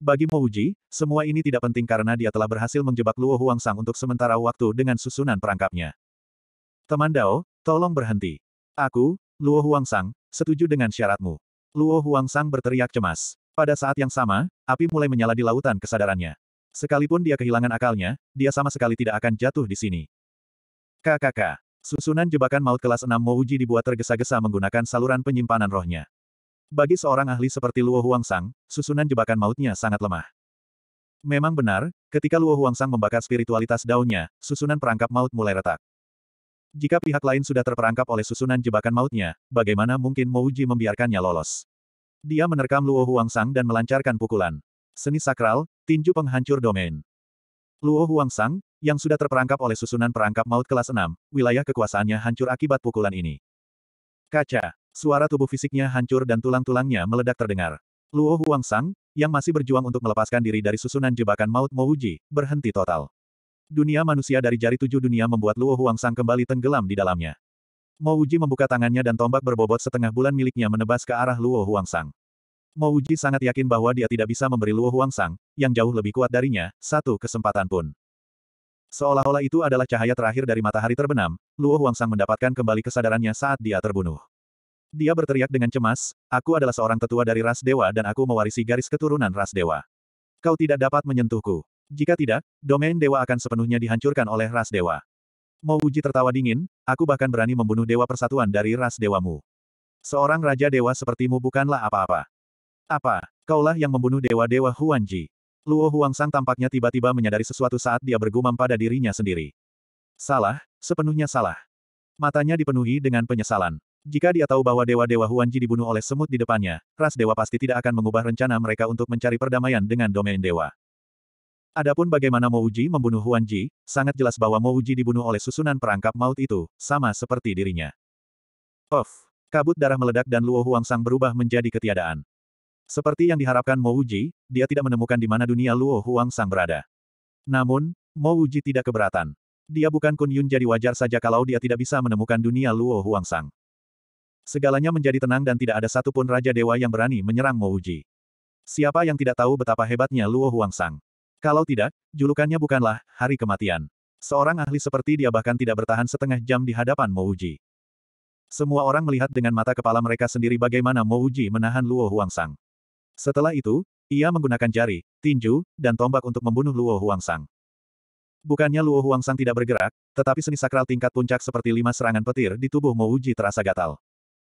Bagi Mouji, semua ini tidak penting karena dia telah berhasil menjebak Luo Huang Sang untuk sementara waktu dengan susunan perangkapnya. Teman Dao, tolong berhenti. Aku, Luo Huang Sang, setuju dengan syaratmu. Luo Huang Sang berteriak cemas. Pada saat yang sama, api mulai menyala di lautan kesadarannya. Sekalipun dia kehilangan akalnya, dia sama sekali tidak akan jatuh di sini. KKK. Susunan jebakan maut kelas 6 Uji dibuat tergesa-gesa menggunakan saluran penyimpanan rohnya. Bagi seorang ahli seperti Luo Huang Sang, susunan jebakan mautnya sangat lemah. Memang benar, ketika Luo Huang Sang membakar spiritualitas daunnya, susunan perangkap maut mulai retak. Jika pihak lain sudah terperangkap oleh susunan jebakan mautnya, bagaimana mungkin Mouji membiarkannya lolos? Dia menerkam Luo Sang dan melancarkan pukulan. Seni sakral, tinju penghancur domain. Luo Sang, yang sudah terperangkap oleh susunan perangkap maut kelas 6, wilayah kekuasaannya hancur akibat pukulan ini. Kaca, suara tubuh fisiknya hancur dan tulang-tulangnya meledak terdengar. Luo Sang, yang masih berjuang untuk melepaskan diri dari susunan jebakan maut Mouji, berhenti total. Dunia manusia dari jari tujuh dunia membuat Luo Huang Sang kembali tenggelam di dalamnya. Mo Uji membuka tangannya dan tombak berbobot setengah bulan miliknya menebas ke arah Luo Huang Sang. Mo Uji sangat yakin bahwa dia tidak bisa memberi Luo Huang Sang, yang jauh lebih kuat darinya, satu kesempatan pun. Seolah-olah itu adalah cahaya terakhir dari matahari terbenam, Luo Huang Sang mendapatkan kembali kesadarannya saat dia terbunuh. Dia berteriak dengan cemas, aku adalah seorang tetua dari ras dewa dan aku mewarisi garis keturunan ras dewa. Kau tidak dapat menyentuhku. Jika tidak, domain dewa akan sepenuhnya dihancurkan oleh ras dewa. Mau Uji tertawa dingin, aku bahkan berani membunuh dewa persatuan dari ras dewamu. Seorang raja dewa sepertimu bukanlah apa-apa. Apa? Kaulah yang membunuh dewa-dewa Huanji. Luo Huang Sang tampaknya tiba-tiba menyadari sesuatu saat dia bergumam pada dirinya sendiri. Salah, sepenuhnya salah. Matanya dipenuhi dengan penyesalan. Jika dia tahu bahwa dewa-dewa Huanji dibunuh oleh semut di depannya, ras dewa pasti tidak akan mengubah rencana mereka untuk mencari perdamaian dengan domain dewa. Adapun bagaimana Mouji membunuh Huan Ji, sangat jelas bahwa Mouji dibunuh oleh susunan perangkap maut itu, sama seperti dirinya. Off. Kabut darah meledak dan Luo Huang Sang berubah menjadi ketiadaan. Seperti yang diharapkan Mouji, dia tidak menemukan di mana dunia Luo Huang Sang berada. Namun, Mouji tidak keberatan. Dia bukan Kun Yun jadi wajar saja kalau dia tidak bisa menemukan dunia Luo Huang Sang. Segalanya menjadi tenang dan tidak ada satupun Raja Dewa yang berani menyerang Mouji. Siapa yang tidak tahu betapa hebatnya Luo Huang Sang? Kalau tidak, julukannya bukanlah hari kematian. Seorang ahli seperti dia bahkan tidak bertahan setengah jam di hadapan Mouji. Semua orang melihat dengan mata kepala mereka sendiri bagaimana Mouji menahan Luo Huang Sang. Setelah itu, ia menggunakan jari, tinju, dan tombak untuk membunuh Luo Huang Sang. Bukannya Luo Huang Sang tidak bergerak, tetapi seni sakral tingkat puncak seperti lima serangan petir di tubuh Mouji terasa gatal.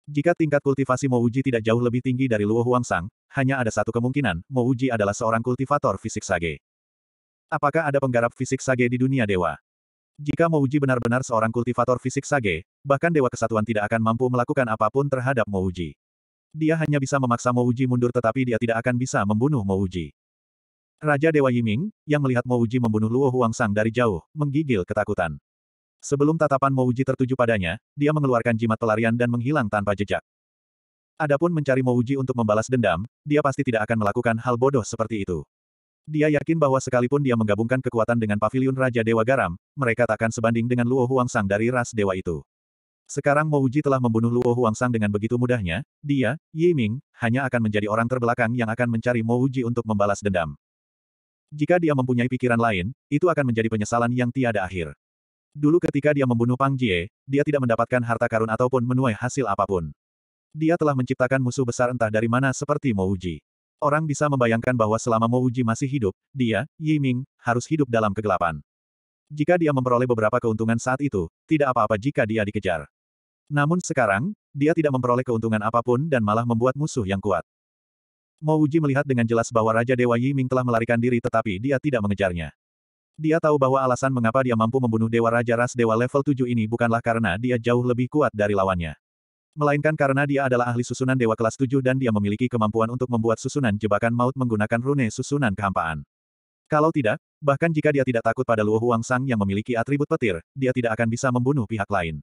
Jika tingkat kultivasi Mouji tidak jauh lebih tinggi dari Luo Huang Sang, hanya ada satu kemungkinan, Mouji adalah seorang kultivator fisik sage. Apakah ada penggarap fisik sage di dunia dewa? Jika Mouji benar-benar seorang kultivator fisik sage, bahkan Dewa Kesatuan tidak akan mampu melakukan apapun terhadap Mouji. Dia hanya bisa memaksa Mouji mundur tetapi dia tidak akan bisa membunuh Mouji. Raja Dewa Yiming, yang melihat Mouji membunuh Luo Huang Sang dari jauh, menggigil ketakutan. Sebelum tatapan Mouji tertuju padanya, dia mengeluarkan jimat pelarian dan menghilang tanpa jejak. Adapun mencari Mouji untuk membalas dendam, dia pasti tidak akan melakukan hal bodoh seperti itu. Dia yakin bahwa sekalipun dia menggabungkan kekuatan dengan pavilion Raja Dewa Garam, mereka takkan sebanding dengan Luo Sang dari ras dewa itu. Sekarang Mo Uji telah membunuh Luo Sang dengan begitu mudahnya, dia, Yiming, hanya akan menjadi orang terbelakang yang akan mencari Mo Uji untuk membalas dendam. Jika dia mempunyai pikiran lain, itu akan menjadi penyesalan yang tiada akhir. Dulu ketika dia membunuh Pang Jie, dia tidak mendapatkan harta karun ataupun menuai hasil apapun. Dia telah menciptakan musuh besar entah dari mana seperti Mo Uji. Orang bisa membayangkan bahwa selama Mo Uji masih hidup, dia, Yi Ming, harus hidup dalam kegelapan. Jika dia memperoleh beberapa keuntungan saat itu, tidak apa-apa jika dia dikejar. Namun sekarang, dia tidak memperoleh keuntungan apapun dan malah membuat musuh yang kuat. Mo Uji melihat dengan jelas bahwa Raja Dewa Yi Ming telah melarikan diri tetapi dia tidak mengejarnya. Dia tahu bahwa alasan mengapa dia mampu membunuh Dewa Raja Ras Dewa level 7 ini bukanlah karena dia jauh lebih kuat dari lawannya. Melainkan karena dia adalah ahli susunan dewa kelas 7 dan dia memiliki kemampuan untuk membuat susunan jebakan maut menggunakan rune susunan kehampaan. Kalau tidak, bahkan jika dia tidak takut pada Luo Huang Sang yang memiliki atribut petir, dia tidak akan bisa membunuh pihak lain.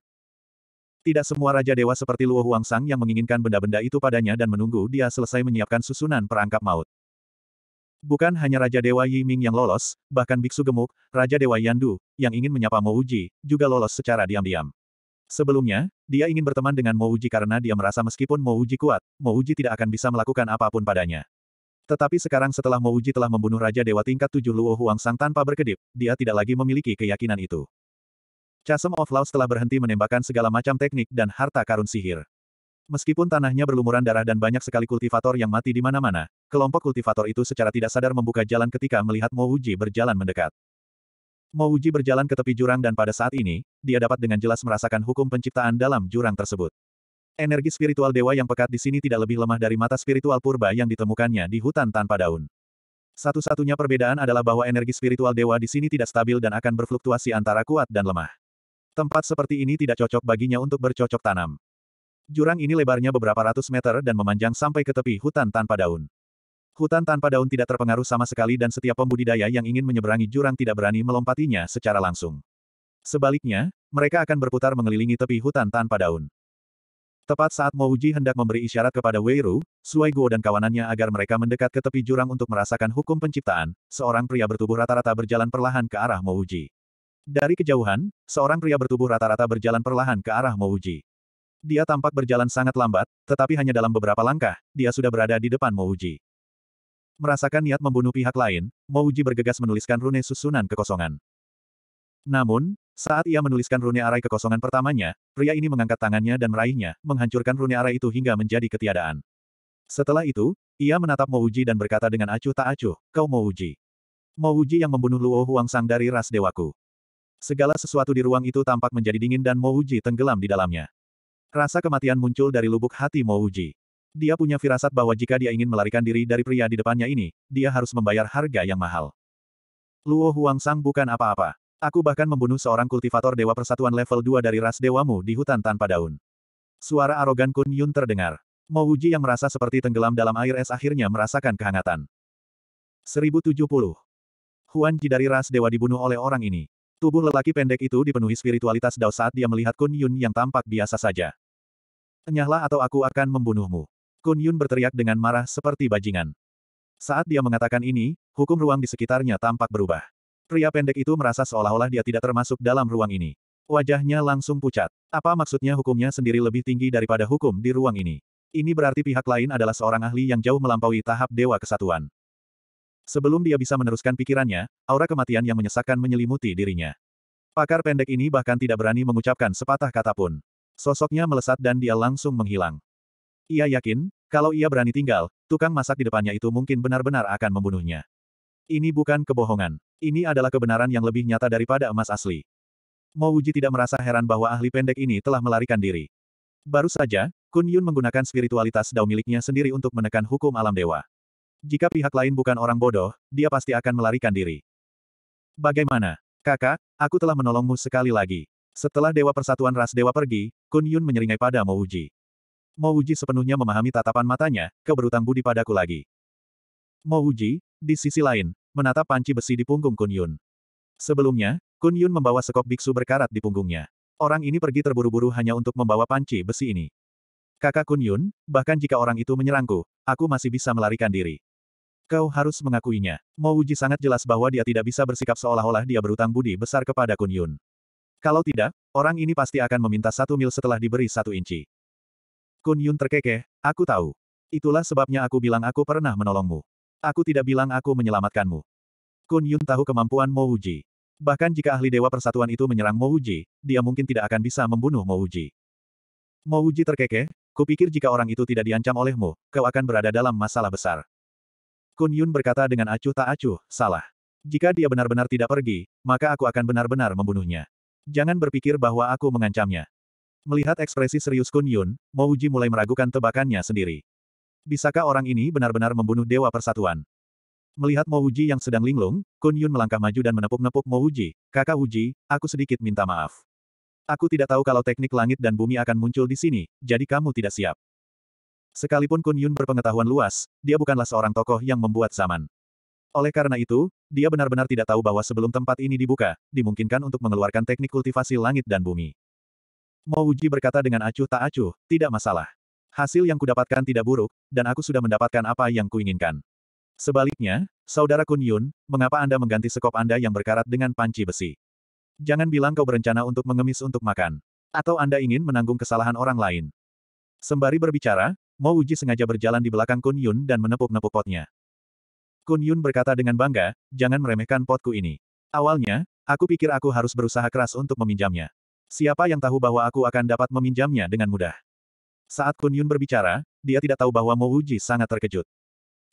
Tidak semua Raja Dewa seperti Luo Huang Sang yang menginginkan benda-benda itu padanya dan menunggu dia selesai menyiapkan susunan perangkap maut. Bukan hanya Raja Dewa Yiming yang lolos, bahkan Biksu Gemuk, Raja Dewa Yandu, yang ingin menyapa Mo juga lolos secara diam-diam. Sebelumnya, dia ingin berteman dengan Uji karena dia merasa meskipun Uji kuat, Uji tidak akan bisa melakukan apapun padanya. Tetapi sekarang setelah Uji telah membunuh Raja Dewa tingkat tujuh Luo Huang Sang tanpa berkedip, dia tidak lagi memiliki keyakinan itu. Chasm of Laos telah berhenti menembakkan segala macam teknik dan harta karun sihir. Meskipun tanahnya berlumuran darah dan banyak sekali kultivator yang mati di mana-mana, kelompok kultivator itu secara tidak sadar membuka jalan ketika melihat Uji berjalan mendekat. Mouji berjalan ke tepi jurang dan pada saat ini, dia dapat dengan jelas merasakan hukum penciptaan dalam jurang tersebut. Energi spiritual dewa yang pekat di sini tidak lebih lemah dari mata spiritual purba yang ditemukannya di hutan tanpa daun. Satu-satunya perbedaan adalah bahwa energi spiritual dewa di sini tidak stabil dan akan berfluktuasi antara kuat dan lemah. Tempat seperti ini tidak cocok baginya untuk bercocok tanam. Jurang ini lebarnya beberapa ratus meter dan memanjang sampai ke tepi hutan tanpa daun. Hutan tanpa daun tidak terpengaruh sama sekali dan setiap pembudidaya yang ingin menyeberangi jurang tidak berani melompatinya secara langsung. Sebaliknya, mereka akan berputar mengelilingi tepi hutan tanpa daun. Tepat saat Mouji hendak memberi isyarat kepada Weiru, Suai Guo dan kawanannya agar mereka mendekat ke tepi jurang untuk merasakan hukum penciptaan, seorang pria bertubuh rata-rata berjalan perlahan ke arah Mouji. Dari kejauhan, seorang pria bertubuh rata-rata berjalan perlahan ke arah Mouji. Dia tampak berjalan sangat lambat, tetapi hanya dalam beberapa langkah, dia sudah berada di depan Mouji. Merasakan niat membunuh pihak lain, Mouji bergegas menuliskan rune susunan kekosongan. Namun, saat ia menuliskan rune arai kekosongan pertamanya, pria ini mengangkat tangannya dan meraihnya, menghancurkan rune arai itu hingga menjadi ketiadaan. Setelah itu, ia menatap Mouji dan berkata dengan acuh tak acuh, kau Mouji. Mouji yang membunuh Luo Huang Sang dari ras dewaku. Segala sesuatu di ruang itu tampak menjadi dingin dan Mouji tenggelam di dalamnya. Rasa kematian muncul dari lubuk hati Mouji. Dia punya firasat bahwa jika dia ingin melarikan diri dari pria di depannya ini, dia harus membayar harga yang mahal. Luo Huang Sang bukan apa-apa. Aku bahkan membunuh seorang kultivator Dewa Persatuan level 2 dari ras dewamu di hutan tanpa daun. Suara arogan Kun Yun terdengar. Mo Wuji yang merasa seperti tenggelam dalam air es akhirnya merasakan kehangatan. 1070. Huan Ji dari ras dewa dibunuh oleh orang ini. Tubuh lelaki pendek itu dipenuhi spiritualitas Dao saat dia melihat Kun Yun yang tampak biasa saja. Enyahlah atau aku akan membunuhmu. Kun Yun berteriak dengan marah seperti bajingan. Saat dia mengatakan ini, hukum ruang di sekitarnya tampak berubah. Pria pendek itu merasa seolah-olah dia tidak termasuk dalam ruang ini. Wajahnya langsung pucat. Apa maksudnya hukumnya sendiri lebih tinggi daripada hukum di ruang ini? Ini berarti pihak lain adalah seorang ahli yang jauh melampaui tahap Dewa Kesatuan. Sebelum dia bisa meneruskan pikirannya, aura kematian yang menyesakkan menyelimuti dirinya. Pakar pendek ini bahkan tidak berani mengucapkan sepatah kata pun. Sosoknya melesat dan dia langsung menghilang. Ia yakin, kalau ia berani tinggal, tukang masak di depannya itu mungkin benar-benar akan membunuhnya. Ini bukan kebohongan. Ini adalah kebenaran yang lebih nyata daripada emas asli. Mo Wuji tidak merasa heran bahwa ahli pendek ini telah melarikan diri. Baru saja, Kun Yun menggunakan spiritualitas dao miliknya sendiri untuk menekan hukum alam dewa. Jika pihak lain bukan orang bodoh, dia pasti akan melarikan diri. Bagaimana? Kakak, aku telah menolongmu sekali lagi. Setelah Dewa Persatuan Ras Dewa pergi, Kun Yun menyeringai pada Mo Wuji. Mo Uji sepenuhnya memahami tatapan matanya, keberutang budi padaku lagi. Mo Uji, di sisi lain, menatap panci besi di punggung Kun Yun. Sebelumnya, Kun Yun membawa sekop biksu berkarat di punggungnya. Orang ini pergi terburu-buru hanya untuk membawa panci besi ini. Kakak Kun Yun, bahkan jika orang itu menyerangku, aku masih bisa melarikan diri. Kau harus mengakuinya. Mo Uji sangat jelas bahwa dia tidak bisa bersikap seolah-olah dia berutang budi besar kepada Kun Yun. Kalau tidak, orang ini pasti akan meminta satu mil setelah diberi satu inci. Kun Yun terkekeh, aku tahu. Itulah sebabnya aku bilang aku pernah menolongmu. Aku tidak bilang aku menyelamatkanmu. Kun Yun tahu kemampuan Mo Wuji. Bahkan jika ahli Dewa Persatuan itu menyerang Mo Wuji, dia mungkin tidak akan bisa membunuh Mo Wuji. Mo Wuji terkekeh, kupikir jika orang itu tidak diancam olehmu, kau akan berada dalam masalah besar. Kun Yun berkata dengan acuh tak acuh, salah. Jika dia benar-benar tidak pergi, maka aku akan benar-benar membunuhnya. Jangan berpikir bahwa aku mengancamnya. Melihat ekspresi serius Kun Yun, Mo Uji mulai meragukan tebakannya sendiri. Bisakah orang ini benar-benar membunuh Dewa Persatuan? Melihat Mo Uji yang sedang linglung, Kun Yun melangkah maju dan menepuk-nepuk Mo Uji, kakak Uji, aku sedikit minta maaf. Aku tidak tahu kalau teknik langit dan bumi akan muncul di sini, jadi kamu tidak siap. Sekalipun Kun Yun berpengetahuan luas, dia bukanlah seorang tokoh yang membuat zaman. Oleh karena itu, dia benar-benar tidak tahu bahwa sebelum tempat ini dibuka, dimungkinkan untuk mengeluarkan teknik kultivasi langit dan bumi. Mo Uji berkata dengan acuh tak acuh, tidak masalah. Hasil yang kudapatkan tidak buruk, dan aku sudah mendapatkan apa yang kuinginkan. Sebaliknya, Saudara Kun Yun, mengapa Anda mengganti sekop Anda yang berkarat dengan panci besi? Jangan bilang kau berencana untuk mengemis untuk makan. Atau Anda ingin menanggung kesalahan orang lain. Sembari berbicara, Mo Uji sengaja berjalan di belakang Kun Yun dan menepuk-nepuk potnya. Kun Yun berkata dengan bangga, jangan meremehkan potku ini. Awalnya, aku pikir aku harus berusaha keras untuk meminjamnya. Siapa yang tahu bahwa aku akan dapat meminjamnya dengan mudah? Saat Kun Yun berbicara, dia tidak tahu bahwa Mo Uji sangat terkejut.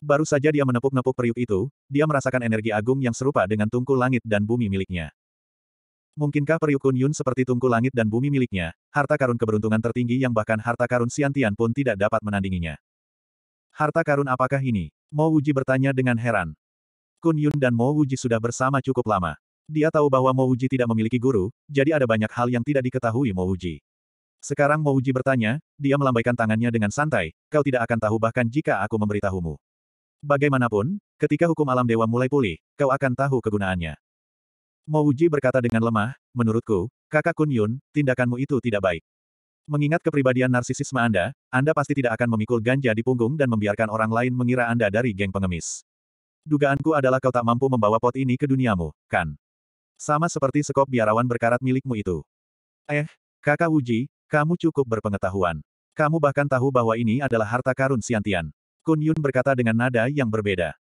Baru saja dia menepuk-nepuk periuk itu, dia merasakan energi agung yang serupa dengan tungku langit dan bumi miliknya. Mungkinkah periuk Kun Yun seperti tungku langit dan bumi miliknya, harta karun keberuntungan tertinggi yang bahkan harta karun Siantian pun tidak dapat menandinginya. Harta karun apakah ini? Mo Wuji bertanya dengan heran. Kun Yun dan Mo Wuji sudah bersama cukup lama. Dia tahu bahwa Mouji tidak memiliki guru, jadi ada banyak hal yang tidak diketahui Mouji. Sekarang Mouji bertanya, dia melambaikan tangannya dengan santai, kau tidak akan tahu bahkan jika aku memberitahumu. Bagaimanapun, ketika hukum alam dewa mulai pulih, kau akan tahu kegunaannya. Mouji berkata dengan lemah, menurutku, kakak Kun Yun, tindakanmu itu tidak baik. Mengingat kepribadian narsisisme Anda, Anda pasti tidak akan memikul ganja di punggung dan membiarkan orang lain mengira Anda dari geng pengemis. Dugaanku adalah kau tak mampu membawa pot ini ke duniamu, kan? Sama seperti sekop biarawan berkarat milikmu itu. Eh, kakak Wuji, kamu cukup berpengetahuan. Kamu bahkan tahu bahwa ini adalah harta karun Siantian. Kun Yun berkata dengan nada yang berbeda.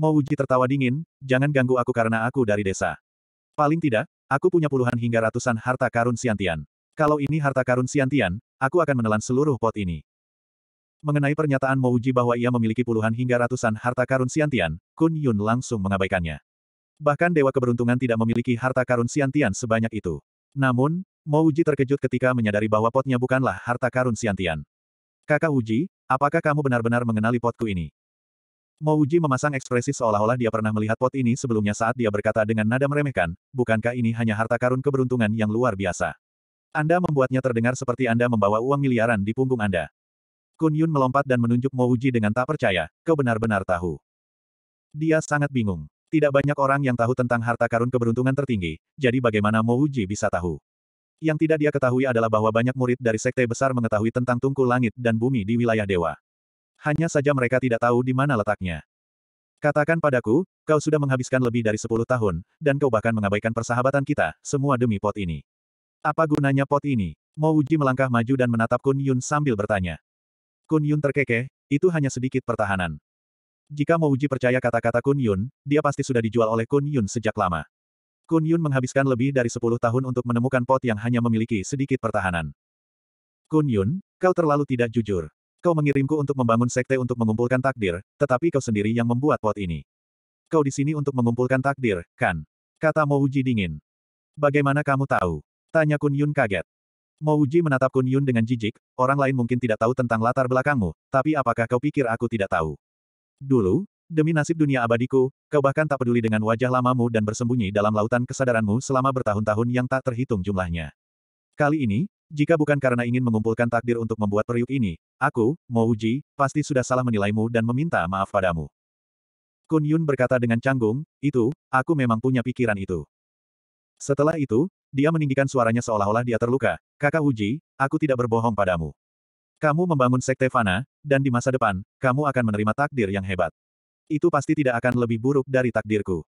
Mo Wuji tertawa dingin, jangan ganggu aku karena aku dari desa. Paling tidak, aku punya puluhan hingga ratusan harta karun Siantian. Kalau ini harta karun Siantian, aku akan menelan seluruh pot ini. Mengenai pernyataan Mo Wuji bahwa ia memiliki puluhan hingga ratusan harta karun Siantian, Kun Yun langsung mengabaikannya. Bahkan Dewa Keberuntungan tidak memiliki harta karun Siantian sebanyak itu. Namun, Mo Uji terkejut ketika menyadari bahwa potnya bukanlah harta karun Siantian. Kakak Uji, apakah kamu benar-benar mengenali potku ini? Mo Uji memasang ekspresi seolah-olah dia pernah melihat pot ini sebelumnya saat dia berkata dengan nada meremehkan, bukankah ini hanya harta karun keberuntungan yang luar biasa? Anda membuatnya terdengar seperti Anda membawa uang miliaran di punggung Anda. Kun Yun melompat dan menunjuk Mo Uji dengan tak percaya, kau benar-benar tahu. Dia sangat bingung. Tidak banyak orang yang tahu tentang harta karun keberuntungan tertinggi, jadi bagaimana Mo Uji bisa tahu? Yang tidak dia ketahui adalah bahwa banyak murid dari sekte besar mengetahui tentang tungku langit dan bumi di wilayah dewa. Hanya saja mereka tidak tahu di mana letaknya. Katakan padaku, kau sudah menghabiskan lebih dari sepuluh tahun, dan kau bahkan mengabaikan persahabatan kita, semua demi pot ini. Apa gunanya pot ini? Mo Uji melangkah maju dan menatap Kun Yun sambil bertanya. Kun Yun terkekeh, itu hanya sedikit pertahanan. Jika uji percaya kata-kata Kun Yun, dia pasti sudah dijual oleh Kun Yun sejak lama. Kun Yun menghabiskan lebih dari 10 tahun untuk menemukan pot yang hanya memiliki sedikit pertahanan. Kun Yun, kau terlalu tidak jujur. Kau mengirimku untuk membangun sekte untuk mengumpulkan takdir, tetapi kau sendiri yang membuat pot ini. Kau di sini untuk mengumpulkan takdir, kan? Kata Uji dingin. Bagaimana kamu tahu? Tanya Kun Yun kaget. Uji menatap Kun Yun dengan jijik, orang lain mungkin tidak tahu tentang latar belakangmu, tapi apakah kau pikir aku tidak tahu? Dulu, demi nasib dunia abadiku, kau bahkan tak peduli dengan wajah lamamu dan bersembunyi dalam lautan kesadaranmu selama bertahun-tahun yang tak terhitung jumlahnya. Kali ini, jika bukan karena ingin mengumpulkan takdir untuk membuat periuk ini, aku, Mouji, pasti sudah salah menilaimu dan meminta maaf padamu. Kun Yun berkata dengan canggung, itu, aku memang punya pikiran itu. Setelah itu, dia meninggikan suaranya seolah-olah dia terluka, kakak Uji, aku tidak berbohong padamu. Kamu membangun sekte Fana, dan di masa depan, kamu akan menerima takdir yang hebat. Itu pasti tidak akan lebih buruk dari takdirku.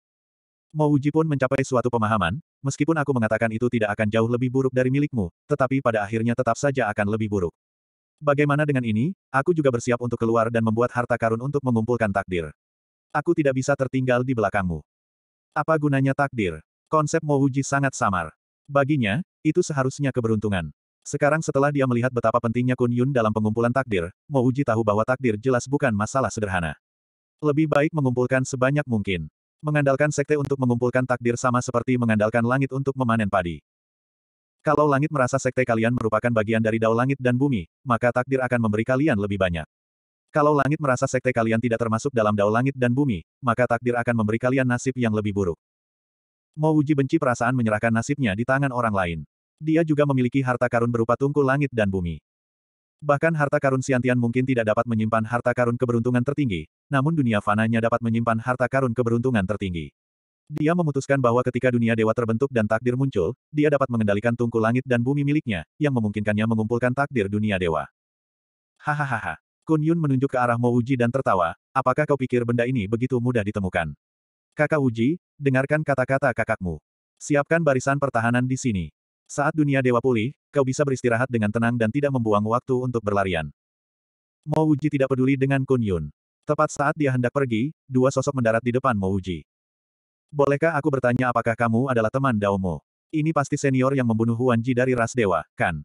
Mouji pun mencapai suatu pemahaman, meskipun aku mengatakan itu tidak akan jauh lebih buruk dari milikmu, tetapi pada akhirnya tetap saja akan lebih buruk. Bagaimana dengan ini, aku juga bersiap untuk keluar dan membuat harta karun untuk mengumpulkan takdir. Aku tidak bisa tertinggal di belakangmu. Apa gunanya takdir? Konsep Mouji sangat samar. Baginya, itu seharusnya keberuntungan. Sekarang setelah dia melihat betapa pentingnya Kun Yun dalam pengumpulan takdir, Mo Uji tahu bahwa takdir jelas bukan masalah sederhana. Lebih baik mengumpulkan sebanyak mungkin. Mengandalkan sekte untuk mengumpulkan takdir sama seperti mengandalkan langit untuk memanen padi. Kalau langit merasa sekte kalian merupakan bagian dari dao langit dan bumi, maka takdir akan memberi kalian lebih banyak. Kalau langit merasa sekte kalian tidak termasuk dalam dao langit dan bumi, maka takdir akan memberi kalian nasib yang lebih buruk. Mo Uji benci perasaan menyerahkan nasibnya di tangan orang lain. Dia juga memiliki harta karun berupa tungku langit dan bumi. Bahkan harta karun Siantian mungkin tidak dapat menyimpan harta karun keberuntungan tertinggi, namun dunia fananya dapat menyimpan harta karun keberuntungan tertinggi. Dia memutuskan bahwa ketika dunia dewa terbentuk dan takdir muncul, dia dapat mengendalikan tungku langit dan bumi miliknya, yang memungkinkannya mengumpulkan takdir dunia dewa. Hahaha. Kun Yun menunjuk ke arah Mo Uji dan tertawa, apakah kau pikir benda ini begitu mudah ditemukan? Kakak Uji, dengarkan kata-kata kakakmu. Siapkan barisan pertahanan di sini. Saat dunia dewa pulih, kau bisa beristirahat dengan tenang dan tidak membuang waktu untuk berlarian. Mo Uji tidak peduli dengan Kun Yun. Tepat saat dia hendak pergi, dua sosok mendarat di depan Mo Uji. Bolehkah aku bertanya apakah kamu adalah teman Daomo? Ini pasti senior yang membunuh Huan Ji dari ras dewa, kan?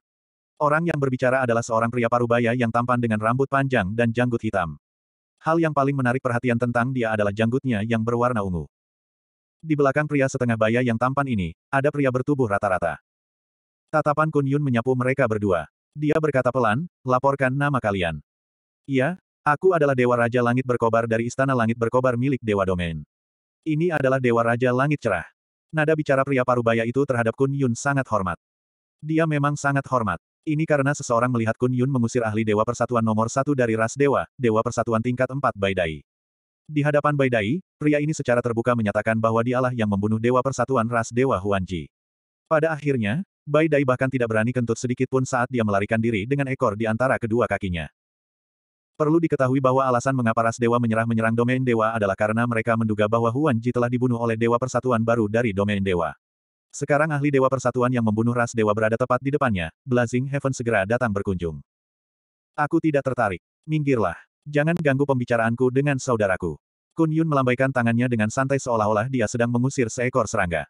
Orang yang berbicara adalah seorang pria parubaya yang tampan dengan rambut panjang dan janggut hitam. Hal yang paling menarik perhatian tentang dia adalah janggutnya yang berwarna ungu. Di belakang pria setengah baya yang tampan ini, ada pria bertubuh rata-rata. Tatapan Kun Yun menyapu mereka berdua. Dia berkata pelan, laporkan nama kalian. Iya, aku adalah Dewa Raja Langit Berkobar dari Istana Langit Berkobar milik Dewa Domain. Ini adalah Dewa Raja Langit Cerah. Nada bicara pria parubaya itu terhadap Kun Yun sangat hormat. Dia memang sangat hormat. Ini karena seseorang melihat Kun Yun mengusir ahli Dewa Persatuan nomor satu dari ras Dewa, Dewa Persatuan tingkat 4 Baidai. Di hadapan Baidai, pria ini secara terbuka menyatakan bahwa dialah yang membunuh Dewa Persatuan ras Dewa Huanji. Pada akhirnya, Bai Dai bahkan tidak berani kentut sedikit pun saat dia melarikan diri dengan ekor di antara kedua kakinya. Perlu diketahui bahwa alasan mengapa ras dewa menyerah menyerang domain dewa adalah karena mereka menduga bahwa Huan Ji telah dibunuh oleh dewa persatuan baru dari domain dewa. Sekarang ahli dewa persatuan yang membunuh ras dewa berada tepat di depannya, Blazing Heaven segera datang berkunjung. Aku tidak tertarik. Minggirlah. Jangan ganggu pembicaraanku dengan saudaraku. Kun Yun melambaikan tangannya dengan santai seolah-olah dia sedang mengusir seekor serangga.